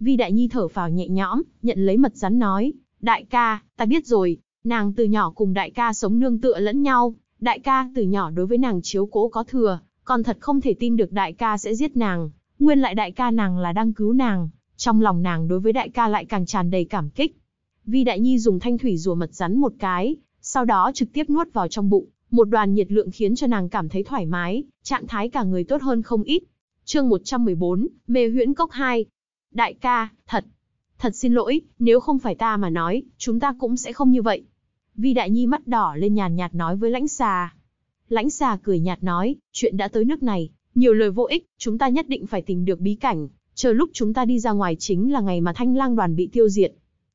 Vi Đại Nhi thở phào nhẹ nhõm, nhận lấy mật rắn nói, đại ca, ta biết rồi, nàng từ nhỏ cùng đại ca sống nương tựa lẫn nhau, đại ca từ nhỏ đối với nàng chiếu cố có thừa, còn thật không thể tin được đại ca sẽ giết nàng, nguyên lại đại ca nàng là đang cứu nàng, trong lòng nàng đối với đại ca lại càng tràn đầy cảm kích. Vi Đại Nhi dùng thanh thủy rùa mật rắn một cái, sau đó trực tiếp nuốt vào trong bụng, một đoàn nhiệt lượng khiến cho nàng cảm thấy thoải mái, trạng thái cả người tốt hơn không ít. Chương 114, Mê Huyễn Cốc 2. Đại ca, thật, thật xin lỗi, nếu không phải ta mà nói, chúng ta cũng sẽ không như vậy. Vi Đại Nhi mắt đỏ lên nhàn nhạt nói với lãnh xà. Lãnh xà cười nhạt nói, chuyện đã tới nước này, nhiều lời vô ích, chúng ta nhất định phải tìm được bí cảnh, Chờ lúc chúng ta đi ra ngoài chính là ngày mà thanh lang đoàn bị tiêu diệt.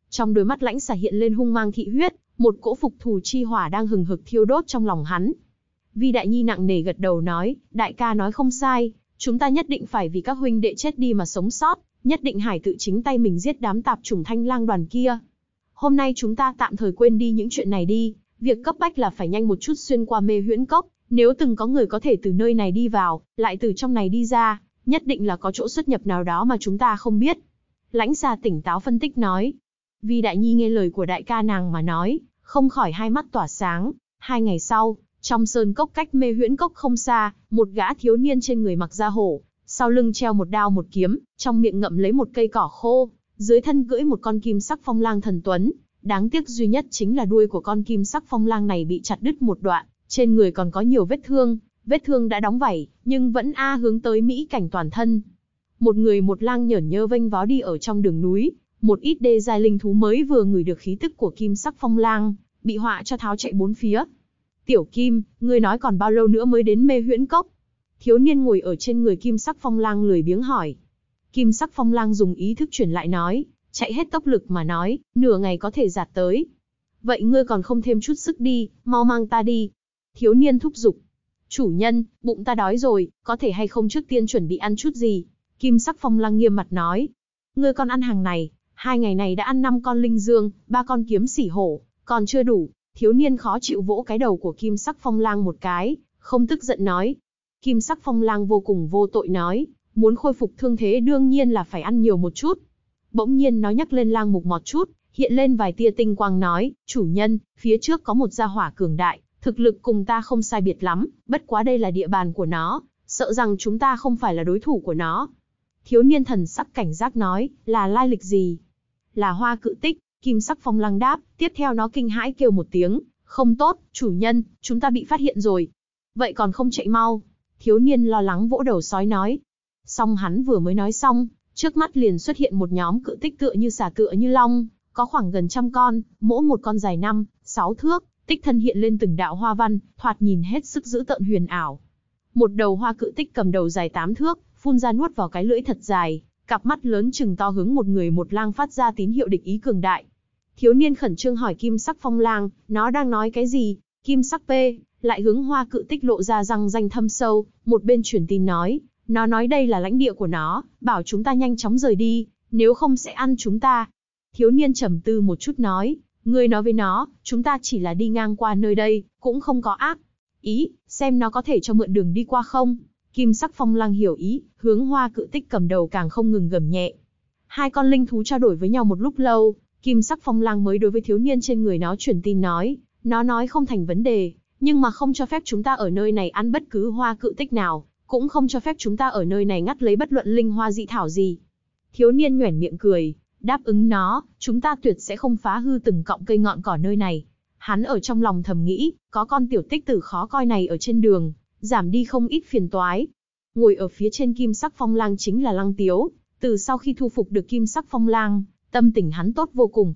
Trong đôi mắt lãnh xà hiện lên hung mang thị huyết, một cỗ phục thù chi hỏa đang hừng hực thiêu đốt trong lòng hắn. Vi Đại Nhi nặng nề gật đầu nói, đại ca nói không sai, chúng ta nhất định phải vì các huynh đệ chết đi mà sống sót, nhất định hải tự chính tay mình giết đám tạp trùng thanh lang đoàn kia. Hôm nay chúng ta tạm thời quên đi những chuyện này đi, việc cấp bách là phải nhanh một chút xuyên qua mê huyễn cốc, nếu từng có người có thể từ nơi này đi vào, lại từ trong này đi ra, nhất định là có chỗ xuất nhập nào đó mà chúng ta không biết. Lãnh gia tỉnh táo phân tích nói. Vì Đại Nhi nghe lời của đại ca nàng mà nói, không khỏi hai mắt tỏa sáng. Hai ngày sau, trong sơn cốc cách mê huyễn cốc không xa, một gã thiếu niên trên người mặc da hổ, sau lưng treo một đao một kiếm, trong miệng ngậm lấy một cây cỏ khô, dưới thân cưỡi một con kim sắc phong lang thần tuấn. Đáng tiếc duy nhất chính là đuôi của con kim sắc phong lang này bị chặt đứt một đoạn, trên người còn có nhiều vết thương, vết thương đã đóng vảy, nhưng vẫn a hướng tới mỹ cảnh toàn thân. Một người một lang nhởn nhơ vênh vó đi ở trong đường núi, một ít đê giai linh thú mới vừa ngửi được khí tức của kim sắc phong lang, bị họa cho tháo chạy bốn phía. Tiểu Kim, ngươi nói còn bao lâu nữa mới đến mê huyễn cốc? Thiếu niên ngồi ở trên người kim sắc phong lang lười biếng hỏi. Kim sắc phong lang dùng ý thức chuyển lại nói, chạy hết tốc lực mà nói, nửa ngày có thể giạt tới. Vậy ngươi còn không thêm chút sức đi, mau mang ta đi. Thiếu niên thúc giục. Chủ nhân, bụng ta đói rồi, có thể hay không trước tiên chuẩn bị ăn chút gì? Kim sắc phong lăng nghiêm mặt nói. Ngươi con ăn hàng này, hai ngày này đã ăn năm con linh dương, ba con kiếm sỉ hổ, còn chưa đủ. Thiếu niên khó chịu vỗ cái đầu của kim sắc phong lang một cái, không tức giận nói. Kim sắc phong lang vô cùng vô tội nói, muốn khôi phục thương thế đương nhiên là phải ăn nhiều một chút. Bỗng nhiên nó nhắc lên lang mục một chút, hiện lên vài tia tinh quang nói, chủ nhân, phía trước có một gia hỏa cường đại, Thực lực cùng ta không sai biệt lắm, bất quá đây là địa bàn của nó, sợ rằng chúng ta không phải là đối thủ của nó. Thiếu niên thần sắc cảnh giác nói, là lai lịch gì? Là hoa cự tích, kim sắc phong lăng đáp, tiếp theo nó kinh hãi kêu một tiếng, không tốt, chủ nhân, chúng ta bị phát hiện rồi. Vậy còn không chạy mau. Thiếu niên lo lắng vỗ đầu sói nói. Xong hắn vừa mới nói xong, trước mắt liền xuất hiện một nhóm cự tích tựa như xà tựa như long, có khoảng gần trăm con, mỗi một con dài năm, sáu thước, tích thân hiện lên từng đạo hoa văn, thoạt nhìn hết sức giữ tợn huyền ảo. Một đầu hoa cự tích cầm đầu dài 8 thước, phun ra nuốt vào cái lưỡi thật dài, cặp mắt lớn trừng to hướng một người một lang phát ra tín hiệu địch ý cường đại. Thiếu niên khẩn trương hỏi kim sắc phong lang, nó đang nói cái gì, kim sắc P, lại hướng hoa cự tích lộ ra răng danh thâm sâu, một bên truyền tin nói, nó nói đây là lãnh địa của nó, bảo chúng ta nhanh chóng rời đi, nếu không sẽ ăn chúng ta. Thiếu niên trầm tư một chút nói, Ngươi nói với nó, chúng ta chỉ là đi ngang qua nơi đây, cũng không có ác. Ý, xem nó có thể cho mượn đường đi qua không. Kim sắc phong lang hiểu ý, hướng hoa cự tích cầm đầu càng không ngừng gầm nhẹ. Hai con linh thú trao đổi với nhau một lúc lâu, kim sắc phong lang mới đối với thiếu niên trên người nó truyền tin nói. Nó nói không thành vấn đề, nhưng mà không cho phép chúng ta ở nơi này ăn bất cứ hoa cự tích nào, cũng không cho phép chúng ta ở nơi này ngắt lấy bất luận linh hoa dị thảo gì. Thiếu niên nhoẻn miệng cười, Đáp ứng nó, chúng ta tuyệt sẽ không phá hư từng cọng cây ngọn cỏ nơi này. Hắn ở trong lòng thầm nghĩ, có con tiểu tích tử khó coi này ở trên đường, giảm đi không ít phiền toái. Ngồi ở phía trên kim sắc phong lang chính là lang tiếu, từ sau khi thu phục được kim sắc phong lang, tâm tình hắn tốt vô cùng.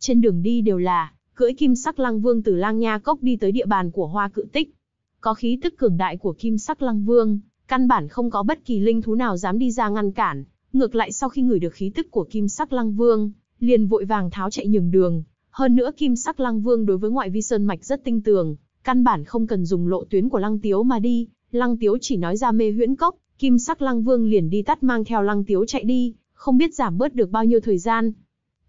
Trên đường đi đều là, cưỡi kim sắc lang vương từ lang nha cốc đi tới địa bàn của hoa cự tích. Có khí tức cường đại của kim sắc lang vương, căn bản không có bất kỳ linh thú nào dám đi ra ngăn cản. Ngược lại sau khi ngửi được khí tức của Kim Sắc Lăng Vương, liền vội vàng tháo chạy nhường đường. Hơn nữa Kim Sắc Lăng Vương đối với ngoại vi sơn mạch rất tinh tường, căn bản không cần dùng lộ tuyến của Lăng Tiếu mà đi. Lăng Tiếu chỉ nói ra mê huyễn cốc, Kim Sắc Lăng Vương liền đi tắt mang theo Lăng Tiếu chạy đi, không biết giảm bớt được bao nhiêu thời gian.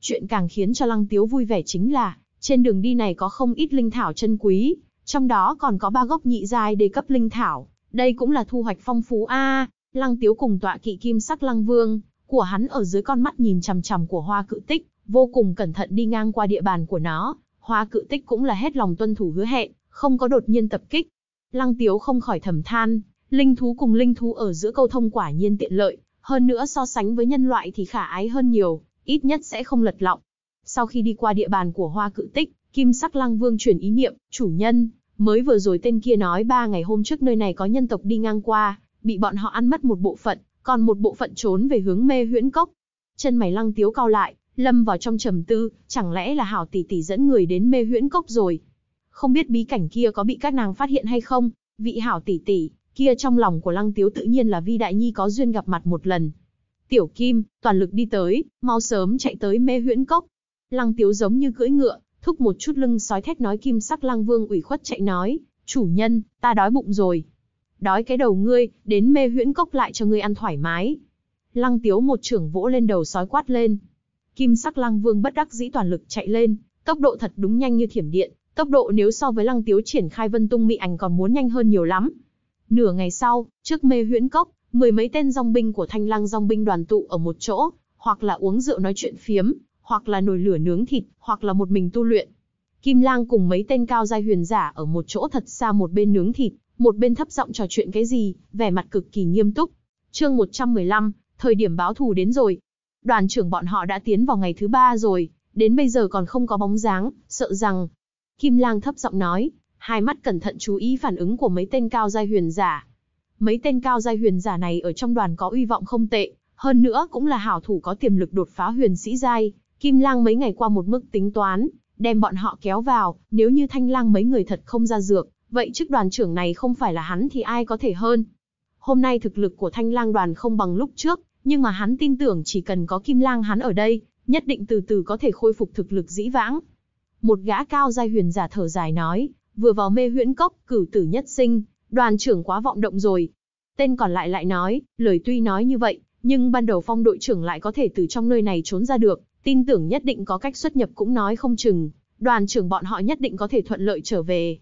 Chuyện càng khiến cho Lăng Tiếu vui vẻ chính là, trên đường đi này có không ít linh thảo chân quý, trong đó còn có ba gốc nhị dài đề cấp linh thảo, đây cũng là thu hoạch phong phú a. Lăng Tiếu cùng tọa kỵ kim sắc Lăng Vương, của hắn ở dưới con mắt nhìn chằm chằm của Hoa Cự Tích, vô cùng cẩn thận đi ngang qua địa bàn của nó. Hoa Cự Tích cũng là hết lòng tuân thủ hứa hẹn, không có đột nhiên tập kích. Lăng Tiếu không khỏi thầm than, linh thú cùng linh thú ở giữa câu thông quả nhiên tiện lợi, hơn nữa so sánh với nhân loại thì khả ái hơn nhiều, ít nhất sẽ không lật lọng. Sau khi đi qua địa bàn của Hoa Cự Tích, Kim Sắc Lăng Vương chuyển ý niệm, chủ nhân, mới vừa rồi tên kia nói ba ngày hôm trước nơi này có nhân tộc đi ngang qua, bị bọn họ ăn mất một bộ phận, còn một bộ phận trốn về hướng mê huyễn cốc. Chân mày lăng tiếu cao lại, lâm vào trong trầm tư, chẳng lẽ là hảo tỷ tỷ dẫn người đến mê huyễn cốc rồi. Không biết bí cảnh kia có bị các nàng phát hiện hay không, vị hảo tỷ tỷ kia trong lòng của lăng tiếu tự nhiên là vi đại nhi có duyên gặp mặt một lần. Tiểu Kim, toàn lực đi tới, mau sớm chạy tới mê huyễn cốc. Lăng tiếu giống như cưỡi ngựa, thúc một chút lưng sói thét nói kim sắc lăng vương ủy khuất chạy nói, chủ nhân, ta đói bụng rồi, đói cái đầu ngươi, đến mê huyễn cốc lại cho ngươi ăn thoải mái. Lăng tiếu một trưởng vỗ lên đầu sói quát lên. Kim sắc lăng vương bất đắc dĩ toàn lực chạy lên, tốc độ thật đúng nhanh như thiểm điện, tốc độ nếu so với lăng tiếu triển khai vân tung mị ảnh còn muốn nhanh hơn nhiều lắm. Nửa ngày sau, trước mê huyễn cốc, mười mấy tên dòng binh của thanh lăng dòng binh đoàn tụ ở một chỗ, hoặc là uống rượu nói chuyện phiếm, hoặc là nồi lửa nướng thịt, hoặc là một mình tu luyện. Kim Lang cùng mấy tên cao giai huyền giả ở một chỗ thật xa một bên nướng thịt, một bên thấp giọng trò chuyện cái gì, vẻ mặt cực kỳ nghiêm túc. Chương 115, thời điểm báo thù đến rồi. Đoàn trưởng bọn họ đã tiến vào ngày thứ ba rồi, đến bây giờ còn không có bóng dáng, sợ rằng. Kim Lang thấp giọng nói, hai mắt cẩn thận chú ý phản ứng của mấy tên cao giai huyền giả. Mấy tên cao giai huyền giả này ở trong đoàn có uy vọng không tệ, hơn nữa cũng là hảo thủ có tiềm lực đột phá huyền sĩ giai. Kim Lang mấy ngày qua một mức tính toán, đem bọn họ kéo vào, nếu như Thanh Lang mấy người thật không ra dược, Vậy chức đoàn trưởng này không phải là hắn thì ai có thể hơn? Hôm nay thực lực của thanh lang đoàn không bằng lúc trước, nhưng mà hắn tin tưởng chỉ cần có kim lang hắn ở đây, nhất định từ từ có thể khôi phục thực lực dĩ vãng. Một gã cao giai huyền giả thở dài nói, vừa vào mê huyễn cốc, cử tử nhất sinh, đoàn trưởng quá vọng động rồi. Tên còn lại lại nói, lời tuy nói như vậy, nhưng ban đầu phong đội trưởng lại có thể từ trong nơi này trốn ra được, tin tưởng nhất định có cách xuất nhập cũng nói không chừng, đoàn trưởng bọn họ nhất định có thể thuận lợi trở về.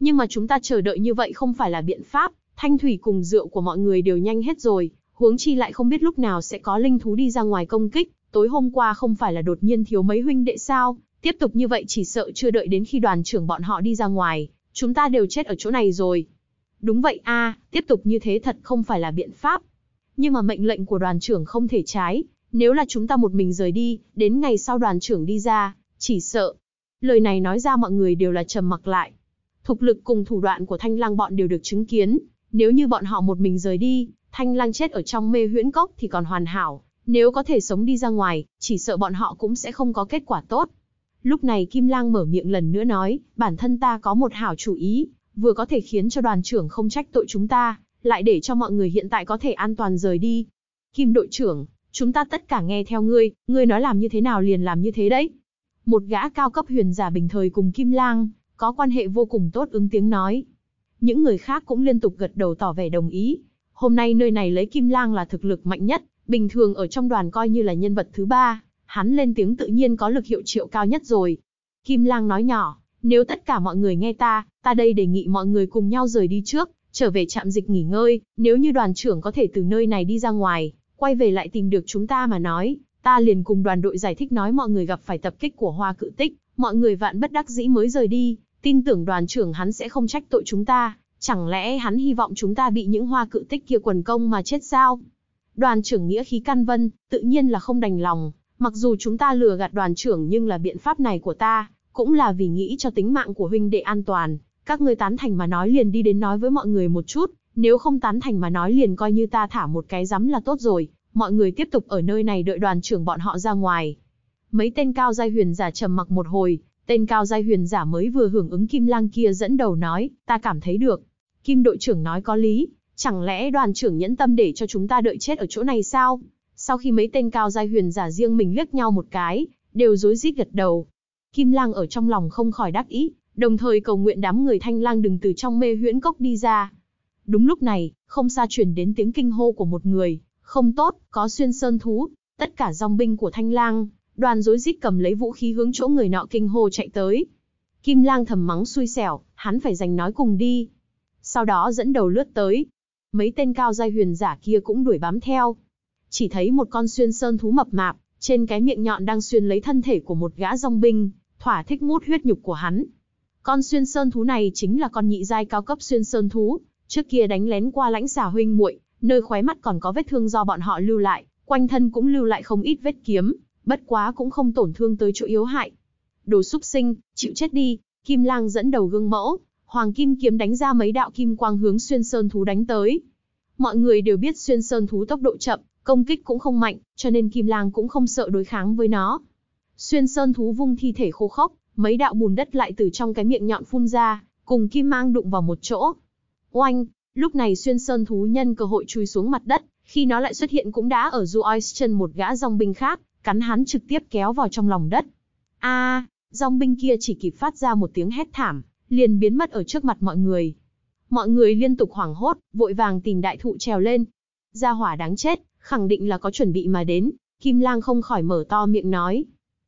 Nhưng mà chúng ta chờ đợi như vậy không phải là biện pháp, thanh thủy cùng rượu của mọi người đều nhanh hết rồi, huống chi lại không biết lúc nào sẽ có linh thú đi ra ngoài công kích, tối hôm qua không phải là đột nhiên thiếu mấy huynh đệ sao, tiếp tục như vậy chỉ sợ chưa đợi đến khi đoàn trưởng bọn họ đi ra ngoài, chúng ta đều chết ở chỗ này rồi. Đúng vậy a, tiếp tục như thế thật không phải là biện pháp. Nhưng mà mệnh lệnh của đoàn trưởng không thể trái, nếu là chúng ta một mình rời đi, đến ngày sau đoàn trưởng đi ra, chỉ sợ. Lời này nói ra mọi người đều là trầm mặc lại. Thực lực cùng thủ đoạn của thanh lang bọn đều được chứng kiến. Nếu như bọn họ một mình rời đi, thanh lang chết ở trong mê huyễn cốc thì còn hoàn hảo. Nếu có thể sống đi ra ngoài, chỉ sợ bọn họ cũng sẽ không có kết quả tốt. Lúc này Kim Lang mở miệng lần nữa nói, bản thân ta có một hảo chủ ý, vừa có thể khiến cho đoàn trưởng không trách tội chúng ta, lại để cho mọi người hiện tại có thể an toàn rời đi. Kim đội trưởng, chúng ta tất cả nghe theo ngươi, ngươi nói làm như thế nào liền làm như thế đấy. Một gã cao cấp huyền giả bình thời cùng Kim Lang, có quan hệ vô cùng tốt ứng tiếng nói. Những người khác cũng liên tục gật đầu tỏ vẻ đồng ý. Hôm nay nơi này lấy Kim Lang là thực lực mạnh nhất, bình thường ở trong đoàn coi như là nhân vật thứ ba, hắn lên tiếng tự nhiên có lực hiệu triệu cao nhất rồi. Kim Lang nói nhỏ, nếu tất cả mọi người nghe ta, ta đây đề nghị mọi người cùng nhau rời đi trước, trở về trạm dịch nghỉ ngơi, nếu như đoàn trưởng có thể từ nơi này đi ra ngoài, quay về lại tìm được chúng ta mà nói, ta liền cùng đoàn đội giải thích nói mọi người gặp phải tập kích của hoa cự tích, mọi người vạn bất đắc dĩ mới rời đi, tin tưởng đoàn trưởng hắn sẽ không trách tội chúng ta, chẳng lẽ hắn hy vọng chúng ta bị những hoa cự tích kia quần công mà chết sao? Đoàn trưởng nghĩa khí căn vân, tự nhiên là không đành lòng, mặc dù chúng ta lừa gạt đoàn trưởng nhưng là biện pháp này của ta, cũng là vì nghĩ cho tính mạng của huynh đệ an toàn, các ngươi tán thành mà nói liền đi đến nói với mọi người một chút, nếu không tán thành mà nói liền coi như ta thả một cái rắm là tốt rồi, mọi người tiếp tục ở nơi này đợi đoàn trưởng bọn họ ra ngoài. Mấy tên cao giai huyền giả trầm mặc một hồi, Tên cao giai huyền giả mới vừa hưởng ứng kim lang kia dẫn đầu nói, ta cảm thấy được. Kim đội trưởng nói có lý, chẳng lẽ đoàn trưởng nhẫn tâm để cho chúng ta đợi chết ở chỗ này sao? Sau khi mấy tên cao giai huyền giả riêng mình liếc nhau một cái, đều rối rít gật đầu. Kim lang ở trong lòng không khỏi đắc ý, đồng thời cầu nguyện đám người thanh lang đừng từ trong mê huyễn cốc đi ra. Đúng lúc này, không xa truyền đến tiếng kinh hô của một người, không tốt, có xuyên sơn thú, tất cả dòng binh của thanh lang, Đoàn rối rít cầm lấy vũ khí hướng chỗ người nọ kinh hô chạy tới. Kim Lang thầm mắng xui xẻo, hắn phải giành nói cùng đi. Sau đó dẫn đầu lướt tới. Mấy tên cao giai huyền giả kia cũng đuổi bám theo. Chỉ thấy một con xuyên sơn thú mập mạp, trên cái miệng nhọn đang xuyên lấy thân thể của một gã rong binh, thỏa thích mút huyết nhục của hắn. Con xuyên sơn thú này chính là con nhị giai cao cấp xuyên sơn thú, trước kia đánh lén qua lãnh xà huynh muội, nơi khóe mắt còn có vết thương do bọn họ lưu lại, quanh thân cũng lưu lại không ít vết kiếm, bất quá cũng không tổn thương tới chỗ yếu hại. Đồ súc sinh, chịu chết đi, Kim Lang dẫn đầu gương mẫu, Hoàng Kim kiếm đánh ra mấy đạo kim quang hướng xuyên sơn thú đánh tới. Mọi người đều biết xuyên sơn thú tốc độ chậm, công kích cũng không mạnh, cho nên Kim Lang cũng không sợ đối kháng với nó. Xuyên sơn thú vung thi thể khô khốc, mấy đạo bùn đất lại từ trong cái miệng nhọn phun ra, cùng kim mang đụng vào một chỗ. Oanh, lúc này xuyên sơn thú nhân cơ hội chui xuống mặt đất, khi nó lại xuất hiện cũng đã ở Du chân một gã dòng binh khác, cắn hắn trực tiếp kéo vào trong lòng đất. A, à, dòng binh kia chỉ kịp phát ra một tiếng hét thảm, liền biến mất ở trước mặt mọi người. Mọi người liên tục hoảng hốt, vội vàng tìm đại thụ trèo lên. Gia hỏa đáng chết, khẳng định là có chuẩn bị mà đến, Kim Lang không khỏi mở to miệng nói.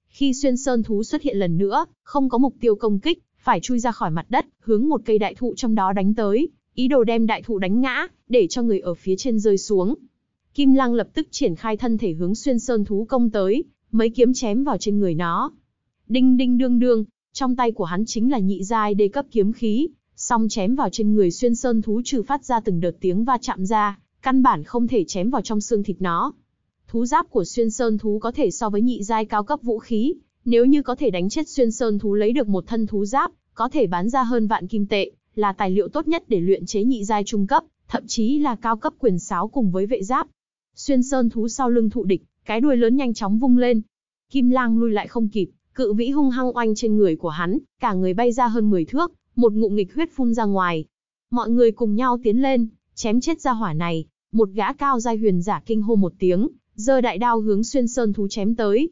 Khi xuyên sơn thú xuất hiện lần nữa, không có mục tiêu công kích, phải chui ra khỏi mặt đất, hướng một cây đại thụ trong đó đánh tới, ý đồ đem đại thụ đánh ngã, để cho người ở phía trên rơi xuống. Kim Lăng lập tức triển khai thân thể hướng xuyên sơn thú công tới, mấy kiếm chém vào trên người nó. Đinh đinh đương đương, trong tay của hắn chính là nhị giai đê cấp kiếm khí, song chém vào trên người xuyên sơn thú trừ phát ra từng đợt tiếng va chạm ra, căn bản không thể chém vào trong xương thịt nó. Thú giáp của xuyên sơn thú có thể so với nhị giai cao cấp vũ khí, nếu như có thể đánh chết xuyên sơn thú lấy được một thân thú giáp, có thể bán ra hơn vạn kim tệ, là tài liệu tốt nhất để luyện chế nhị giai trung cấp, thậm chí là cao cấp quyền sáo cùng với vệ giáp, Xuyên sơn thú sau lưng thụ địch, cái đuôi lớn nhanh chóng vung lên. Kim lang lui lại không kịp, cự vĩ hung hăng oanh trên người của hắn, cả người bay ra hơn 10 thước, một ngụm nghịch huyết phun ra ngoài. Mọi người cùng nhau tiến lên, chém chết ra hỏa này, một gã cao giai huyền giả kinh hô một tiếng, giơ đại đao hướng xuyên sơn thú chém tới.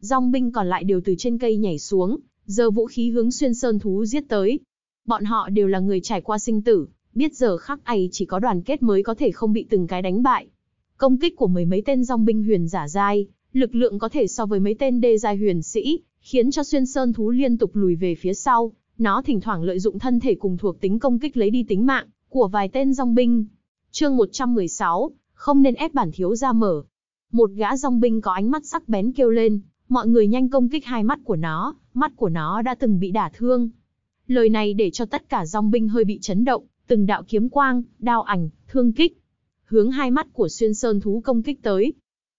Dòng binh còn lại đều từ trên cây nhảy xuống, giơ vũ khí hướng xuyên sơn thú giết tới. Bọn họ đều là người trải qua sinh tử, biết giờ khắc ấy chỉ có đoàn kết mới có thể không bị từng cái đánh bại. Công kích của mấy mấy tên dòng binh huyền giả giai, lực lượng có thể so với mấy tên đê giai huyền sĩ, khiến cho xuyên sơn thú liên tục lùi về phía sau. Nó thỉnh thoảng lợi dụng thân thể cùng thuộc tính công kích lấy đi tính mạng của vài tên dòng binh. Chương 116, không nên ép bản thiếu ra mở. Một gã dòng binh có ánh mắt sắc bén kêu lên, mọi người nhanh công kích hai mắt của nó, mắt của nó đã từng bị đả thương. Lời này để cho tất cả dòng binh hơi bị chấn động, từng đạo kiếm quang, đao ảnh, thương kích, hướng hai mắt của xuyên sơn thú công kích tới.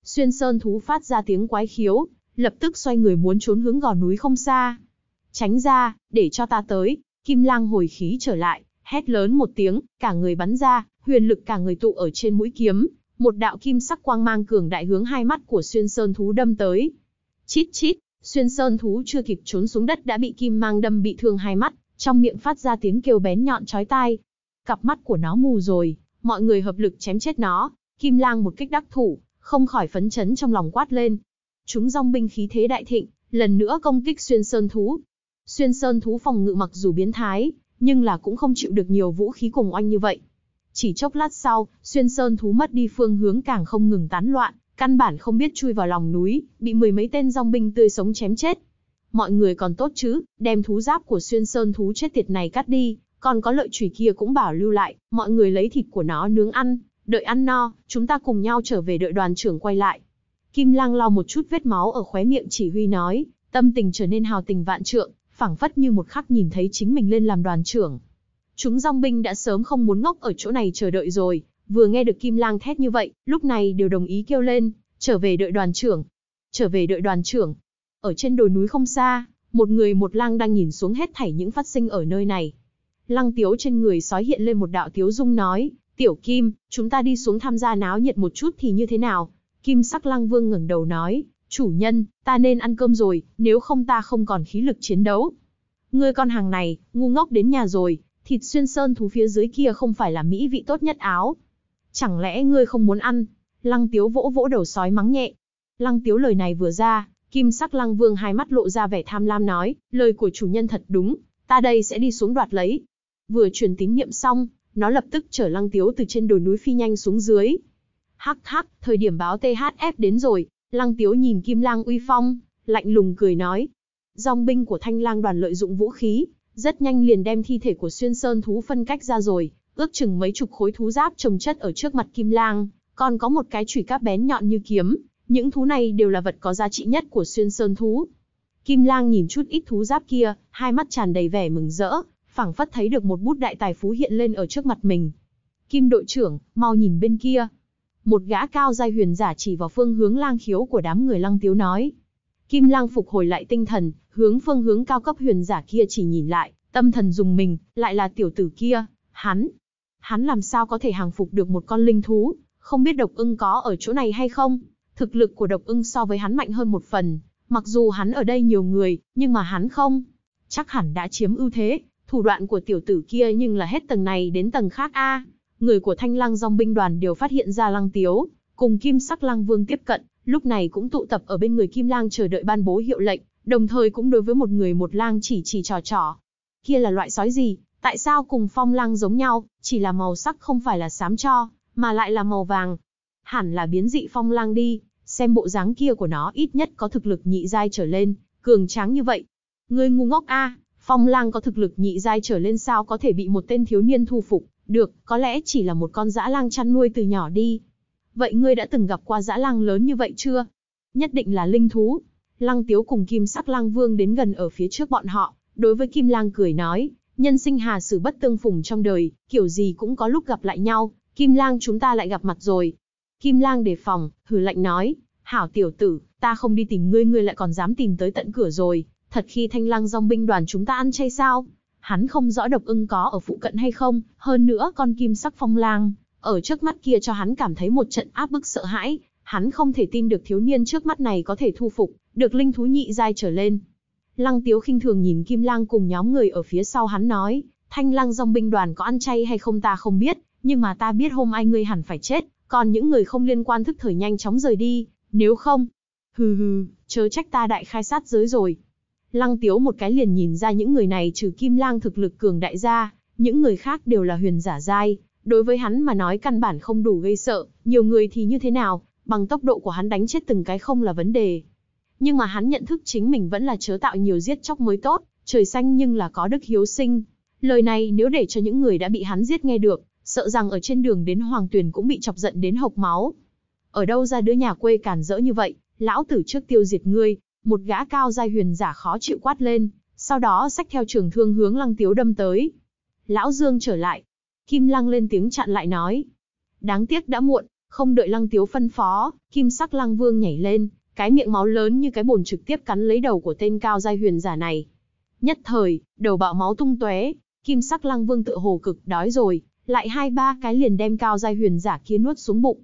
Xuyên sơn thú phát ra tiếng quái khiếu, lập tức xoay người muốn trốn hướng gò núi không xa. Tránh ra, để cho ta tới, kim lang hồi khí trở lại, hét lớn một tiếng, cả người bắn ra, huyền lực cả người tụ ở trên mũi kiếm, một đạo kim sắc quang mang cường đại hướng hai mắt của xuyên sơn thú đâm tới. Chít chít, xuyên sơn thú chưa kịp trốn xuống đất đã bị kim mang đâm bị thương hai mắt, trong miệng phát ra tiếng kêu bén nhọn chói tai. Cặp mắt của nó mù rồi, mọi người hợp lực chém chết nó, Kim Lang một kích đắc thủ, không khỏi phấn chấn trong lòng quát lên. Chúng dòng binh khí thế đại thịnh, lần nữa công kích xuyên sơn thú. Xuyên sơn thú phòng ngự mặc dù biến thái, nhưng là cũng không chịu được nhiều vũ khí cùng oanh như vậy. Chỉ chốc lát sau, xuyên sơn thú mất đi phương hướng càng không ngừng tán loạn, căn bản không biết chui vào lòng núi, bị mười mấy tên dòng binh tươi sống chém chết. Mọi người còn tốt chứ, đem thú giáp của xuyên sơn thú chết tiệt này cắt đi, còn có lợi chùy kia cũng bảo lưu lại, mọi người lấy thịt của nó nướng ăn, đợi ăn no, chúng ta cùng nhau trở về đợi đoàn trưởng quay lại. Kim Lang lau một chút vết máu ở khóe miệng chỉ huy nói, tâm tình trở nên hào tình vạn trượng, phảng phất như một khắc nhìn thấy chính mình lên làm đoàn trưởng. Chúng dòng binh đã sớm không muốn ngốc ở chỗ này chờ đợi rồi, vừa nghe được Kim Lang thét như vậy, lúc này đều đồng ý kêu lên, trở về đợi đoàn trưởng, trở về đợi đoàn trưởng. Ở trên đồi núi không xa, một người một lang đang nhìn xuống hết thảy những phát sinh ở nơi này. Lăng Tiếu trên người sói hiện lên một đạo tiếu dung nói, Tiểu Kim, chúng ta đi xuống tham gia náo nhiệt một chút thì như thế nào? Kim sắc Lăng Vương ngẩng đầu nói, chủ nhân, ta nên ăn cơm rồi, nếu không ta không còn khí lực chiến đấu. Ngươi con hàng này, ngu ngốc đến nhà rồi, thịt xuyên sơn thú phía dưới kia không phải là mỹ vị tốt nhất áo. Chẳng lẽ ngươi không muốn ăn? Lăng Tiếu vỗ vỗ đầu sói mắng nhẹ. Lăng Tiếu lời này vừa ra, Kim sắc Lăng Vương hai mắt lộ ra vẻ tham lam nói, lời của chủ nhân thật đúng, ta đây sẽ đi xuống đoạt lấy, Vừa truyền tín nhiệm xong, nó lập tức chở Lăng Tiếu từ trên đồi núi phi nhanh xuống dưới. Hắc hắc, thời điểm báo THF đến rồi, Lăng Tiếu nhìn Kim Lang uy phong, lạnh lùng cười nói. Dòng binh của thanh lang đoàn lợi dụng vũ khí, rất nhanh liền đem thi thể của xuyên sơn thú phân cách ra rồi, ước chừng mấy chục khối thú giáp trồng chất ở trước mặt Kim Lang, còn có một cái chùy cáp bén nhọn như kiếm, những thú này đều là vật có giá trị nhất của xuyên sơn thú. Kim Lang nhìn chút ít thú giáp kia, hai mắt tràn đầy vẻ mừng rỡ, phảng phất thấy được một bút đại tài phú hiện lên ở trước mặt mình. Kim đội trưởng, mau nhìn bên kia. Một gã cao giai huyền giả chỉ vào phương hướng lang khiếu của đám người lăng tiếu nói. Kim lang phục hồi lại tinh thần, hướng phương hướng cao cấp huyền giả kia chỉ nhìn lại, tâm thần dùng mình, lại là tiểu tử kia, hắn. Hắn làm sao có thể hàng phục được một con linh thú, không biết độc ưng có ở chỗ này hay không. Thực lực của độc ưng so với hắn mạnh hơn một phần, mặc dù hắn ở đây nhiều người, nhưng mà hắn không. Chắc hẳn đã chiếm ưu thế, Thủ đoạn của tiểu tử kia nhưng là hết tầng này đến tầng khác a. người của Thanh Lăng Dòng binh đoàn đều phát hiện ra Lăng Tiếu, cùng Kim Sắc Lăng Vương tiếp cận, lúc này cũng tụ tập ở bên người Kim Lang chờ đợi ban bố hiệu lệnh, đồng thời cũng đối với một người một lang chỉ chỉ trò trò. Kia là loại sói gì, tại sao cùng phong lang giống nhau, chỉ là màu sắc không phải là xám cho, mà lại là màu vàng. Hẳn là biến dị phong lang đi, xem bộ dáng kia của nó ít nhất có thực lực nhị giai trở lên, cường tráng như vậy. Ngươi ngu ngốc a, Phong lang có thực lực nhị giai trở lên sao có thể bị một tên thiếu niên thu phục, được, có lẽ chỉ là một con dã lang chăn nuôi từ nhỏ đi. Vậy ngươi đã từng gặp qua dã lang lớn như vậy chưa? Nhất định là linh thú. Lăng tiếu cùng kim sắc lang vương đến gần ở phía trước bọn họ, đối với kim lang cười nói, nhân sinh hà sử bất tương phùng trong đời, kiểu gì cũng có lúc gặp lại nhau, kim lang chúng ta lại gặp mặt rồi. Kim lang đề phòng, hừ lạnh nói, hảo tiểu tử, ta không đi tìm ngươi ngươi lại còn dám tìm tới tận cửa rồi, Thật khi thanh lăng dòng binh đoàn chúng ta ăn chay sao? Hắn không rõ độc ưng có ở phụ cận hay không, hơn nữa con kim sắc phong lang, ở trước mắt kia cho hắn cảm thấy một trận áp bức sợ hãi, hắn không thể tin được thiếu niên trước mắt này có thể thu phục, được linh thú nhị giai trở lên. Lăng Tiếu khinh thường nhìn Kim Lang cùng nhóm người ở phía sau hắn nói, Thanh Lang dòng binh đoàn có ăn chay hay không ta không biết, nhưng mà ta biết hôm ai ngươi hẳn phải chết, còn những người không liên quan thức thời nhanh chóng rời đi, nếu không, hừ hừ, chớ trách ta đại khai sát giới rồi. Lăng Tiếu một cái liền nhìn ra những người này trừ Kim Lang thực lực cường đại ra, những người khác đều là huyền giả giai, đối với hắn mà nói căn bản không đủ gây sợ, nhiều người thì như thế nào, bằng tốc độ của hắn đánh chết từng cái không là vấn đề. Nhưng mà hắn nhận thức chính mình vẫn là chớ tạo nhiều giết chóc mới tốt, trời xanh nhưng là có đức hiếu sinh. Lời này nếu để cho những người đã bị hắn giết nghe được, sợ rằng ở trên đường đến Hoàng Tuyền cũng bị chọc giận đến hộc máu. Ở đâu ra đứa nhà quê cản rỡ như vậy, lão tử trước tiêu diệt ngươi, một gã cao giai huyền giả khó chịu quát lên, sau đó xách theo trường thương hướng Lăng Tiếu đâm tới. Lão Dương trở lại. Kim Lăng lên tiếng chặn lại nói. Đáng tiếc đã muộn, không đợi Lăng Tiếu phân phó, Kim sắc Lăng Vương nhảy lên, cái miệng máu lớn như cái bồn trực tiếp cắn lấy đầu của tên cao giai huyền giả này. Nhất thời, đầu bạo máu tung tóe, Kim sắc Lăng Vương tự hồ cực đói rồi, lại hai ba cái liền đem cao giai huyền giả kia nuốt xuống bụng.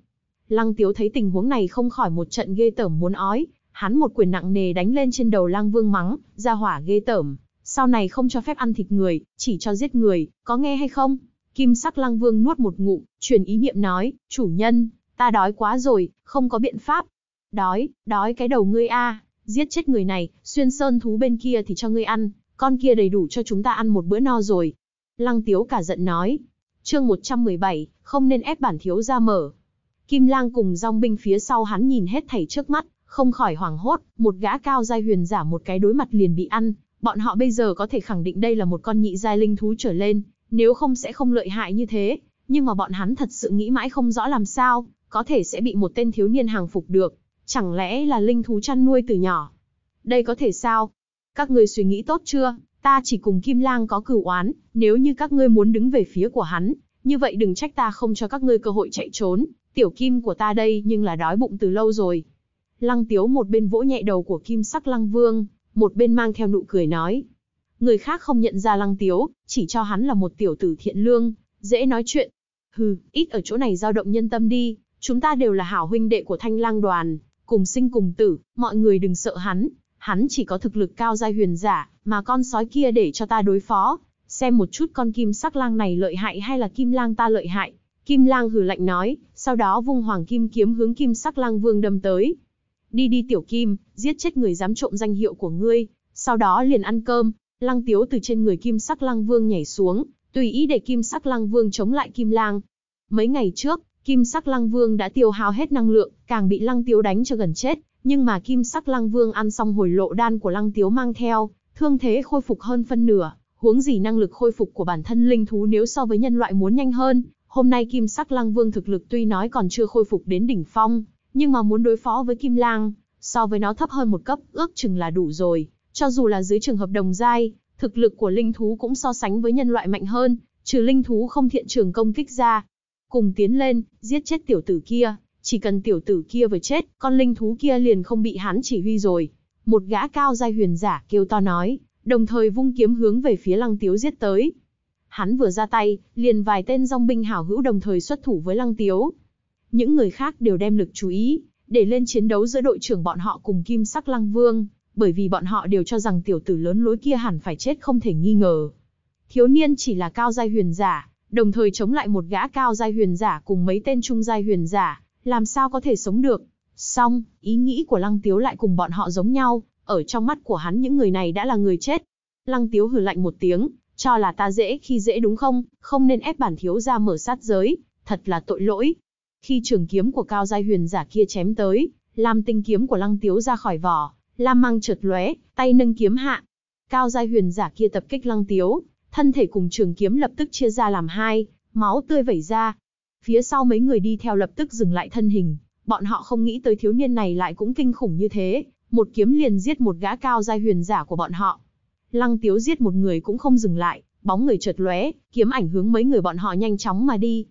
Lăng Tiếu thấy tình huống này không khỏi một trận ghê tởm muốn ói, hắn một quyền nặng nề đánh lên trên đầu lang vương mắng, ra hỏa ghê tởm, sau này không cho phép ăn thịt người, chỉ cho giết người, có nghe hay không? Kim sắc lang vương nuốt một ngụm, truyền ý niệm nói, chủ nhân, ta đói quá rồi, không có biện pháp. Đói, đói cái đầu ngươi a, giết chết người này, xuyên sơn thú bên kia thì cho ngươi ăn, con kia đầy đủ cho chúng ta ăn một bữa no rồi. Lăng tiếu cả giận nói, chương 117, không nên ép bản thiếu ra mở. Kim lang cùng dòng binh phía sau hắn nhìn hết thảy trước mắt, không khỏi hoảng hốt, một gã cao giai huyền giả một cái đối mặt liền bị ăn, bọn họ bây giờ có thể khẳng định đây là một con nhị giai linh thú trở lên, nếu không sẽ không lợi hại như thế, nhưng mà bọn hắn thật sự nghĩ mãi không rõ làm sao, có thể sẽ bị một tên thiếu niên hàng phục được, chẳng lẽ là linh thú chăn nuôi từ nhỏ. Đây có thể sao? Các ngươi suy nghĩ tốt chưa? Ta chỉ cùng Kim Lang có cửu oán, nếu như các ngươi muốn đứng về phía của hắn, như vậy đừng trách ta không cho các ngươi cơ hội chạy trốn, tiểu kim của ta đây nhưng là đói bụng từ lâu rồi. Lăng Tiếu một bên vỗ nhẹ đầu của kim sắc Lăng Vương, một bên mang theo nụ cười nói. Người khác không nhận ra Lăng Tiếu, chỉ cho hắn là một tiểu tử thiện lương, dễ nói chuyện. Hừ, ít ở chỗ này dao động nhân tâm đi, chúng ta đều là hảo huynh đệ của thanh lang đoàn, cùng sinh cùng tử, mọi người đừng sợ hắn. Hắn chỉ có thực lực cao giai huyền giả, mà con sói kia để cho ta đối phó. Xem một chút con kim sắc lang này lợi hại hay là kim lang ta lợi hại. Kim lang hừ lạnh nói, sau đó vung hoàng kim kiếm hướng kim sắc lang vương đâm tới. Đi đi tiểu kim, giết chết người dám trộm danh hiệu của ngươi, sau đó liền ăn cơm. Lăng tiếu từ trên người kim sắc lăng vương nhảy xuống, tùy ý để kim sắc lăng vương chống lại kim lang. Mấy ngày trước, kim sắc lăng vương đã tiêu hao hết năng lượng, càng bị lăng tiếu đánh cho gần chết. Nhưng mà kim sắc lăng vương ăn xong hồi lộ đan của lăng tiếu mang theo, thương thế khôi phục hơn phân nửa, huống gì năng lực khôi phục của bản thân linh thú nếu so với nhân loại muốn nhanh hơn. Hôm nay kim sắc lăng vương thực lực tuy nói còn chưa khôi phục đến đỉnh phong, nhưng mà muốn đối phó với Kim Lang, so với nó thấp hơn một cấp, ước chừng là đủ rồi, cho dù là dưới trường hợp đồng giai, thực lực của linh thú cũng so sánh với nhân loại mạnh hơn, trừ linh thú không thiện trường công kích ra. Cùng tiến lên, giết chết tiểu tử kia, chỉ cần tiểu tử kia vừa chết, con linh thú kia liền không bị hắn chỉ huy rồi. Một gã cao giai huyền giả kêu to nói, đồng thời vung kiếm hướng về phía Lăng Tiếu giết tới. Hắn vừa ra tay, liền vài tên dòng binh hảo hữu đồng thời xuất thủ với Lăng Tiếu, những người khác đều đem lực chú ý để lên chiến đấu giữa đội trưởng bọn họ cùng Kim Sắc Lăng Vương, bởi vì bọn họ đều cho rằng tiểu tử lớn lối kia hẳn phải chết không thể nghi ngờ. Thiếu niên chỉ là cao giai huyền giả, đồng thời chống lại một gã cao giai huyền giả cùng mấy tên trung giai huyền giả, làm sao có thể sống được? Song, ý nghĩ của Lăng Tiếu lại cùng bọn họ giống nhau, ở trong mắt của hắn những người này đã là người chết. Lăng Tiếu hừ lạnh một tiếng, cho là ta dễ khi dễ đúng không, không nên ép bản thiếu gia mở sát giới, thật là tội lỗi, khi trường kiếm của cao giai huyền giả kia chém tới, làm tinh kiếm của lăng tiếu ra khỏi vỏ, lam mang chợt lóe, tay nâng kiếm hạ. Cao giai huyền giả kia tập kích lăng tiếu, thân thể cùng trường kiếm lập tức chia ra làm hai, máu tươi vẩy ra. Phía sau mấy người đi theo lập tức dừng lại thân hình, bọn họ không nghĩ tới thiếu niên này lại cũng kinh khủng như thế, một kiếm liền giết một gã cao giai huyền giả của bọn họ. Lăng Tiếu giết một người cũng không dừng lại, bóng người chợt lóe, kiếm ảnh hướng mấy người bọn họ nhanh chóng mà đi.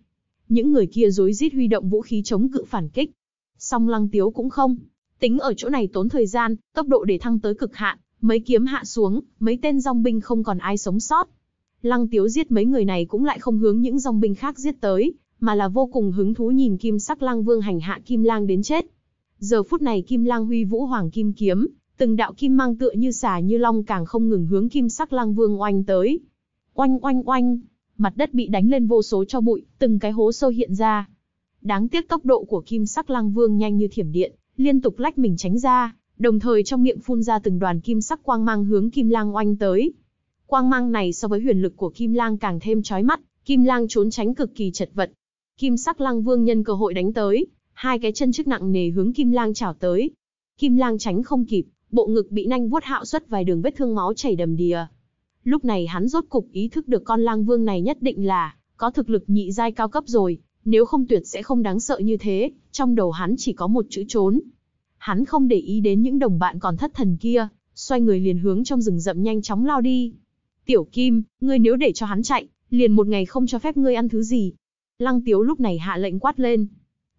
Những người kia rối rít huy động vũ khí chống cự phản kích. Song Lăng Tiếu cũng không. Tính ở chỗ này tốn thời gian, tốc độ để thăng tới cực hạn, mấy kiếm hạ xuống, mấy tên dòng binh không còn ai sống sót. Lăng Tiếu giết mấy người này cũng lại không hướng những dòng binh khác giết tới, mà là vô cùng hứng thú nhìn Kim Sắc Lăng Vương hành hạ Kim Lang đến chết. Giờ phút này Kim Lang huy vũ hoàng kim kiếm, từng đạo kim mang tựa như xà như long càng không ngừng hướng Kim Sắc Lăng Vương oanh tới. Oanh oanh oanh, mặt đất bị đánh lên vô số cho bụi, từng cái hố sâu hiện ra. Đáng tiếc tốc độ của Kim Sắc Lăng Vương nhanh như thiểm điện, liên tục lách mình tránh ra, đồng thời trong miệng phun ra từng đoàn kim sắc quang mang hướng Kim Lang oanh tới. Quang mang này so với huyền lực của Kim Lang càng thêm chói mắt, Kim Lang trốn tránh cực kỳ chật vật. Kim Sắc Lăng Vương nhân cơ hội đánh tới, hai cái chân chức nặng nề hướng Kim Lang chảo tới. Kim Lang tránh không kịp, bộ ngực bị nanh vuốt hạo xuất vài đường vết thương máu chảy đầm đìa. Lúc này hắn rốt cục ý thức được con lang vương này nhất định là có thực lực nhị giai cao cấp rồi, nếu không tuyệt sẽ không đáng sợ như thế, trong đầu hắn chỉ có một chữ trốn. Hắn không để ý đến những đồng bạn còn thất thần kia, xoay người liền hướng trong rừng rậm nhanh chóng lao đi. Tiểu Kim, ngươi nếu để cho hắn chạy, liền một ngày không cho phép ngươi ăn thứ gì. Lăng Tiếu lúc này hạ lệnh quát lên.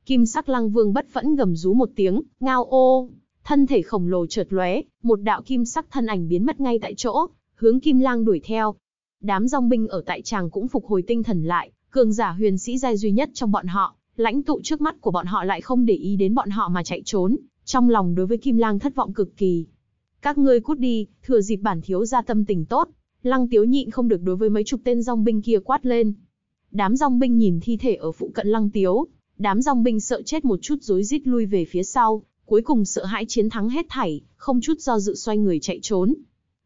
Kim sắc Lăng Vương bất phẫn gầm rú một tiếng, ngao ô. Thân thể khổng lồ chợt lóe, một đạo kim sắc thân ảnh biến mất ngay tại chỗ, hướng Kim Lang đuổi theo. Đám dòng binh ở tại tràng cũng phục hồi tinh thần lại, cường giả huyền sĩ giai duy nhất trong bọn họ, lãnh tụ trước mắt của bọn họ lại không để ý đến bọn họ mà chạy trốn, trong lòng đối với Kim Lang thất vọng cực kỳ. Các ngươi cút đi, thừa dịp bản thiếu gia tâm tình tốt, Lăng Tiếu nhịn không được đối với mấy chục tên dòng binh kia quát lên. Đám dòng binh nhìn thi thể ở phụ cận Lăng Tiếu, đám dòng binh sợ chết một chút rối rít lui về phía sau, cuối cùng sợ hãi chiến thắng hết thảy, không chút do dự xoay người chạy trốn.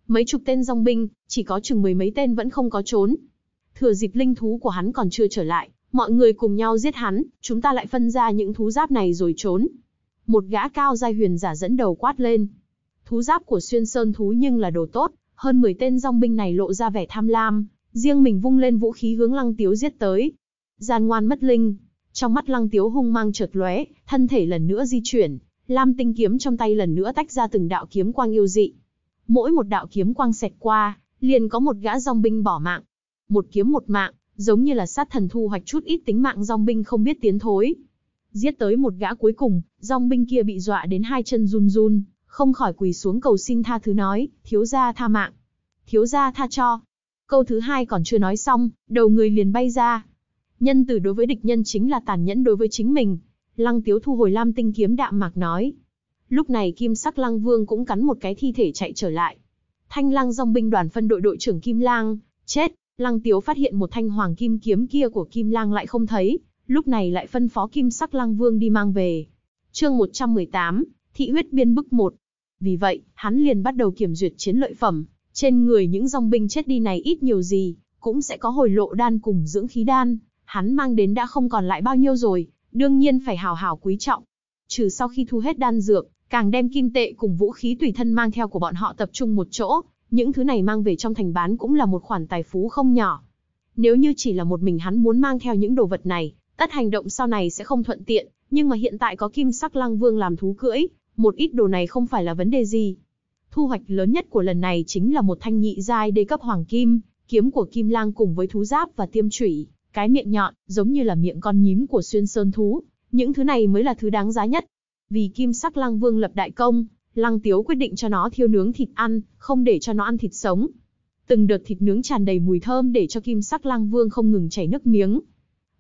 Mấy chục tên dòng binh, chỉ có chừng mười mấy tên vẫn không có trốn. Thừa dịp linh thú của hắn còn chưa trở lại, mọi người cùng nhau giết hắn, chúng ta lại phân ra những thú giáp này rồi trốn. Một gã cao giai huyền giả dẫn đầu quát lên. Thú giáp của xuyên sơn thú nhưng là đồ tốt, hơn 10 tên dòng binh này lộ ra vẻ tham lam, riêng mình vung lên vũ khí hướng lăng tiếu giết tới. Gian ngoan mất linh, trong mắt lăng tiếu hung mang chợt lóe, thân thể lần nữa di chuyển, lam tinh kiếm trong tay lần nữa tách ra từng đạo kiếm quang yêu dị. Mỗi một đạo kiếm quang xẹt qua, liền có một gã dòng binh bỏ mạng. Một kiếm một mạng, giống như là sát thần thu hoạch chút ít tính mạng dòng binh không biết tiến thối. Giết tới một gã cuối cùng, dòng binh kia bị dọa đến hai chân run run, không khỏi quỳ xuống cầu xin tha thứ nói, thiếu gia tha mạng. Thiếu gia tha cho. Câu thứ hai còn chưa nói xong, đầu người liền bay ra. Nhân từ đối với địch nhân chính là tàn nhẫn đối với chính mình. Lăng tiếu thu hồi lam tinh kiếm đạm mạc nói, Lúc này Kim Sắc Lăng Vương cũng cắn một cái thi thể chạy trở lại. Thanh Lăng Dòng binh đoàn phân đội đội trưởng Kim Lang, chết, Lăng Tiếu phát hiện một thanh hoàng kim kiếm kia của Kim Lang lại không thấy, lúc này lại phân phó Kim Sắc Lăng Vương đi mang về. Chương 118, Thị huyết biên bức một Vì vậy, hắn liền bắt đầu kiểm duyệt chiến lợi phẩm, trên người những dòng binh chết đi này ít nhiều gì, cũng sẽ có hồi lộ đan cùng dưỡng khí đan, hắn mang đến đã không còn lại bao nhiêu rồi, đương nhiên phải hào hào quý trọng. Trừ sau khi thu hết đan dược, càng đem kim tệ cùng vũ khí tùy thân mang theo của bọn họ tập trung một chỗ, những thứ này mang về trong thành bán cũng là một khoản tài phú không nhỏ. Nếu như chỉ là một mình hắn muốn mang theo những đồ vật này, tất hành động sau này sẽ không thuận tiện, nhưng mà hiện tại có kim sắc lăng vương làm thú cưỡi, một ít đồ này không phải là vấn đề gì. Thu hoạch lớn nhất của lần này chính là một thanh nhị giai đế cấp hoàng kim, kiếm của kim lang cùng với thú giáp và tiêm chủy, cái miệng nhọn, giống như là miệng con nhím của xuyên sơn thú. Những thứ này mới là thứ đáng giá nhất, vì kim sắc lăng vương lập đại công, lăng tiếu quyết định cho nó thiêu nướng thịt ăn, không để cho nó ăn thịt sống. Từng đợt thịt nướng tràn đầy mùi thơm để cho kim sắc lăng vương không ngừng chảy nước miếng.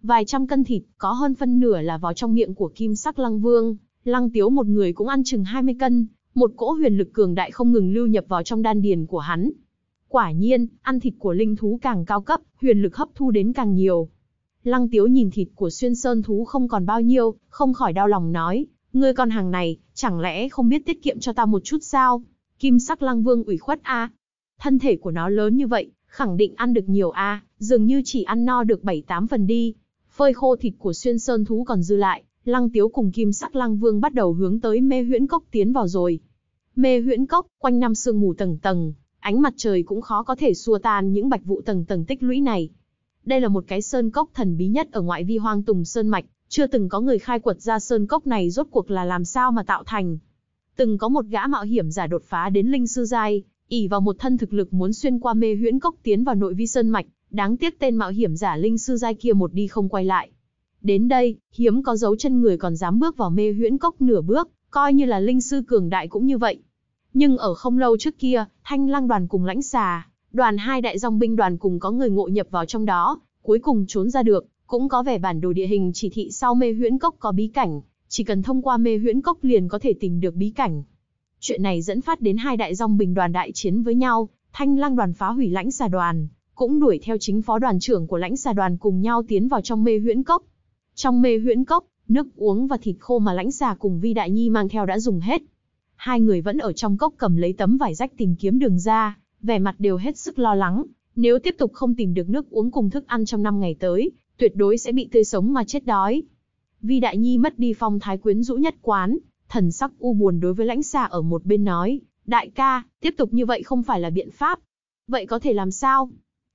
Vài trăm cân thịt, có hơn phân nửa là vào trong miệng của kim sắc lăng vương, lăng tiếu một người cũng ăn chừng 20 cân, một cỗ huyền lực cường đại không ngừng lưu nhập vào trong đan điền của hắn. Quả nhiên, ăn thịt của linh thú càng cao cấp, huyền lực hấp thu đến càng nhiều. Lăng Tiếu nhìn thịt của xuyên sơn thú không còn bao nhiêu, không khỏi đau lòng nói, Ngươi con hàng này, chẳng lẽ không biết tiết kiệm cho ta một chút sao? Kim sắc lăng vương ủy khuất a. Thân thể của nó lớn như vậy, khẳng định ăn được nhiều a, dường như chỉ ăn no được 7-8 phần đi. Phơi khô thịt của xuyên sơn thú còn dư lại, lăng tiếu cùng kim sắc lăng vương bắt đầu hướng tới mê huyễn cốc tiến vào rồi. Mê huyễn cốc, quanh năm sương mù tầng tầng, ánh mặt trời cũng khó có thể xua tan những bạch vụ tầng tầng tích lũy này. Đây là một cái sơn cốc thần bí nhất ở ngoại vi hoang tùng sơn mạch, chưa từng có người khai quật ra sơn cốc này rốt cuộc là làm sao mà tạo thành. Từng có một gã mạo hiểm giả đột phá đến linh sư giai, ỉ vào một thân thực lực muốn xuyên qua mê huyễn cốc tiến vào nội vi sơn mạch, đáng tiếc tên mạo hiểm giả linh sư giai kia một đi không quay lại. Đến đây, hiếm có dấu chân người còn dám bước vào mê huyễn cốc nửa bước, coi như là linh sư cường đại cũng như vậy. Nhưng ở không lâu trước kia, thanh lăng đoàn cùng lãnh xà, đoàn hai đại dòng binh đoàn cùng có người ngộ nhập vào trong đó, cuối cùng trốn ra được, cũng có vẻ bản đồ địa hình chỉ thị sau mê huyễn cốc có bí cảnh, chỉ cần thông qua mê huyễn cốc liền có thể tìm được bí cảnh. Chuyện này dẫn phát đến hai đại dòng bình đoàn đại chiến với nhau, thanh lang đoàn phá hủy lãnh xà đoàn, cũng đuổi theo chính phó đoàn trưởng của lãnh xà đoàn cùng nhau tiến vào trong mê huyễn cốc. Trong mê huyễn cốc, nước uống và thịt khô mà lãnh xà cùng vi đại nhi mang theo đã dùng hết. Hai người vẫn ở trong cốc cầm lấy tấm vải rách tìm kiếm đường ra, vẻ mặt đều hết sức lo lắng. Nếu tiếp tục không tìm được nước uống cùng thức ăn trong năm ngày tới, tuyệt đối sẽ bị tươi sống mà chết đói. Vi Đại Nhi mất đi phong thái quyến rũ nhất quán, thần sắc u buồn đối với lãnh xà ở một bên nói, đại ca, tiếp tục như vậy không phải là biện pháp. Vậy có thể làm sao?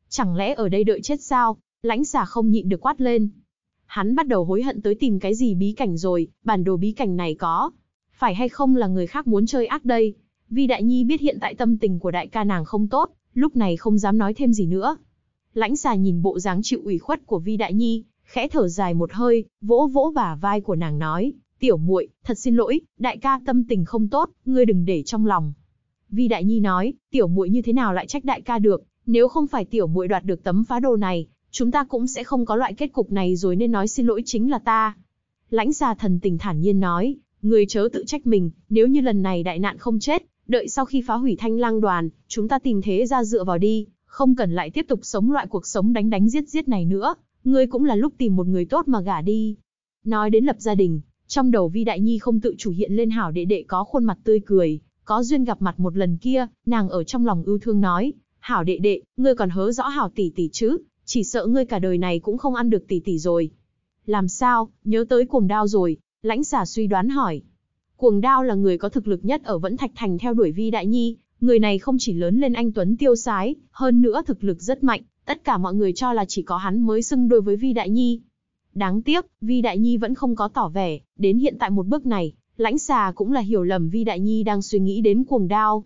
Chẳng lẽ ở đây đợi chết sao? Lãnh xà không nhịn được quát lên. Hắn bắt đầu hối hận tới tìm cái gì bí cảnh rồi, bản đồ bí cảnh này có. Phải hay không là người khác muốn chơi ác đây? Vi Đại Nhi biết hiện tại tâm tình của đại ca nàng không tốt, lúc này không dám nói thêm gì nữa. Lãnh xà nhìn bộ dáng chịu ủy khuất của Vi Đại Nhi, khẽ thở dài một hơi, vỗ vỗ bả vai của nàng nói, tiểu muội, thật xin lỗi, đại ca tâm tình không tốt, ngươi đừng để trong lòng. Vi Đại Nhi nói, tiểu muội như thế nào lại trách đại ca được, nếu không phải tiểu muội đoạt được tấm phá đồ này, chúng ta cũng sẽ không có loại kết cục này rồi nên nói xin lỗi chính là ta. Lãnh gia thần tình thản nhiên nói, người chớ tự trách mình, nếu như lần này đại nạn không chết, đợi sau khi phá hủy thanh lang đoàn, chúng ta tìm thế ra dựa vào đi, không cần lại tiếp tục sống loại cuộc sống đánh đánh giết giết này nữa, ngươi cũng là lúc tìm một người tốt mà gả đi. Nói đến lập gia đình, trong đầu Vi Đại Nhi không tự chủ hiện lên hảo đệ đệ có khuôn mặt tươi cười, có duyên gặp mặt một lần kia, nàng ở trong lòng ưu thương nói, hảo đệ đệ, ngươi còn hớ rõ hảo tỷ tỷ chứ, chỉ sợ ngươi cả đời này cũng không ăn được tỷ tỷ rồi. Làm sao, nhớ tới cuồng đao rồi, lãnh xả suy đoán hỏi. Cuồng đao là người có thực lực nhất ở Vẫn Thạch Thành theo đuổi Vi Đại Nhi, Người này không chỉ lớn lên anh Tuấn tiêu sái, hơn nữa thực lực rất mạnh, tất cả mọi người cho là chỉ có hắn mới xưng đối với Vi Đại Nhi. Đáng tiếc, Vi Đại Nhi vẫn không có tỏ vẻ, đến hiện tại một bước này, lãnh xà cũng là hiểu lầm Vi Đại Nhi đang suy nghĩ đến cuồng đao.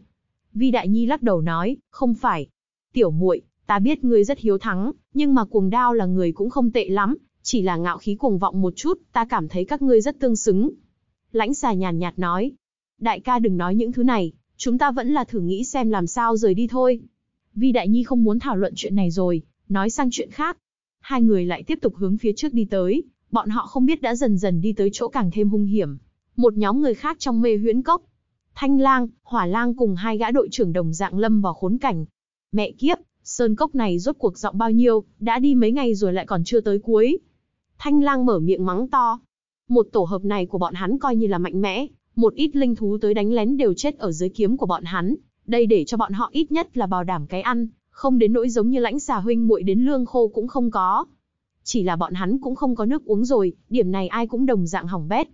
Vi Đại Nhi lắc đầu nói, không phải. Tiểu muội, ta biết ngươi rất hiếu thắng, nhưng mà cuồng đao là người cũng không tệ lắm, chỉ là ngạo khí cuồng vọng một chút, ta cảm thấy các ngươi rất tương xứng. Lãnh xà nhàn nhạt nói, đại ca đừng nói những thứ này, Chúng ta vẫn là thử nghĩ xem làm sao rời đi thôi. Vi Đại Nhi không muốn thảo luận chuyện này rồi, nói sang chuyện khác. Hai người lại tiếp tục hướng phía trước đi tới, bọn họ không biết đã dần dần đi tới chỗ càng thêm hung hiểm. Một nhóm người khác trong mê huyễn cốc. Thanh lang, hỏa lang cùng hai gã đội trưởng đồng dạng lâm vào khốn cảnh. Mẹ kiếp, sơn cốc này rốt cuộc rộng bao nhiêu, đã đi mấy ngày rồi lại còn chưa tới cuối. Thanh lang mở miệng mắng to. Một tổ hợp này của bọn hắn coi như là mạnh mẽ, một ít linh thú tới đánh lén đều chết ở dưới kiếm của bọn hắn, đây để cho bọn họ ít nhất là bảo đảm cái ăn, không đến nỗi giống như lãnh xà huynh muội đến lương khô cũng không có. Chỉ là bọn hắn cũng không có nước uống rồi, điểm này ai cũng đồng dạng hỏng bét.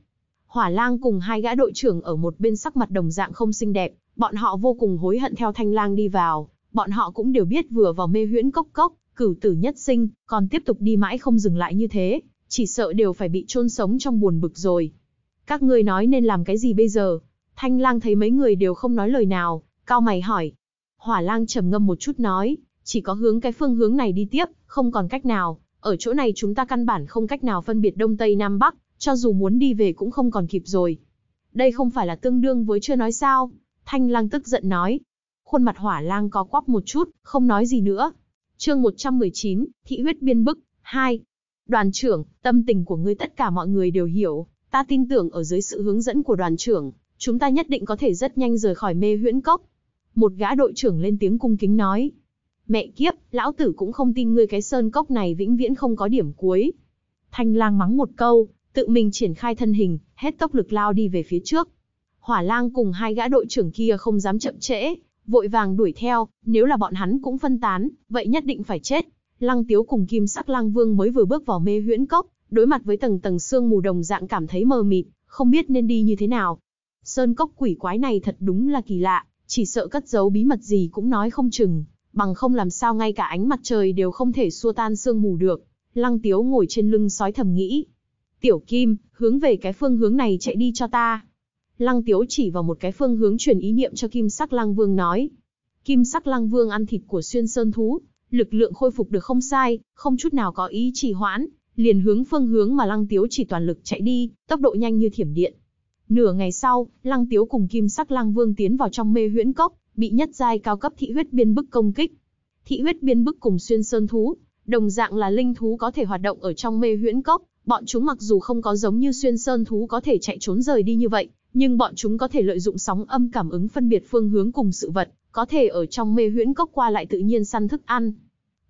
Hỏa lang cùng hai gã đội trưởng ở một bên sắc mặt đồng dạng không xinh đẹp, bọn họ vô cùng hối hận theo thanh lang đi vào, bọn họ cũng đều biết vừa vào mê huyễn cốc cốc, cửu tử nhất sinh, còn tiếp tục đi mãi không dừng lại như thế, chỉ sợ đều phải bị chôn sống trong buồn bực rồi. Các ngươi nói nên làm cái gì bây giờ? Thanh lang thấy mấy người đều không nói lời nào, cao mày hỏi. Hỏa lang trầm ngâm một chút nói, chỉ có hướng cái phương hướng này đi tiếp, không còn cách nào. Ở chỗ này chúng ta căn bản không cách nào phân biệt Đông Tây Nam Bắc, cho dù muốn đi về cũng không còn kịp rồi. Đây không phải là tương đương với chưa nói sao. Thanh lang tức giận nói. Khuôn mặt hỏa lang có quắp một chút, không nói gì nữa. chương 119, Thị huyết biên bức, 2. Đoàn trưởng, tâm tình của ngươi tất cả mọi người đều hiểu, Ta tin tưởng ở dưới sự hướng dẫn của đoàn trưởng, chúng ta nhất định có thể rất nhanh rời khỏi mê huyễn cốc. Một gã đội trưởng lên tiếng cung kính nói. Mẹ kiếp, lão tử cũng không tin ngươi cái sơn cốc này vĩnh viễn không có điểm cuối. Thanh lang mắng một câu, tự mình triển khai thân hình, hết tốc lực lao đi về phía trước. Hỏa lang cùng hai gã đội trưởng kia không dám chậm trễ, vội vàng đuổi theo, nếu là bọn hắn cũng phân tán, vậy nhất định phải chết. Lăng Tiếu cùng Kim Sắc Lang Vương mới vừa bước vào mê huyễn cốc, đối mặt với tầng tầng sương mù đồng dạng cảm thấy mờ mịt, không biết nên đi như thế nào. Sơn cốc quỷ quái này thật đúng là kỳ lạ, chỉ sợ cất giấu bí mật gì cũng nói không chừng, bằng không làm sao ngay cả ánh mặt trời đều không thể xua tan sương mù được. Lăng Tiếu ngồi trên lưng sói thầm nghĩ. Tiểu Kim, hướng về cái phương hướng này chạy đi cho ta. Lăng Tiếu chỉ vào một cái phương hướng truyền ý niệm cho Kim Sắc Lăng Vương nói. Kim Sắc Lăng Vương ăn thịt của xuyên sơn thú, lực lượng khôi phục được không sai, không chút nào có ý trì hoãn, liền hướng phương hướng mà Lăng Tiếu chỉ toàn lực chạy đi, tốc độ nhanh như thiểm điện. Nửa ngày sau, Lăng Tiếu cùng Kim Sắc Lăng Vương tiến vào trong mê huyễn cốc, bị nhất giai cao cấp thị huyết biên bức công kích. Thị huyết biên bức cùng xuyên sơn thú, đồng dạng là linh thú có thể hoạt động ở trong mê huyễn cốc, bọn chúng mặc dù không có giống như xuyên sơn thú có thể chạy trốn rời đi như vậy, nhưng bọn chúng có thể lợi dụng sóng âm cảm ứng phân biệt phương hướng cùng sự vật, có thể ở trong mê huyễn cốc qua lại tự nhiên săn thức ăn.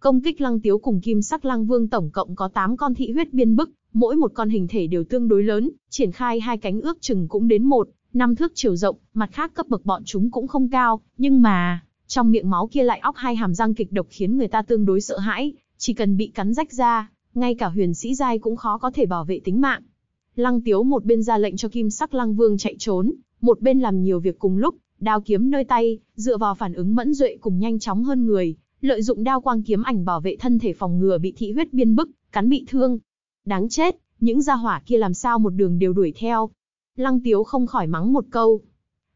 Công kích lăng tiếu cùng kim sắc lăng vương tổng cộng có 8 con thị huyết biên bức, mỗi một con hình thể đều tương đối lớn, triển khai hai cánh ước chừng cũng đến một, năm thước chiều rộng, mặt khác cấp bậc bọn chúng cũng không cao, nhưng mà, trong miệng máu kia lại óc hai hàm răng kịch độc khiến người ta tương đối sợ hãi, chỉ cần bị cắn rách ra, ngay cả huyền sĩ giai cũng khó có thể bảo vệ tính mạng. Lăng Tiếu một bên ra lệnh cho Kim Sắc Lăng Vương chạy trốn, một bên làm nhiều việc cùng lúc, đao kiếm nơi tay, dựa vào phản ứng mẫn duệ cùng nhanh chóng hơn người, lợi dụng đao quang kiếm ảnh bảo vệ thân thể phòng ngừa bị thị huyết biên bức, cắn bị thương. Đáng chết, những gia hỏa kia làm sao một đường đều đuổi theo. Lăng Tiếu không khỏi mắng một câu.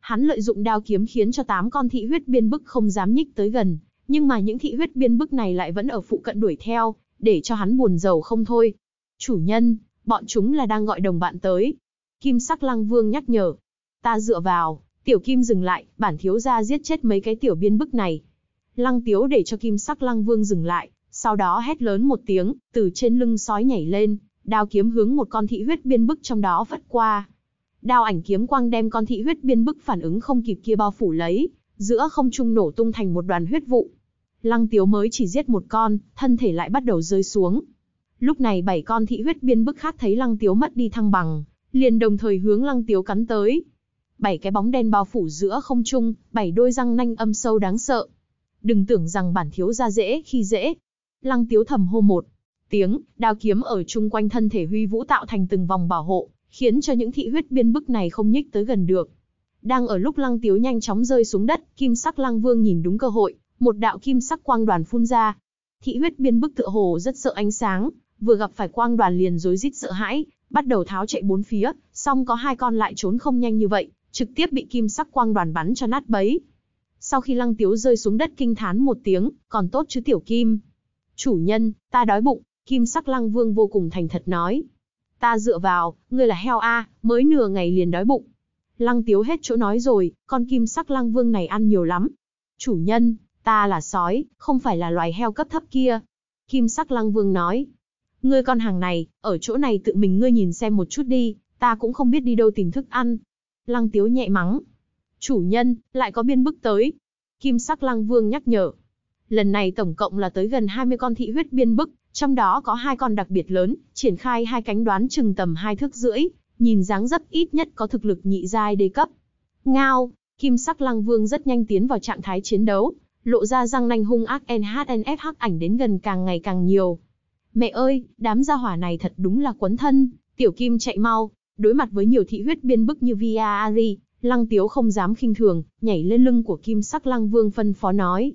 Hắn lợi dụng đao kiếm khiến cho tám con thị huyết biên bức không dám nhích tới gần, nhưng mà những thị huyết biên bức này lại vẫn ở phụ cận đuổi theo, để cho hắn buồn giàu không thôi. Chủ nhân, bọn chúng là đang gọi đồng bạn tới. Kim sắc lăng vương nhắc nhở. Ta dựa vào, tiểu kim dừng lại, bản thiếu gia giết chết mấy cái tiểu biên bức này, Lăng Tiếu để cho kim sắc Lăng Vương dừng lại, sau đó hét lớn một tiếng, từ trên lưng sói nhảy lên, đao kiếm hướng một con thị huyết biên bức trong đó phất qua. Đao ảnh kiếm quang đem con thị huyết biên bức phản ứng không kịp kia bao phủ lấy, giữa không trung nổ tung thành một đoàn huyết vụ. Lăng Tiếu mới chỉ giết một con, thân thể lại bắt đầu rơi xuống. Lúc này bảy con thị huyết biên bức khác thấy Lăng Tiếu mất đi thăng bằng, liền đồng thời hướng Lăng Tiếu cắn tới. Bảy cái bóng đen bao phủ giữa không trung, bảy đôi răng nanh âm sâu đáng sợ, đừng tưởng rằng bản thiếu gia dễ khi dễ. Lăng tiếu thầm hô một tiếng, đao kiếm ở chung quanh thân thể huy vũ tạo thành từng vòng bảo hộ, khiến cho những thị huyết biên bức này không nhích tới gần được. Đang ở lúc lăng tiếu nhanh chóng rơi xuống đất, kim sắc lăng vương nhìn đúng cơ hội, một đạo kim sắc quang đoàn phun ra. Thị huyết biên bức tựa hồ rất sợ ánh sáng, vừa gặp phải quang đoàn liền rối rít sợ hãi, bắt đầu tháo chạy bốn phía, song có hai con lại trốn không nhanh như vậy, trực tiếp bị kim sắc quang đoàn bắn cho nát bấy. Sau khi lăng tiếu rơi xuống đất kinh thán một tiếng, còn tốt chứ tiểu kim. Chủ nhân, ta đói bụng, kim sắc lăng vương vô cùng thành thật nói. Ta dựa vào, ngươi là heo a, mới nửa ngày liền đói bụng. Lăng tiếu hết chỗ nói rồi, con kim sắc lăng vương này ăn nhiều lắm. Chủ nhân, ta là sói, không phải là loài heo cấp thấp kia. Kim sắc lăng vương nói. Ngươi con hàng này, ở chỗ này tự mình ngươi nhìn xem một chút đi, ta cũng không biết đi đâu tìm thức ăn. Lăng tiếu nhẹ mắng, Chủ nhân, lại có biên bức tới. Kim sắc lăng vương nhắc nhở. Lần này tổng cộng là tới gần 20 con thị huyết biên bức, trong đó có hai con đặc biệt lớn, triển khai hai cánh đoán chừng tầm hai thước rưỡi, nhìn dáng rất ít nhất có thực lực nhị giai đề cấp. Ngao, kim sắc lăng vương rất nhanh tiến vào trạng thái chiến đấu, lộ ra răng nanh hung ác NHNF hắc ảnh đến gần càng ngày càng nhiều. Mẹ ơi, đám gia hỏa này thật đúng là quấn thân, tiểu kim chạy mau, đối mặt với nhiều thị huyết biên bức như Viari, Lăng Tiếu không dám khinh thường, nhảy lên lưng của Kim Sắc Lăng Vương phân phó nói.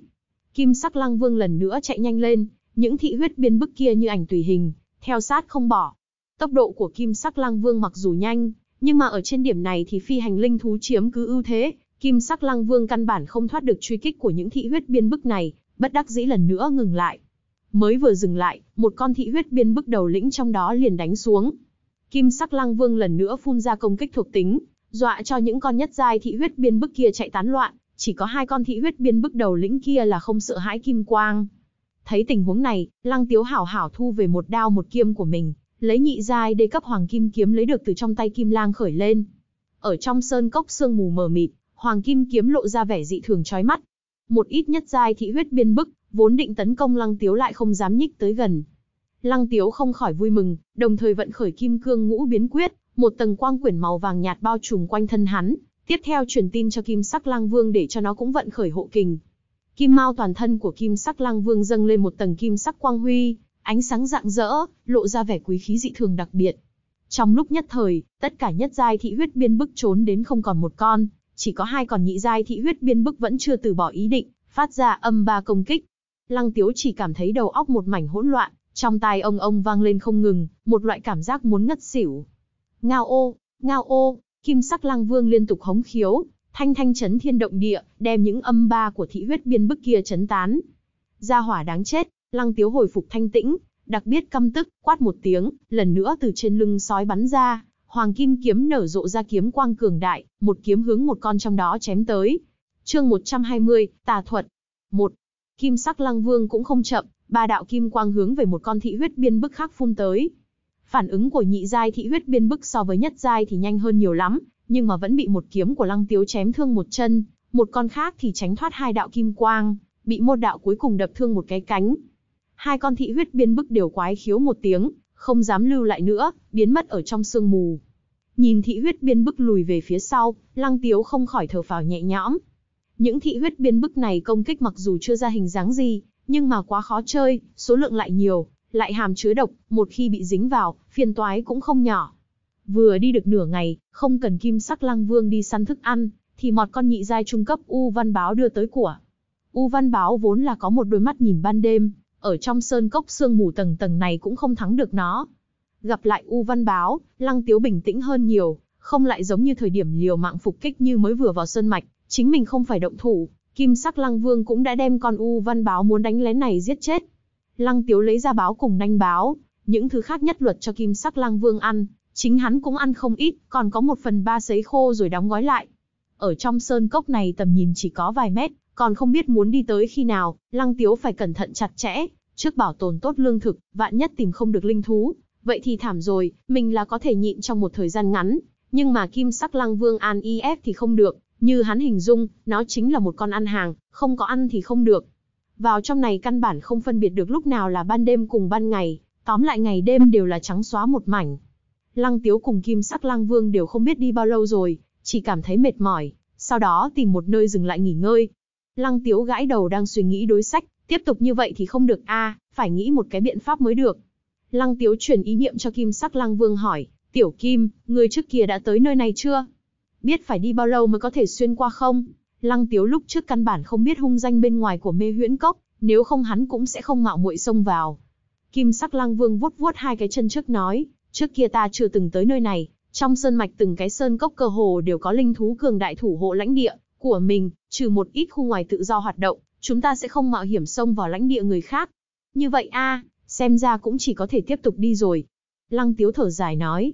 Kim Sắc Lăng Vương lần nữa chạy nhanh lên, những thị huyết biên bức kia như ảnh tùy hình, theo sát không bỏ. Tốc độ của Kim Sắc Lăng Vương mặc dù nhanh, nhưng mà ở trên điểm này thì phi hành linh thú chiếm cứ ưu thế, Kim Sắc Lăng Vương căn bản không thoát được truy kích của những thị huyết biên bức này, bất đắc dĩ lần nữa ngừng lại. Mới vừa dừng lại, một con thị huyết biên bức đầu lĩnh trong đó liền đánh xuống. Kim Sắc Lăng Vương lần nữa phun ra công kích thuộc tính, dọa cho những con nhất giai thị huyết biên bức kia chạy tán loạn, chỉ có hai con thị huyết biên bức đầu lĩnh kia là không sợ hãi kim quang. Thấy tình huống này, Lăng Tiếu hảo hảo thu về một đao một kiếm của mình, lấy nhị giai đê cấp hoàng kim kiếm lấy được từ trong tay Kim Lang khởi lên. Ở trong sơn cốc sương mù mờ mịt, hoàng kim kiếm lộ ra vẻ dị thường chói mắt. Một ít nhất giai thị huyết biên bức, vốn định tấn công Lăng Tiếu lại không dám nhích tới gần. Lăng Tiếu không khỏi vui mừng, đồng thời vận khởi kim cương ngũ biến quyết, một tầng quang quyển màu vàng nhạt bao trùm quanh thân hắn, tiếp theo truyền tin cho Kim Sắc Lang Vương để cho nó cũng vận khởi hộ kình. Kim mao toàn thân của Kim Sắc Lang Vương dâng lên một tầng kim sắc quang huy, ánh sáng rạng rỡ, lộ ra vẻ quý khí dị thường đặc biệt. Trong lúc nhất thời, tất cả nhất giai thị huyết biên bức trốn đến không còn một con, chỉ có hai còn nhị giai thị huyết biên bức vẫn chưa từ bỏ ý định, phát ra âm ba công kích. Lăng Tiếu chỉ cảm thấy đầu óc một mảnh hỗn loạn, trong tai ông ông vang lên không ngừng, một loại cảm giác muốn ngất xỉu. Ngao ô, ngao ô, kim sắc lang vương liên tục hống khiếu, thanh thanh chấn thiên động địa, đem những âm ba của thị huyết biên bức kia chấn tán. Gia hỏa đáng chết, lăng tiếu hồi phục thanh tĩnh, đặc biệt căm tức, quát một tiếng, lần nữa từ trên lưng sói bắn ra, hoàng kim kiếm nở rộ ra kiếm quang cường đại, một kiếm hướng một con trong đó chém tới. Chương 120, tà thuật. một Kim sắc lăng vương cũng không chậm, ba đạo kim quang hướng về một con thị huyết biên bức khác phun tới, Phản ứng của nhị giai thị huyết biên bức so với nhất giai thì nhanh hơn nhiều lắm, nhưng mà vẫn bị một kiếm của Lăng Tiếu chém thương một chân, một con khác thì tránh thoát hai đạo kim quang, bị một đạo cuối cùng đập thương một cái cánh. Hai con thị huyết biên bức đều quái khiếu một tiếng, không dám lưu lại nữa, biến mất ở trong sương mù. Nhìn thị huyết biên bức lùi về phía sau, Lăng Tiếu không khỏi thở phào nhẹ nhõm. Những thị huyết biên bức này công kích mặc dù chưa ra hình dáng gì, nhưng mà quá khó chơi, số lượng lại nhiều, lại hàm chứa độc, một khi bị dính vào, phiền toái cũng không nhỏ. Vừa đi được nửa ngày, không cần kim sắc lăng vương đi săn thức ăn, thì mọt con nhị giai trung cấp U Văn Báo đưa tới của. U Văn Báo vốn là có một đôi mắt nhìn ban đêm, ở trong sơn cốc sương mù tầng tầng này cũng không thắng được nó. Gặp lại U Văn Báo, Lăng Tiếu bình tĩnh hơn nhiều, không lại giống như thời điểm liều mạng phục kích như mới vừa vào sơn mạch, chính mình không phải động thủ, Kim Sắc Lăng Vương cũng đã đem con U Văn Báo muốn đánh lén này giết chết. Lăng Tiếu lấy ra báo cùng nanh báo, những thứ khác nhất luật cho kim sắc Lăng Vương ăn, chính hắn cũng ăn không ít, còn có một phần ba sấy khô rồi đóng gói lại. Ở trong sơn cốc này tầm nhìn chỉ có vài mét, còn không biết muốn đi tới khi nào, Lăng Tiếu phải cẩn thận chặt chẽ, trước bảo tồn tốt lương thực, vạn nhất tìm không được linh thú, vậy thì thảm rồi, mình là có thể nhịn trong một thời gian ngắn, nhưng mà kim sắc Lăng Vương An IF thì không được, như hắn hình dung, nó chính là một con ăn hàng, không có ăn thì không được. Vào trong này căn bản không phân biệt được lúc nào là ban đêm cùng ban ngày, tóm lại ngày đêm đều là trắng xóa một mảnh. Lăng Tiếu cùng Kim Sắc Lăng Vương đều không biết đi bao lâu rồi, chỉ cảm thấy mệt mỏi, sau đó tìm một nơi dừng lại nghỉ ngơi. Lăng Tiếu gãi đầu đang suy nghĩ đối sách, tiếp tục như vậy thì không được a, phải nghĩ một cái biện pháp mới được. Lăng Tiếu chuyển ý niệm cho Kim Sắc Lăng Vương hỏi, "Tiểu Kim, người trước kia đã tới nơi này chưa? Biết phải đi bao lâu mới có thể xuyên qua không?" Lăng Tiếu lúc trước căn bản không biết hung danh bên ngoài của mê huyễn cốc, nếu không hắn cũng sẽ không ngạo muội xông vào. Kim sắc lăng vương vuốt vuốt hai cái chân trước nói, trước kia ta chưa từng tới nơi này, trong sơn mạch từng cái sơn cốc cơ hồ đều có linh thú cường đại thủ hộ lãnh địa của mình, trừ một ít khu ngoài tự do hoạt động, chúng ta sẽ không mạo hiểm xông vào lãnh địa người khác. Như vậy a, xem ra cũng chỉ có thể tiếp tục đi rồi. Lăng tiếu thở dài nói,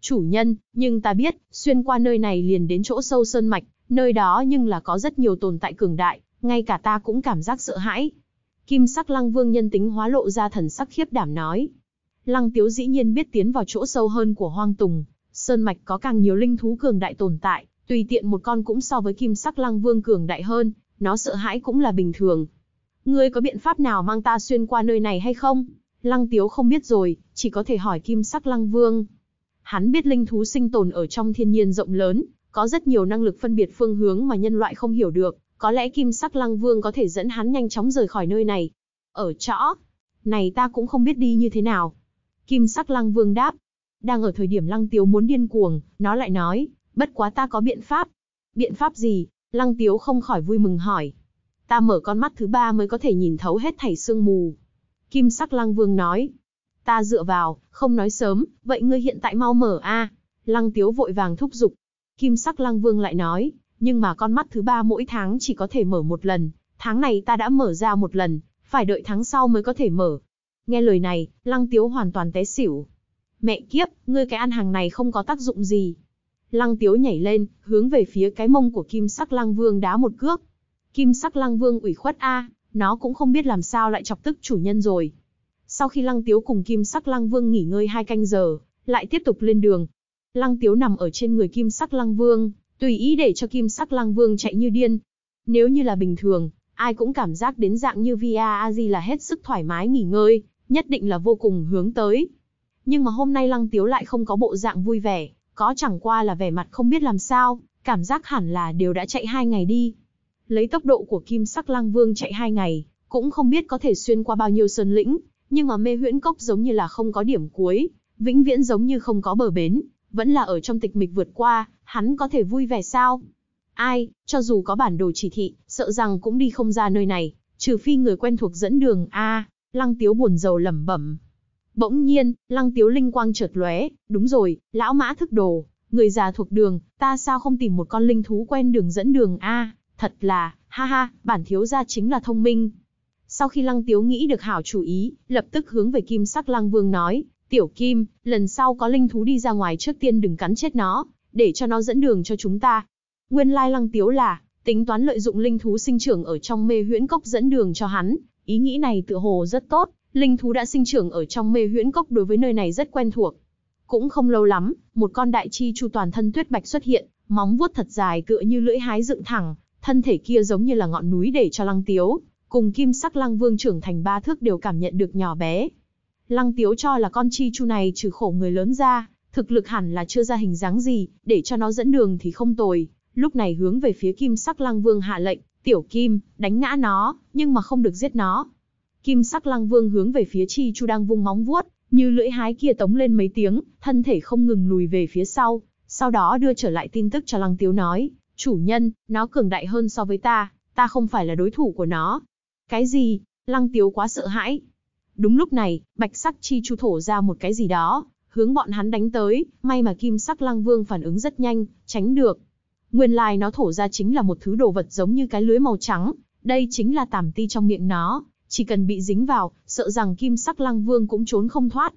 chủ nhân, nhưng ta biết, xuyên qua nơi này liền đến chỗ sâu sơn mạch, Nơi đó nhưng là có rất nhiều tồn tại cường đại, ngay cả ta cũng cảm giác sợ hãi. Kim sắc lăng vương nhân tính hóa lộ ra thần sắc khiếp đảm nói. Lăng tiếu dĩ nhiên biết tiến vào chỗ sâu hơn của hoang tùng, sơn mạch có càng nhiều linh thú cường đại tồn tại, tùy tiện một con cũng so với kim sắc lăng vương cường đại hơn, nó sợ hãi cũng là bình thường. Ngươi có biện pháp nào mang ta xuyên qua nơi này hay không? Lăng tiếu không biết rồi, chỉ có thể hỏi kim sắc lăng vương. Hắn biết linh thú sinh tồn ở trong thiên nhiên rộng lớn, có rất nhiều năng lực phân biệt phương hướng mà nhân loại không hiểu được, có lẽ kim sắc lăng vương có thể dẫn hắn nhanh chóng rời khỏi nơi này. Ở chỗ này ta cũng không biết đi như thế nào. Kim sắc lăng vương đáp, đang ở thời điểm lăng tiếu muốn điên cuồng, nó lại nói, bất quá ta có biện pháp. Biện pháp gì? Lăng tiếu không khỏi vui mừng hỏi. Ta mở con mắt thứ ba mới có thể nhìn thấu hết thảy sương mù. Kim sắc lăng vương nói, ta dựa vào, không nói sớm, vậy ngươi hiện tại mau mở a. Lăng tiếu vội vàng thúc giục, Kim sắc lăng vương lại nói, nhưng mà con mắt thứ ba mỗi tháng chỉ có thể mở một lần, tháng này ta đã mở ra một lần, phải đợi tháng sau mới có thể mở. Nghe lời này, lăng tiếu hoàn toàn té xỉu. Mẹ kiếp, ngươi cái ăn hàng này không có tác dụng gì. Lăng tiếu nhảy lên, hướng về phía cái mông của kim sắc lăng vương đá một cước. Kim sắc lăng vương ủy khuất A, nó cũng không biết làm sao lại chọc tức chủ nhân rồi. Sau khi lăng tiếu cùng kim sắc lăng vương nghỉ ngơi hai canh giờ, lại tiếp tục lên đường, Lăng Tiếu nằm ở trên người Kim Sắc Lăng Vương, tùy ý để cho Kim Sắc Lăng Vương chạy như điên. Nếu như là bình thường, ai cũng cảm giác đến dạng như Via Aji là hết sức thoải mái nghỉ ngơi, nhất định là vô cùng hướng tới. Nhưng mà hôm nay Lăng Tiếu lại không có bộ dạng vui vẻ, có chẳng qua là vẻ mặt không biết làm sao, cảm giác hẳn là đều đã chạy hai ngày đi. Lấy tốc độ của Kim Sắc Lăng Vương chạy hai ngày, cũng không biết có thể xuyên qua bao nhiêu sơn lĩnh, nhưng mà mê huyễn cốc giống như là không có điểm cuối, vĩnh viễn giống như không có bờ bến, vẫn là ở trong tịch mịch vượt qua, hắn có thể vui vẻ sao? Ai, cho dù có bản đồ chỉ thị, sợ rằng cũng đi không ra nơi này, trừ phi người quen thuộc dẫn đường a lăng tiếu buồn rầu lẩm bẩm bỗng nhiên lăng tiếu linh quang chợt lóe đúng rồi lão mã thức đồ người già thuộc đường ta sao không tìm một con linh thú quen đường dẫn đường a thật là ha ha bản thiếu gia chính là thông minh sau khi lăng tiếu nghĩ được hảo chủ ý lập tức hướng về kim sắc lăng vương nói Tiểu Kim, lần sau có linh thú đi ra ngoài trước tiên đừng cắn chết nó, để cho nó dẫn đường cho chúng ta. Nguyên lai lăng tiếu là, tính toán lợi dụng linh thú sinh trưởng ở trong mê huyễn cốc dẫn đường cho hắn, ý nghĩ này tựa hồ rất tốt, linh thú đã sinh trưởng ở trong mê huyễn cốc đối với nơi này rất quen thuộc. Cũng không lâu lắm, một con đại chi chu toàn thân tuyết bạch xuất hiện, móng vuốt thật dài tựa như lưỡi hái dựng thẳng, thân thể kia giống như là ngọn núi để cho lăng tiếu, cùng kim sắc lăng vương trưởng thành ba thước đều cảm nhận được nhỏ bé, Lăng Tiếu cho là con chi chu này trừ khổ người lớn ra, thực lực hẳn là chưa ra hình dáng gì, để cho nó dẫn đường thì không tồi. Lúc này hướng về phía kim sắc lăng vương hạ lệnh, tiểu kim, đánh ngã nó, nhưng mà không được giết nó. Kim sắc lăng vương hướng về phía chi chu đang vung móng vuốt, như lưỡi hái kia tống lên mấy tiếng, thân thể không ngừng lùi về phía sau. Sau đó đưa trở lại tin tức cho lăng tiếu nói, chủ nhân, nó cường đại hơn so với ta, ta không phải là đối thủ của nó. Cái gì? Lăng tiếu quá sợ hãi, Đúng lúc này, bạch sắc chi chu thổ ra một cái gì đó, hướng bọn hắn đánh tới, may mà kim sắc lăng vương phản ứng rất nhanh, tránh được. Nguyên lai nó thổ ra chính là một thứ đồ vật giống như cái lưới màu trắng, đây chính là tảm ti trong miệng nó, chỉ cần bị dính vào, sợ rằng kim sắc lăng vương cũng trốn không thoát,